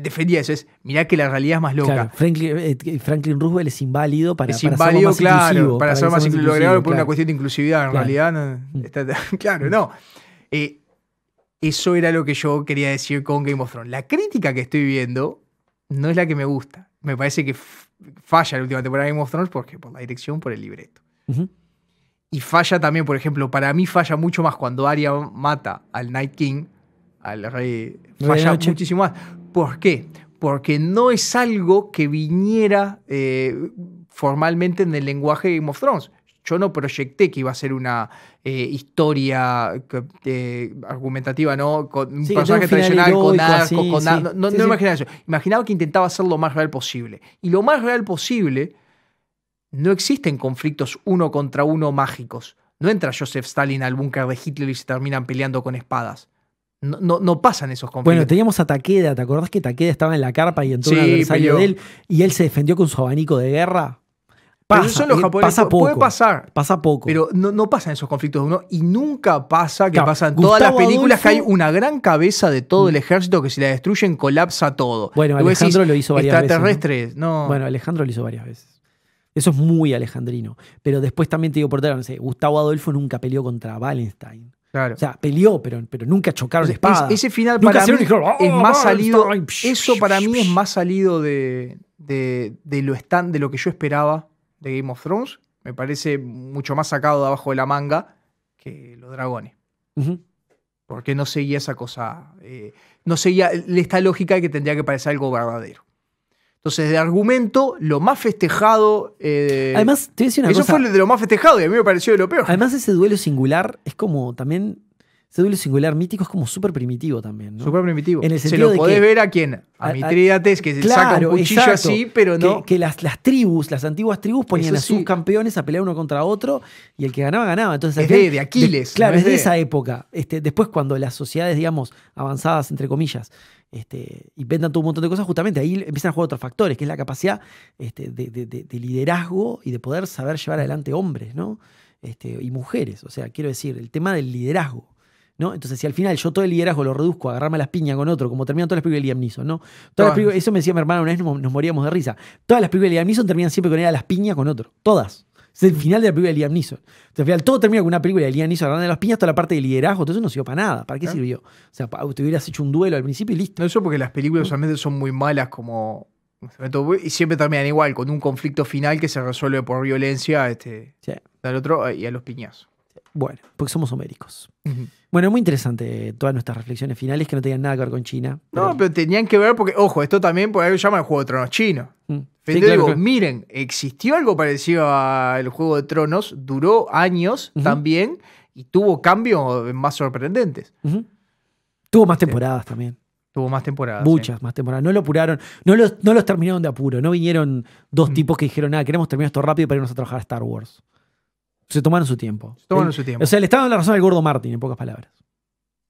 defendía eso, es mirá que la realidad es más loca. Eh, Franklin, Roosevelt es inválido para, es para ser más claro, Para, para ser más inclusivo, por una cuestión de inclusividad, en realidad. No, mm. claro, no. Eh, eso era lo que yo quería decir con Game of Thrones. La crítica que estoy viendo no es la que me gusta. Me parece que falla la última temporada de Game of Thrones porque por la dirección, por el libreto. Y falla también, por ejemplo, para mí falla mucho más cuando Arya mata al Night King, al rey. Falla muchísimo más. ¿Por qué? Porque no es algo que viniera eh, formalmente en el lenguaje de Game of Thrones. Yo no proyecté que iba a ser una eh, historia eh, argumentativa, ¿no? Con un personaje tradicional, con arco, con No, imaginaba eso. Imaginaba que intentaba ser lo más real posible. Y lo más real posible no existen conflictos uno contra uno mágicos. No entra Joseph Stalin al búnker de Hitler y se terminan peleando con espadas. No, no, pasan esos conflictos. Bueno, teníamos a Takeda, ¿te acordás que Takeda estaba en la carpa y entró adversario de él y él se defendió con su abanico de guerra? Pasa, eh, poco, puede pasar. Pasa poco. Pero no, pasan esos conflictos uno. Y nunca pasa que pasan todas las películas que hay una gran cabeza de todo el mm. ejército que si la destruyen colapsa todo. Bueno, Alejandro lo hizo varias veces. ¿no? Bueno, Alejandro lo hizo varias veces. Eso es muy alejandrino. Pero después también te digo por detrás, Gustavo Adolfo nunca peleó contra Wallenstein. O sea, peleó, pero, pero nunca chocaron espadas. ese final oh, para mí es más salido. Eso para mí es más salido de, lo de lo que yo esperaba de Game of Thrones. Me parece mucho más sacado de abajo de la manga que los dragones. Porque no seguía esa cosa. Eh, no seguía esta lógica de que tendría que parecer algo verdadero. Entonces, de argumento, lo más festejado. Eh, Además, te voy a decir una eso Eso fue de lo más festejado y a mí me pareció de lo peor. Además, ese duelo singular es como también ese duelo singular mítico es como súper primitivo también. Súper primitivo. En el Se lo de podés ver a quien, A, que saca un cuchillo así, pero no. Que, las, tribus, las antiguas tribus, ponían a sus campeones a pelear uno contra otro y el que ganaba, ganaba. Entonces, es de, Aquiles. claro, es de, esa época. Este, después, cuando las sociedades, digamos, avanzadas, entre comillas, este, inventan todo un montón de cosas, justamente ahí empiezan a jugar otros factores, que es la capacidad este, de, liderazgo y de poder saber llevar adelante hombres, ¿no? y mujeres. O sea, quiero decir, el tema del liderazgo entonces, si al final yo todo el liderazgo lo reduzco a agarrarme a las piñas con otro, como terminan todas las películas de Liam Neeson, ¿no? eso me decía mi hermano una vez, nos, moríamos de risa. Todas las películas de Liam Neeson terminan siempre con ir a las piñas con otro. Todas. Es el final de la película de Liam Neeson. al final todo termina con una película de Liam Neeson agarrando las piñas, toda la parte de liderazgo, entonces no sirvió para nada. ¿Para qué sirvió? O sea, te hubieras hecho un duelo al principio y listo. No, eso porque las películas solamente son muy malas como y siempre terminan igual, con un conflicto final que se resuelve por violencia este, al otro eh, y a los piñazos. Bueno, porque somos homéricos. Bueno, muy interesante todas nuestras reflexiones finales que no tenían nada que ver con China. No, pero, tenían que ver porque, ojo, esto también por algo llama el juego de tronos chino. Mm. miren, existió algo parecido al juego de tronos, duró años también y tuvo cambios más sorprendentes. Tuvo más temporadas también. Tuvo más temporadas. Muchas más temporadas. No lo apuraron, no los, no terminaron de apuro. No vinieron dos mm. tipos que dijeron, nada, ah, queremos terminar esto rápido para irnos a trabajar a Star Wars. Se tomaron su tiempo. Se tomaron eh, su tiempo. O sea, le están dando la razón al gordo Martin, en pocas palabras.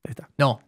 está. No.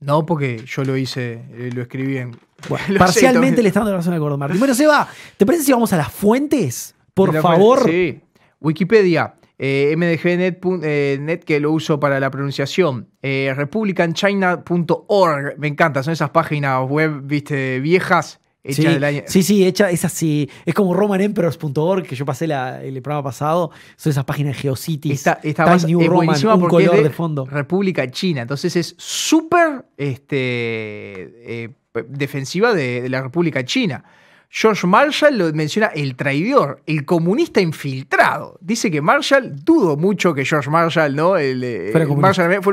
No, porque yo lo hice, eh, lo escribí en. parcialmente le están dando la razón al gordo Martin. Bueno, Seba, ¿te parece si vamos a las fuentes? Por favor. sí. Wikipedia. Eh, mdgnet eh, que lo uso para la pronunciación, republicanchina.org, me encanta, son esas páginas web, viste, viejas, sí, Sí, hecha, es así. Es como romanemperors.org, que yo pasé el programa pasado. Son esas páginas de Geocities. está está New es un color de, fondo. República China. Entonces es súper este, eh, defensiva de, la República China. George Marshall lo menciona el traidor, el comunista infiltrado. Dice que Marshall, dudo mucho que George Marshall, ¿no? El, eh, fuera,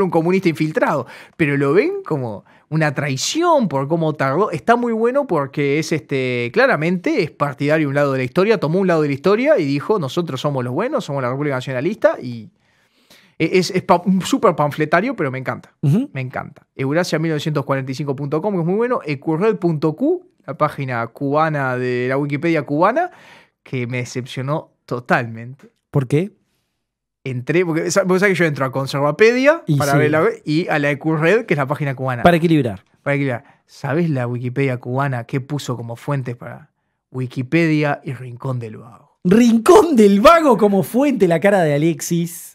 un comunista infiltrado, pero lo ven como una traición por cómo tardó. Está muy bueno porque es este, claramente es partidario de un lado de la historia, tomó un lado de la historia y dijo, nosotros somos los buenos, somos la República Nacionalista y e, es súper panfletario, pero me encanta. Me encanta. Eurasia1945.com es muy bueno. Ecurred.q la página cubana de la Wikipedia cubana, que me decepcionó totalmente. ¿Por qué? Entré, porque vos sabés que yo entro a Conservapedia y para y a la Ecurred, que es la página cubana. Para equilibrar. Para equilibrar. ¿Sabés la Wikipedia cubana que puso como fuentes para Wikipedia y Rincón del Vago? Rincón del Vago como fuente, la cara de Alexis.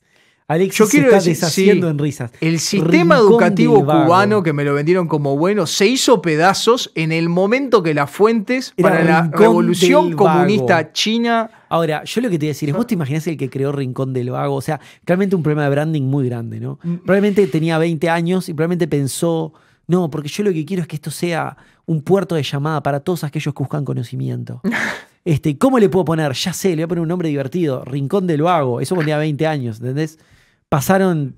Alex Yo quiero se está en risas. El sistema educativo cubano que me lo vendieron como bueno se hizo pedazos en el momento que las fuentes para la revolución comunista china. Ahora, yo lo que te voy a decir es, vos te imaginás el que creó Rincón del Vago, o sea, realmente un problema de branding muy grande, ¿no? Mm. Probablemente tenía 20 años y probablemente pensó, no, porque yo lo que quiero es que esto sea un puerto de llamada para todos aquellos que buscan conocimiento. Este, ¿Cómo le puedo poner? Ya sé, le voy a poner un nombre divertido, Rincón del Vago, eso ponía 20 años, ¿entendés? pasaron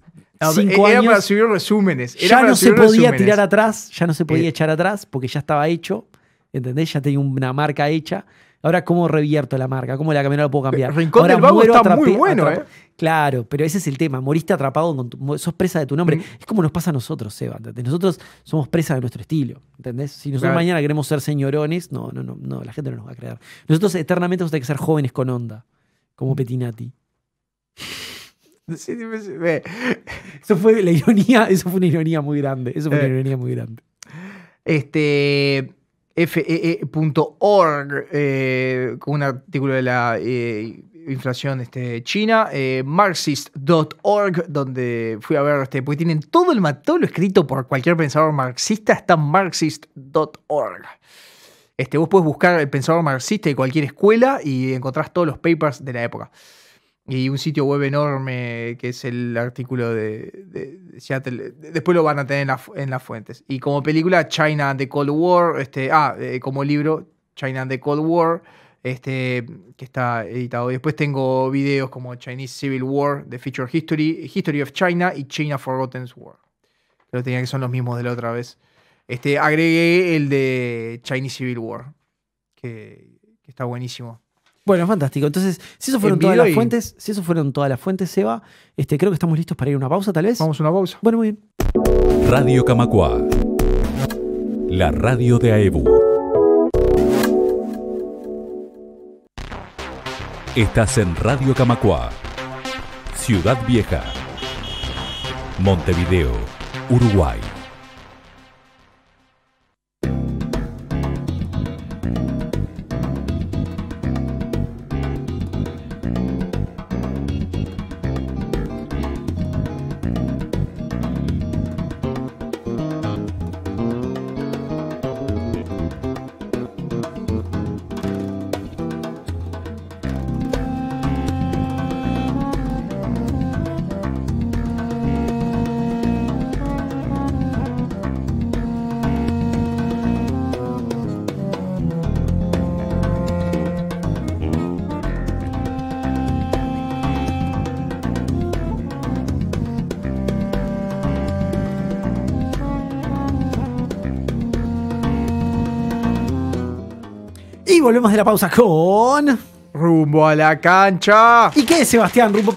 cinco e-, años. para resúmenes. ya no se podía tirar atrás, ya no se podía eh. echar atrás porque ya estaba hecho. ¿Entendés? Ya tenía una marca hecha. Ahora, ¿cómo revierto la marca? ¿Cómo la camioneta la puedo cambiar? Rincón del Vago está muy bueno, ¿eh? Claro, pero ese es el tema. Moriste atrapado, con tu, sos presa de tu nombre. Mm. Es como nos pasa a nosotros, Seba. Nosotros somos presa de nuestro estilo, ¿entendés? Si nosotros mañana queremos ser señorones, no, no, no, no, la gente no nos va a creer. Nosotros eternamente tenemos que ser jóvenes con onda, como mm. Petinati. Eso fue la ironía, eso fue una ironía muy grande. Eso fue una eh. ironía muy grande. Este fee.org, eh, con un artículo de la eh, inflación este, china, marxist.org, donde fui a ver, este, porque tienen todo el todo lo escrito por cualquier pensador marxista, está marxist.org. Este, vos puedes buscar el pensador marxista de cualquier escuela y encontrás todos los papers de la época y un sitio web enorme que es el artículo de, Seattle. Después lo van a tener en, las fuentes. Y como película, China and the Cold War. Este, ah, eh, como libro, China and the Cold War. Este, que está editado. después tengo videos como Chinese Civil War, The Future History, History of China y China Forgotten's War. Pero tenía que son los mismos de la otra vez. Este, agregué el de Chinese Civil War, que está buenísimo. Bueno, fantástico. Entonces, si eso fueron todas las fuentes, si eso fueron todas las fuentes, Seba, este, creo que estamos listos para ir a una pausa, tal vez. Vamos a una pausa. Bueno, muy bien. Radio Camacua. La radio de AEBU. Estás en Radio Camacua. Ciudad Vieja. Montevideo, Uruguay. volvemos de la pausa con... Rumbo a la cancha. ¿Y qué es Sebastián? Rumbo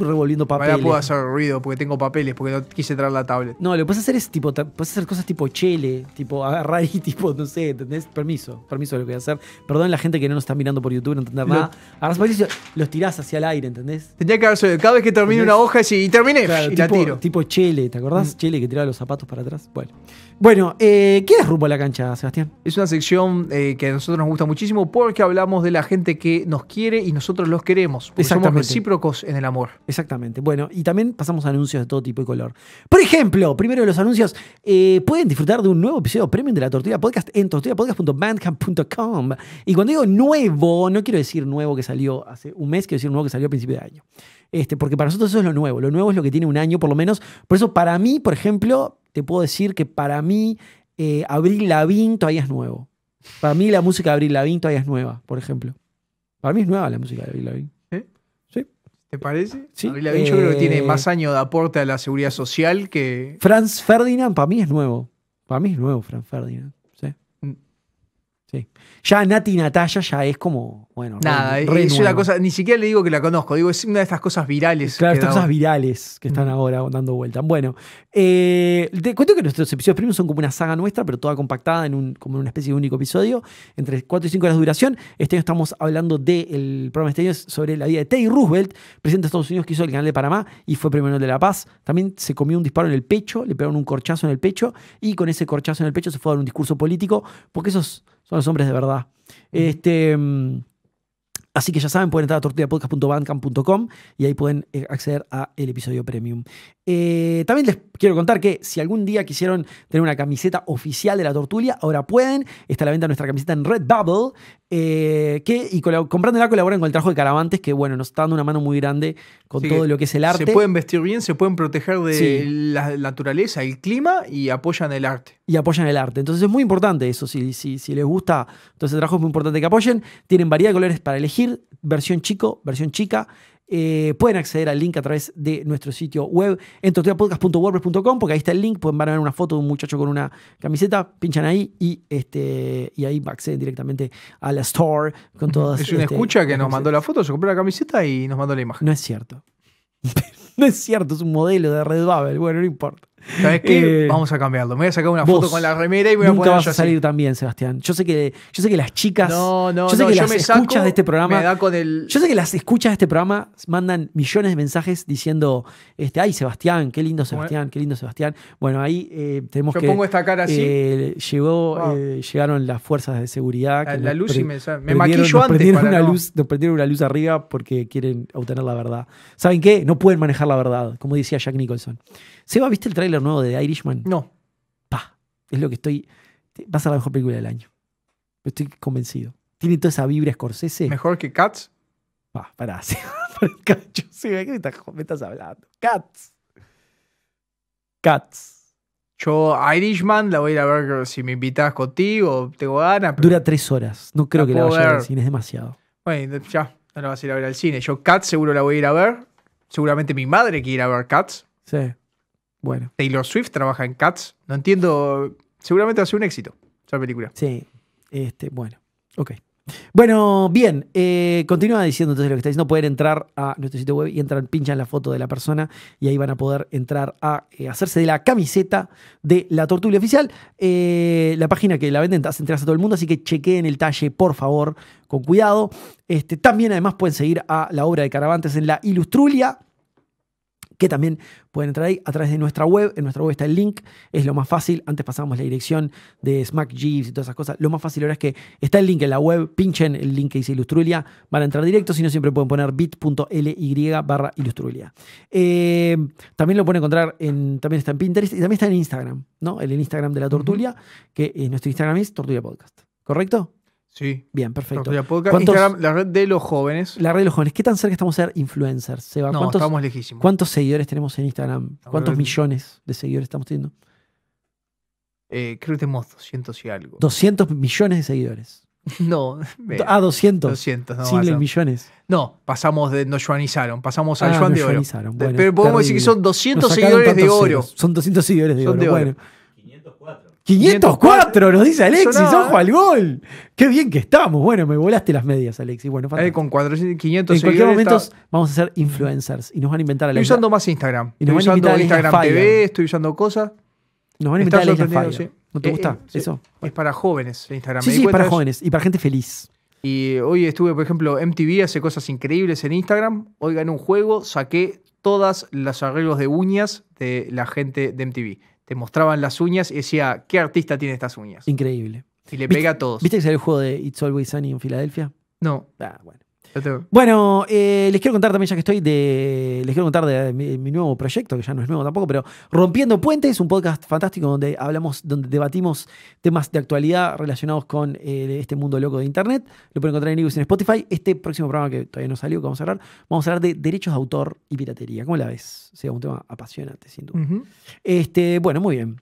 revolviendo papeles? ya puedo hacer ruido porque tengo papeles, porque no quise traer la tablet. No, lo que puedes hacer es tipo, puedes hacer cosas tipo chele, tipo agarrar y tipo, no sé, ¿entendés? Permiso, permiso lo que voy a hacer. Perdón la gente que no nos está mirando por YouTube, no entender nada. Agarras papeles y los tirás hacia el aire, ¿entendés? Tendría que haber cada vez que termine una hoja y, y terminé tipo, la tiro. Tipo chele, ¿te acordás? Mm. Chele que tira los zapatos para atrás. Bueno. Bueno, eh, ¿qué es rumbo a la cancha, Sebastián? Es una sección eh, que a nosotros nos gusta muchísimo porque hablamos de la gente que nos quiere y nosotros los queremos. Porque somos recíprocos en el amor. Exactamente. Bueno, y también pasamos a anuncios de todo tipo y color. Por ejemplo, primero de los anuncios, eh, pueden disfrutar de un nuevo episodio premium de la Tortilla Podcast en tortillapodcast.bandcamp.com. Y cuando digo nuevo, no quiero decir nuevo que salió hace un mes, quiero decir nuevo que salió a principio de año. Este, porque para nosotros eso es lo nuevo. Lo nuevo es lo que tiene un año, por lo menos. Por eso, para mí, por ejemplo, te puedo decir que para mí, eh, Abril Lavín todavía es nuevo. Para mí, la música de Abril Lavín todavía es nueva, por ejemplo. Para mí es nueva la música de Abril Lavín. ¿Te parece? Sí. vi, yo creo que tiene eh, más años de aporte a la seguridad social que. Franz Ferdinand, para mí es nuevo. Para mí es nuevo, Franz Ferdinand. Ya Nati Natalia ya es como, bueno, nada, es una cosa, ni siquiera le digo que la conozco, digo, es una de estas cosas virales. Claro, estas cosas virales que están mm. ahora dando vuelta. Bueno, eh, te cuento que nuestros episodios premium son como una saga nuestra, pero toda compactada en un, como una especie de único episodio, entre 4 y 5 horas de duración. Este año estamos hablando del de programa este año sobre la vida de Teddy Roosevelt, presidente de Estados Unidos que hizo el canal de Panamá y fue premio de la Paz. También se comió un disparo en el pecho, le pegaron un corchazo en el pecho y con ese corchazo en el pecho se fue a dar un discurso político, porque esos son los hombres de verdad. Este, mm, así que ya saben, pueden entrar a tortillapodcast.bandcamp.com y ahí pueden eh, acceder al episodio premium. Eh, también les quiero contar que si algún día quisieron tener una camiseta oficial de la Tortulia, ahora pueden. Está a la venta nuestra camiseta en Redbubble. Eh, que, y comprándola colaboran con el trabajo de Caravantes, que bueno, nos está dando una mano muy grande con todo lo que es el arte. Se pueden vestir bien, se pueden proteger de la naturaleza, el clima y apoyan el arte. Y apoyan el arte. Entonces es muy importante eso. Si, si les gusta, entonces el trabajo es muy importante que apoyen. Tienen variedad de colores para elegir: versión chico, versión chica. Eh, pueden acceder al link a través de nuestro sitio web en porque ahí está el link, pueden van ver una foto de un muchacho con una camiseta, pinchan ahí y, este, y ahí acceden directamente a la store con todas Es una este, escucha que nos mandó la foto, se compró la camiseta y nos mandó la imagen. No es cierto. no es cierto, es un modelo de Red bueno, no importa qué? Eh, Vamos a cambiarlo. Me voy a sacar una foto con la remera y me voy nunca a poner. Vas a salir también, Sebastián. Yo sé que, yo sé que las chicas. yo sé que las escuchas de este programa. Yo sé que las escuchas de este programa mandan millones de mensajes diciendo: este, Ay, Sebastián, qué lindo Sebastián, qué lindo Sebastián. Bueno, ahí eh, tenemos yo que. pongo esta cara así. Eh, llegó, eh, llegaron las fuerzas de seguridad. La, luz y me, me maquillo antes. una luz, nos prendieron una luz arriba porque quieren obtener la verdad. ¿Saben qué? No pueden manejar la verdad, como decía Jack Nicholson. Seba, ¿viste el tráiler nuevo de Irishman? No. Pa, es lo que estoy... Va a ser la mejor película del año. Estoy convencido. Tiene toda esa vibra escorsese. ¿Mejor que Cats? Pa, pará, Yo para el cacho. sí, ¿qué me estás hablando? Cats. Cats. Yo, Irishman, la voy a ir a ver si me invitas contigo, tengo ganas. Dura tres horas. No creo que la vaya a ver al cine, es demasiado. Bueno, ya, no la vas a ir a ver al cine. Yo, Cats, seguro la voy a ir a ver. Seguramente mi madre quiere ir a ver Cats. Sí. Taylor Swift trabaja en Cats. No entiendo. Seguramente va a ser un éxito esa película. Sí. Este, bueno. Ok. Bueno, bien, eh, continúa diciendo entonces lo que está diciendo. Pueden entrar a nuestro sitio web y entran, pinchan la foto de la persona y ahí van a poder entrar a eh, hacerse de la camiseta de la tortuga oficial. Eh, la página que la venden hace entregas a todo el mundo, así que chequeen el talle, por favor, con cuidado. Este, también, además, pueden seguir a la obra de Caravantes en la Ilustrulia que también pueden entrar ahí a través de nuestra web. En nuestra web está el link, es lo más fácil. Antes pasábamos la dirección de Smack Jeeves y todas esas cosas. Lo más fácil ahora es que está el link en la web, pinchen el link que dice Ilustrulia, van a entrar directo, si no siempre pueden poner bit.ly barra Ilustrulia. Eh, también lo pueden encontrar en, también está en Pinterest y también está en Instagram, ¿no? El, Instagram de la Tortulia, que nuestro Instagram es Tortulia Podcast. ¿Correcto? Sí. Bien, perfecto. la red de los jóvenes. La red de los jóvenes. ¿Qué tan cerca estamos de ser influencers, Seba? No, estamos lejísimos. ¿Cuántos seguidores tenemos en Instagram? ¿Cuántos millones de seguidores estamos teniendo? Eh, creo que tenemos 200 y algo. 200 millones de seguidores. No. a ah, 200. 200, no. millones. No, pasamos de. Nos yuanizaron, pasamos al ah, de oro. Pero podemos decir que son 200 seguidores de oro. Son 200 seguidores de, de oro. Bueno. 504, nos dice Alexis, ojo ¿eh? al gol. Qué bien que estamos. Bueno, me volaste las medias, Alexis. Bueno, con 400, 500 En cualquier momento vamos a ser influencers y nos van a inventar a la Estoy usando más Instagram. estoy usando Instagram TV, estoy usando cosas. Nos van a inventar la ¿No te eh, gusta eh, eso? Es para jóvenes Instagram. Sí, sí, para jóvenes y para gente feliz. Y hoy estuve, por ejemplo, MTV hace cosas increíbles en Instagram. Hoy gané un juego, saqué todas las arreglos de uñas de la gente de MTV te mostraban las uñas y decía, ¿qué artista tiene estas uñas? Increíble. Y le pega a todos. ¿Viste que salió el juego de It's Always Sunny en Filadelfia? No. Ah, bueno. Bueno, eh, les quiero contar también, ya que estoy, de, les quiero contar de mi, nuevo proyecto, que ya no es nuevo tampoco, pero Rompiendo Puentes, un podcast fantástico donde hablamos, donde debatimos temas de actualidad relacionados con eh, este mundo loco de Internet. Lo pueden encontrar en y en Spotify. Este próximo programa que todavía no salió, que vamos a hablar, vamos a hablar de derechos de autor y piratería. ¿Cómo la ves? sea, un tema apasionante, sin duda. este, bueno, muy bien.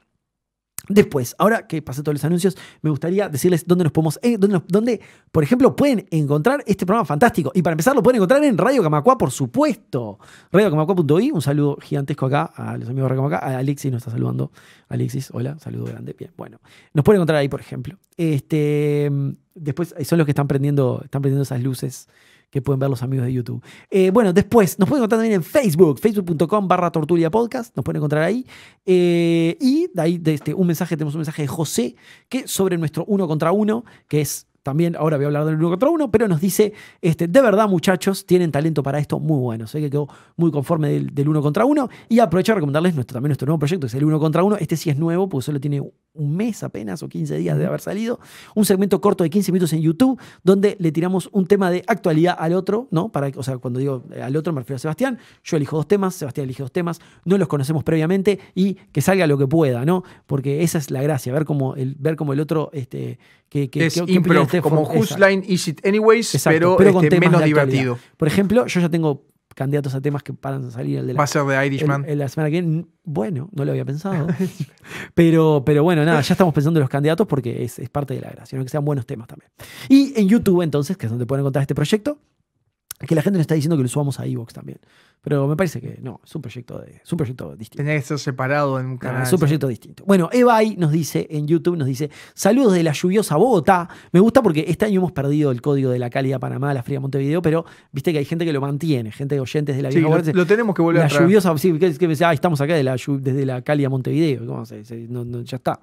Después, ahora que pasé todos los anuncios, me gustaría decirles dónde nos podemos, eh, dónde, por ejemplo, pueden encontrar este programa fantástico. Y para empezar, lo pueden encontrar en Radio Camacua, por supuesto. RadioCamacua.i, un saludo gigantesco acá a los amigos de Radio Camacua. A Alexis nos está saludando. Alexis, hola, saludo grande. Bien, bueno. Nos pueden encontrar ahí, por ejemplo. Este, mm, después eh, son los que están prendiendo, están prendiendo esas luces que pueden ver los amigos de YouTube. Eh, bueno, después nos pueden encontrar también en Facebook, facebook.com barra tortulia podcast, nos pueden encontrar ahí. Eh, y de ahí este, un mensaje, tenemos un mensaje de José, que sobre nuestro uno contra uno, que es también ahora voy a hablar del uno contra uno, pero nos dice, este, de verdad muchachos, tienen talento para esto, muy bueno. Sé que quedó muy conforme del, del uno contra uno. Y aprovecho a recomendarles nuestro, también nuestro nuevo proyecto, es el uno contra uno. Este sí es nuevo, porque solo tiene un mes apenas o 15 días de haber salido. Un segmento corto de 15 minutos en YouTube, donde le tiramos un tema de actualidad al otro, ¿no? Para, o sea, cuando digo eh, al otro me refiero a Sebastián. Yo elijo dos temas, Sebastián elige dos temas, no los conocemos previamente y que salga lo que pueda, ¿no? Porque esa es la gracia, ver cómo el, ver cómo el otro... Este, que este como Whose Line Is It Anyways, pero, este, menos divertido. Por ejemplo, yo ya tengo candidatos a temas que paran a salir. El de la, de Irishman. la semana que viene. Bueno, no lo había pensado. pero, pero bueno, nada, ya estamos pensando en los candidatos porque es, parte de la gracia, sino que sean buenos temas también. Y en YouTube, entonces, que es donde pueden encontrar este proyecto, que la gente nos está diciendo que lo subamos a Evox también. Pero me parece que no, es un proyecto, de, es un proyecto distinto. Tenía que ser separado en un canal. es un proyecto distinto. Bueno, ahí nos dice en YouTube, nos dice, saludos de la lluviosa Bogotá. Me gusta porque este año hemos perdido el código de la a Panamá, la fría Montevideo, pero viste que hay gente que lo mantiene, gente de oyentes de la vieja sí, lo, tenemos que volver a a La lluviosa, sí, que, ah, estamos acá de la, desde la Montevideo, ¿cómo ya está.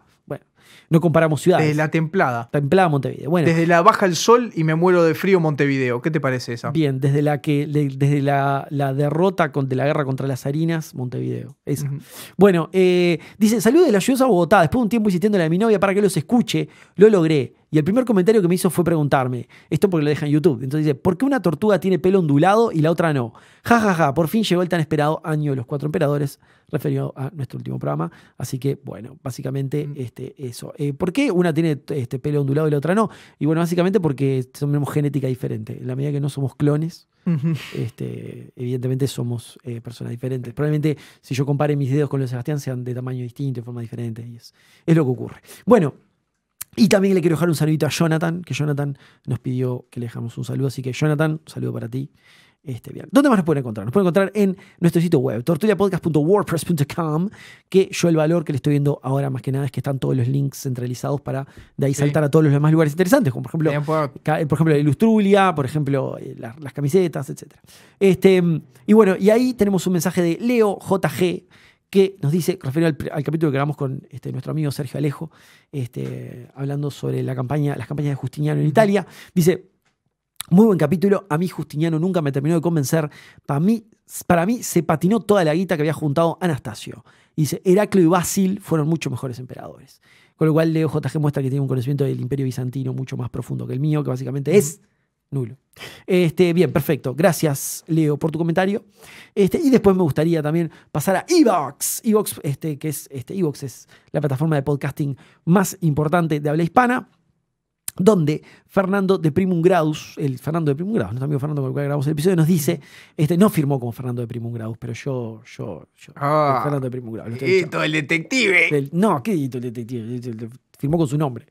No comparamos ciudades. Desde la templada. Templada Montevideo. Bueno. Desde la baja el sol y me muero de frío Montevideo. ¿Qué te parece esa? Bien, desde la que desde la, la derrota de la guerra contra las harinas, Montevideo. Bueno, eh, dice, saludo de la lluviosa Bogotá. Después de un tiempo insistiendo de mi novia para que los escuche, lo logré. Y el primer comentario que me hizo fue preguntarme, esto porque lo deja en YouTube, entonces dice, ¿por qué una tortuga tiene pelo ondulado y la otra no? Ja, ja, ja, por fin llegó el tan esperado año de los cuatro emperadores, referido a nuestro último programa. Así que, bueno, básicamente este, eso. Eh, ¿Por qué una tiene este pelo ondulado y la otra no? Y bueno, básicamente porque somos genética diferente. En la medida que no somos clones, este, evidentemente somos eh, personas diferentes. Probablemente si yo compare mis dedos con los de Sebastián sean de tamaño distinto, de forma diferente. Y es, es lo que ocurre. Bueno, y también le quiero dejar un saludito a Jonathan, que Jonathan nos pidió que le dejamos un saludo. Así que, Jonathan, saludo para ti. Este, ¿Dónde más nos pueden encontrar? Nos pueden encontrar en nuestro sitio web, tortuliapodcast.wordpress.com, que yo el valor que le estoy viendo ahora más que nada es que están todos los links centralizados para de ahí saltar a todos los demás lugares interesantes, como por ejemplo, eh, por ejemplo Ilustrulia, por ejemplo, eh, las camisetas, etc. Este, y bueno, y ahí tenemos un mensaje de Leo JG que nos dice, refiero al, capítulo que grabamos con este, nuestro amigo Sergio Alejo, este, hablando sobre la campaña, las campañas de Justiniano en Italia, dice, muy buen capítulo. A mí Justiniano nunca me terminó de convencer. Para mí, para mí se patinó toda la guita que había juntado Anastasio. dice, Heraclio y Basil fueron mucho mejores emperadores. Con lo cual Leo JG muestra que tiene un conocimiento del imperio bizantino mucho más profundo que el mío, que básicamente es nulo. Este, bien, perfecto. Gracias, Leo, por tu comentario. Este, y después me gustaría también pasar a Evox. Evox, este, que es, este, Evox es la plataforma de podcasting más importante de habla hispana donde Fernando de Primum Graus, el Fernando de Primum Graus, nuestro amigo Fernando con el cual grabamos el episodio, nos dice, este no firmó como Fernando de Primum Graus, pero yo, yo, yo, ah, Fernando de Primum Graus. todo el detective. no, ¿qué edito el detective? Firmó con su nombre.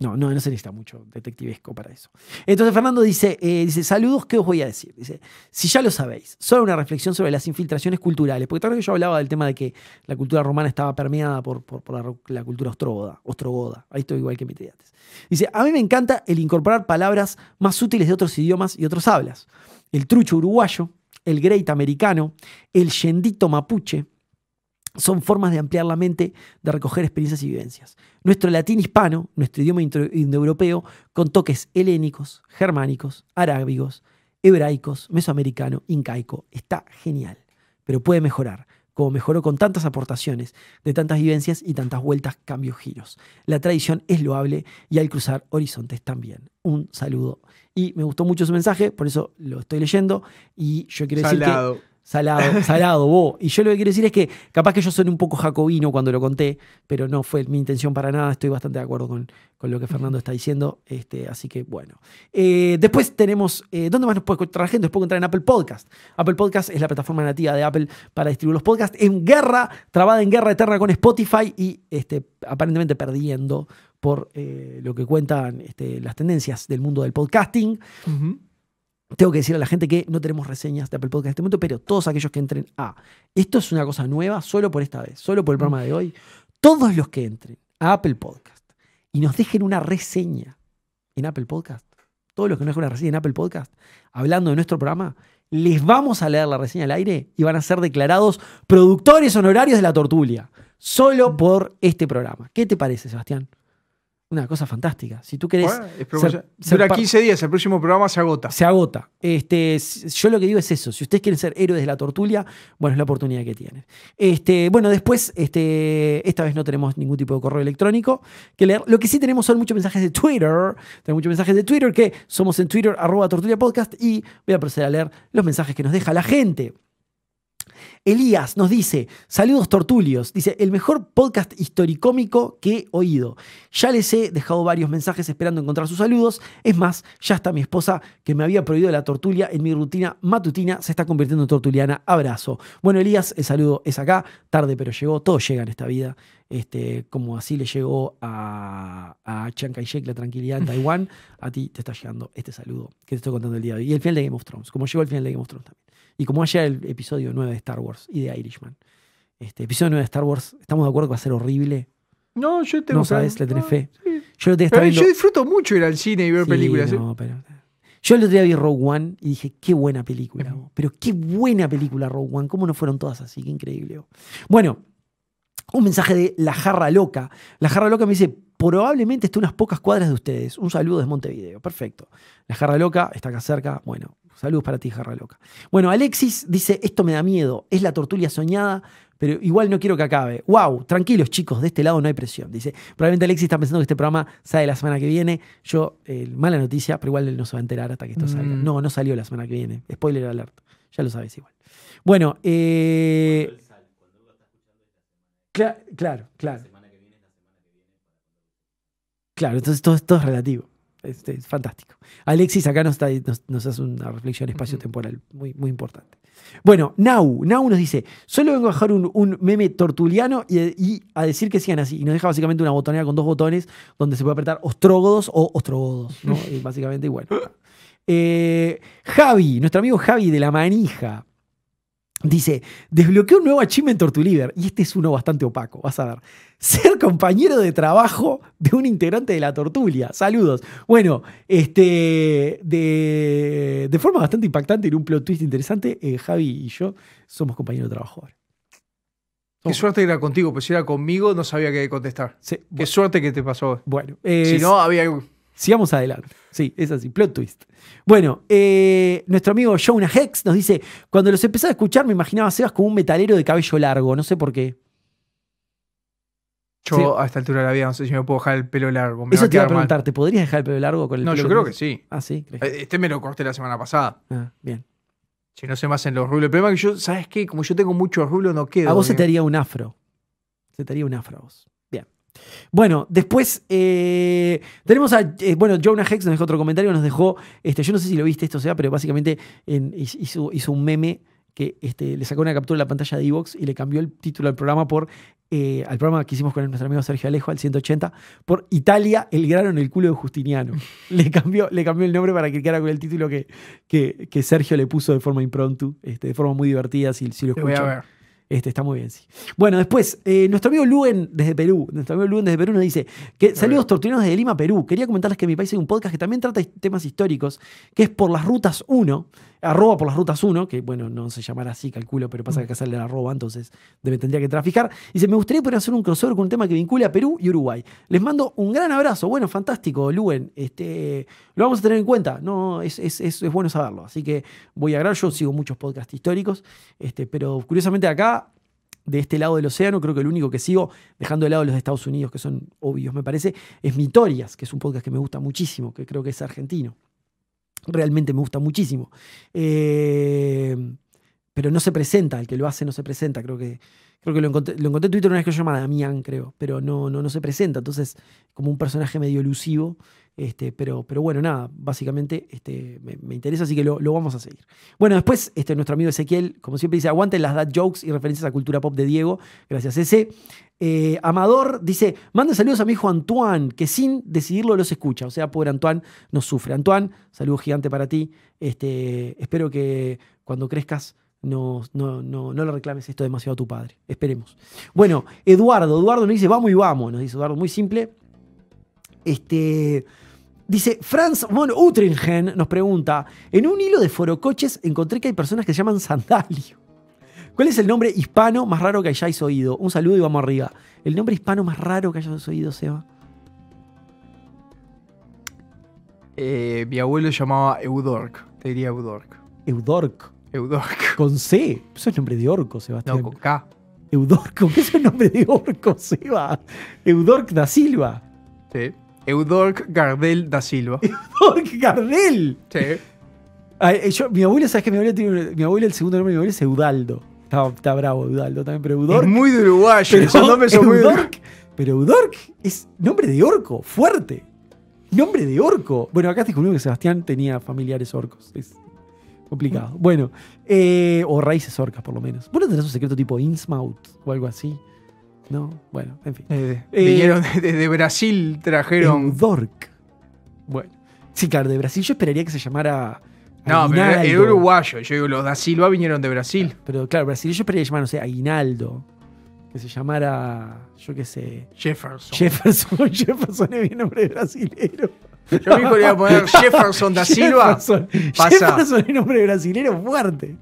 No, no, no se necesita mucho detectivesco para eso. Entonces Fernando dice, eh, dice, saludos, ¿qué os voy a decir? Dice, si ya lo sabéis, solo una reflexión sobre las infiltraciones culturales, porque vez yo hablaba del tema de que la cultura romana estaba permeada por, la, cultura ostrogoda, ostrogoda, ahí estoy igual que antes. Dice, a mí me encanta el incorporar palabras más útiles de otros idiomas y otros hablas. El trucho uruguayo, el great americano, el yendito mapuche, son formas de ampliar la mente, de recoger experiencias y vivencias. Nuestro latín hispano, nuestro idioma indoeuropeo, con toques helénicos, germánicos, arábigos, hebraicos, mesoamericano, incaico, está genial, pero puede mejorar, como mejoró con tantas aportaciones, de tantas vivencias y tantas vueltas, cambios, giros. La tradición es loable y al cruzar horizontes también. Un saludo. Y me gustó mucho su mensaje, por eso lo estoy leyendo y yo quiero decir que Salado, salado, vos. Y yo lo que quiero decir es que capaz que yo soy un poco jacobino cuando lo conté, pero no fue mi intención para nada. Estoy bastante de acuerdo con, lo que Fernando está diciendo. Este, así que bueno. Eh, después tenemos, eh, ¿dónde más nos puede encontrar gente? después puede en Apple Podcast. Apple Podcast es la plataforma nativa de Apple para distribuir los podcasts. En guerra, trabada en guerra eterna con Spotify y este, aparentemente perdiendo por eh, lo que cuentan este, las tendencias del mundo del podcasting. Tengo que decir a la gente que no tenemos reseñas de Apple Podcast en este momento, pero todos aquellos que entren a esto es una cosa nueva, solo por esta vez, solo por el programa de hoy. Todos los que entren a Apple Podcast y nos dejen una reseña en Apple Podcast, todos los que nos dejen una reseña en Apple Podcast, hablando de nuestro programa, les vamos a leer la reseña al aire y van a ser declarados productores honorarios de la tortulia, solo por este programa. ¿Qué te parece, Sebastián? una cosa fantástica. Si tú querés. dura 15 días, el próximo programa se agota. Se agota. Este, yo lo que digo es eso. Si ustedes quieren ser héroes de la tortulia, bueno, es la oportunidad que tienen. Este, bueno, después, este, esta vez no tenemos ningún tipo de correo electrónico que leer. Lo que sí tenemos son muchos mensajes de Twitter. Tenemos muchos mensajes de Twitter que somos en Twitter, arroba tortulia podcast, y voy a proceder a leer los mensajes que nos deja la gente. Elías nos dice, saludos tortulios, dice, el mejor podcast historicómico que he oído. Ya les he dejado varios mensajes esperando encontrar sus saludos. Es más, ya está mi esposa que me había prohibido la tortulia en mi rutina matutina, se está convirtiendo en tortuliana. Abrazo. Bueno, Elías, el saludo es acá, tarde pero llegó, todo llega en esta vida. Este, como así le llegó a, Chiang Kai-shek la tranquilidad en Taiwán, a ti te está llegando este saludo que te estoy contando el día de hoy. Y el final de Game of Thrones, como llegó el final de Game of Thrones también. Y como allá el episodio 9 de Star Wars y de Irishman. Este episodio 9 de Star Wars, estamos de acuerdo que va a ser horrible. No, yo te No sabes, le tenés fe. Yo, yo disfruto mucho ir al cine y ver películas. ¿eh? yo el otro día vi Rogue One y dije, qué buena película, pero qué buena película Rogue One, cómo no fueron todas así, qué increíble. Bueno, un mensaje de La Jarra Loca. La Jarra Loca me dice, probablemente esté unas pocas cuadras de ustedes. Un saludo desde Montevideo. Perfecto. La Jarra Loca está acá cerca. Bueno, saludos para ti, Jarra Loca. Bueno, Alexis dice, esto me da miedo. Es la tortulia soñada, pero igual no quiero que acabe. Wow, tranquilos chicos, de este lado no hay presión. Dice, probablemente Alexis está pensando que este programa sale la semana que viene. Yo, eh, mala noticia, pero igual él no se va a enterar hasta que esto salga. Mm. No, no salió la semana que viene. Spoiler alert. Ya lo sabes igual. Bueno, eh claro, claro. Claro, entonces todo, todo es relativo. Este, es fantástico. Alexis acá nos, nos hace una reflexión espacio-temporal muy, muy importante. Bueno, Nau, Nau nos dice, solo vengo a dejar un, meme tortuliano y, a decir que sean así. Y nos deja básicamente una botonera con dos botones donde se puede apretar ostrogodos o ostrogodos, básicamente, igual. Eh, Javi, nuestro amigo Javi de la manija, Dice, desbloqueó un nuevo achievement Tortuliver. Y este es uno bastante opaco, vas a ver. Ser compañero de trabajo de un integrante de la Tortulia. Saludos. Bueno, este, de, forma bastante impactante, en un plot twist interesante, eh, Javi y yo somos compañeros de trabajo Qué suerte era contigo, pues si era conmigo no sabía qué contestar. Qué suerte que te pasó. Bueno, si no, había Sigamos adelante. Sí, es así, plot twist. Bueno, eh, nuestro amigo Jonah Hex nos dice: Cuando los empecé a escuchar, me imaginaba a Sebas como un metalero de cabello largo, no sé por qué. Yo a esta altura de la vida no sé si me puedo dejar el pelo largo. Eso te iba a preguntar, ¿te podrías dejar el pelo largo con el No, yo creo que sí. Ah, sí. Eh, este me lo corté la semana pasada. Ah, bien. Si no se me hacen los rulos. El problema es que yo, ¿sabes qué? Como yo tengo mucho rulos, no quedo. A vos se te haría un afro. Se te haría un afro a vos. Bueno, después eh, tenemos a. Eh, bueno, Jonah Hex nos dejó otro comentario, nos dejó. Este, yo no sé si lo viste esto, sea, pero básicamente hizo, un meme que este, le sacó una captura de la pantalla de Evox y le cambió el título al programa por. Eh, al programa que hicimos con nuestro amigo Sergio Alejo, al 180, por Italia, el grano en el culo de Justiniano. le, cambió, le cambió el nombre para que quedara con el título que, que, Sergio le puso de forma improntu este, de forma muy divertida, si, si lo ver este, está muy bien, sí. Bueno, después, eh, nuestro amigo Luen desde Perú, nuestro amigo Luen desde Perú nos dice que saludos torturinos desde Lima, Perú. Quería comentarles que en mi país hay un podcast que también trata temas históricos, que es Por las Rutas 1, arroba por las rutas 1, que bueno, no se llamará así, calculo, pero pasa que sale el arroba, entonces debe, tendría que traficar. Dice, me gustaría poder hacer un crossover con un tema que vincule a Perú y Uruguay. Les mando un gran abrazo. Bueno, fantástico, Luen. Este, lo vamos a tener en cuenta. No, es, bueno saberlo. Así que voy a grabar. Yo sigo muchos podcasts históricos, este, pero curiosamente acá de este lado del océano, creo que el único que sigo, dejando de lado los de Estados Unidos, que son obvios, me parece, es Mitorias, que es un podcast que me gusta muchísimo, que creo que es argentino realmente me gusta muchísimo. Eh, pero no se presenta, el que lo hace no se presenta, creo que... Creo que lo encontré, en Twitter una vez que se llama Damián, creo, pero no, no, no se presenta. Entonces, como un personaje medio elusivo este, pero, pero bueno, nada, básicamente este, me, interesa, así que lo, vamos a seguir. Bueno, después este, nuestro amigo Ezequiel, como siempre, dice, aguanten las dad jokes y referencias a cultura pop de Diego. Gracias, ese. Eh, Amador dice, manda saludos a mi hijo Antoine, que sin decidirlo los escucha. O sea, pobre Antoine nos sufre. Antoine, saludo gigante para ti. Este, espero que cuando crezcas... No, no, no, no, le reclames esto demasiado a tu padre. Esperemos. Bueno, Eduardo, Eduardo nos dice, vamos y vamos, nos dice Eduardo, muy simple. Este, dice, Franz von Utringen nos pregunta, en un hilo de forocoches encontré que hay personas que se llaman Sandalio. ¿Cuál es el nombre hispano más raro que hayáis oído? Un saludo y vamos arriba. ¿El nombre hispano más raro que hayáis oído, Seba? Eh, mi abuelo llamaba Eudork. Te diría Eudork. Eudork. Con C. Eso es nombre de orco, Sebastián. No, con K. Eudorco, ¿qué es el nombre de orco, Seba? Eudork da Silva. Sí. Eudorc Gardel da Silva. ¿Eudorc Gardel? Sí. Eh, mi abuelo, ¿sabes que mi abuelo tiene Mi el segundo nombre de mi abuelo es Eudaldo. Está, bravo Eudaldo también, pero Eudorc. Es muy de uruguayo, esos nombres son muy Pero Eudorc es nombre de orco, fuerte. Nombre de orco. Bueno, acá te descubrimos que Sebastián tenía familiares orcos. Es complicado. Bueno, eh, o raíces orcas, por lo menos. ¿Vos no tenés un secreto tipo Innsmouth o algo así? No, bueno, en fin. Eh, eh, vinieron desde Brasil, trajeron. Dork. Bueno. Sí, claro, de Brasil yo esperaría que se llamara. No, pero el uruguayo. Yo digo, los da Silva vinieron de Brasil. Pero claro, Brasil yo esperaría llamar, no sé, Aguinaldo. Que se llamara, yo qué sé. Jefferson. Jefferson. Jefferson es mi nombre brasilero. Yo mismo le voy a poner Jefferson da Silva. Jefferson, es un nombre brasilero fuerte.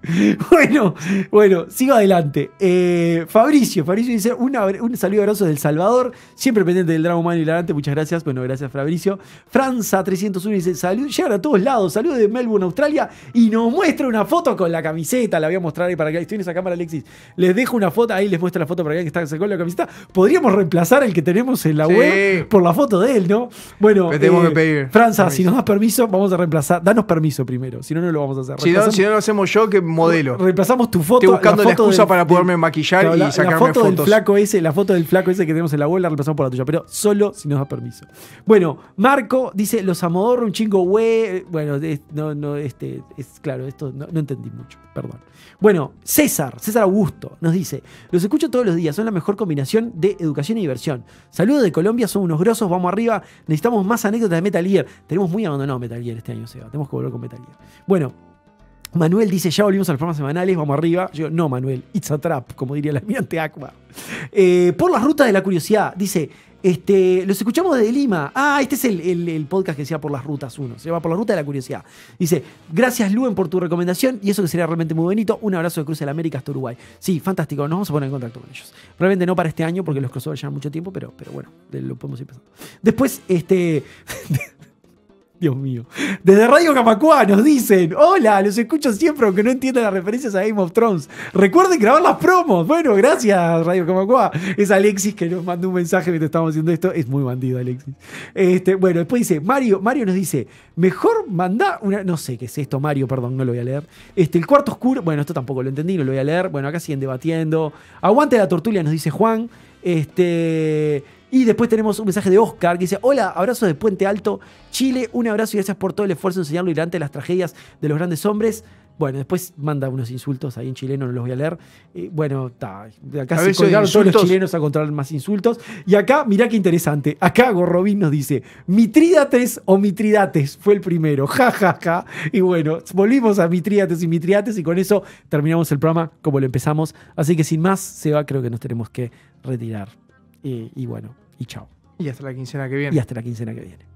Bueno, bueno, sigo adelante. Eh, Fabricio, Fabricio dice un saludo abrazo del Salvador, siempre pendiente del drama humano y adelante Muchas gracias. Bueno, gracias Fabricio. Franza301 dice salud, Ya a todos lados. Saludos de Melbourne, Australia. Y nos muestra una foto con la camiseta. La voy a mostrar ahí para que Estoy en esa cámara, Alexis. Les dejo una foto, ahí les muestra la foto para que está con la camiseta. Podríamos reemplazar el que tenemos en la web por la foto de él, ¿no? Bueno. Eh, que pedir Franza, si nos das permiso, vamos a reemplazar. Danos permiso primero, si no, no lo vamos a hacer. Si no, lo hacemos yo, que modelo. Reemplazamos tu foto. Estoy buscando la, excusa para poderme maquillar y la, la foto Del flaco ese, la foto del flaco ese que tenemos en la web la reemplazamos por la tuya, pero solo si nos das permiso. Bueno, Marco dice: Los Amodorro, un chingo güey. Bueno, no, no, este, es claro, esto no entendí mucho. Perdón. Bueno, César, César Augusto, nos dice: Los escucho todos los días, son la mejor combinación de educación y diversión. Saludos de Colombia, son unos grosos, vamos arriba. Necesitamos más anécdotas de Metal Gear. Tenemos muy abandonado Metal Gear este año, Seba. Tenemos que volver con Metal Gear. Bueno, Manuel dice, ya volvimos a las formas semanales, vamos arriba. Yo, no, Manuel, it's a trap, como diría el almirante Aqua eh, por las ruta de la curiosidad, dice, este, los escuchamos desde Lima. Ah, este es el, podcast que se llama Por las Rutas 1. Se llama Por la Ruta de la Curiosidad. Dice, gracias Luen por tu recomendación y eso que sería realmente muy bonito. Un abrazo de Cruz de la América hasta Uruguay. Sí, fantástico. Nos vamos a poner en contacto con ellos. Realmente no para este año porque los crossovers llevan mucho tiempo, pero, pero bueno, lo podemos ir pensando. Después, este... Dios mío. Desde Radio Camacua nos dicen, hola, los escucho siempre aunque no entiendan las referencias a Game of Thrones. Recuerden grabar las promos. Bueno, gracias Radio Camacua. Es Alexis que nos mandó un mensaje mientras estamos haciendo esto. Es muy bandido Alexis. Este, bueno, después dice, Mario, Mario nos dice, mejor mandar una... No sé qué es esto, Mario, perdón, no lo voy a leer. Este, el cuarto oscuro, bueno, esto tampoco lo entendí, no lo voy a leer. Bueno, acá siguen debatiendo. Aguante la tortulia, nos dice Juan. Este, y después tenemos un mensaje de Oscar que dice: Hola, Abrazo de Puente Alto, Chile. Un abrazo y gracias por todo el esfuerzo en enseñarlo durante las tragedias de los grandes hombres. Bueno, después manda unos insultos ahí en chileno, no los voy a leer. bueno, Acá se colgaron todos los chilenos a encontrar más insultos. Y acá, mirá qué interesante. Acá Gorrobín nos dice: Mitrídates o Mitridates fue el primero. Ja, ja, ja. Y bueno, volvimos a Mitrídates y Mitridates. Y con eso terminamos el programa como lo empezamos. Así que sin más, Seba, creo que nos tenemos que retirar. y bueno, y chao. Y hasta la quincena que viene. Y hasta la quincena que viene.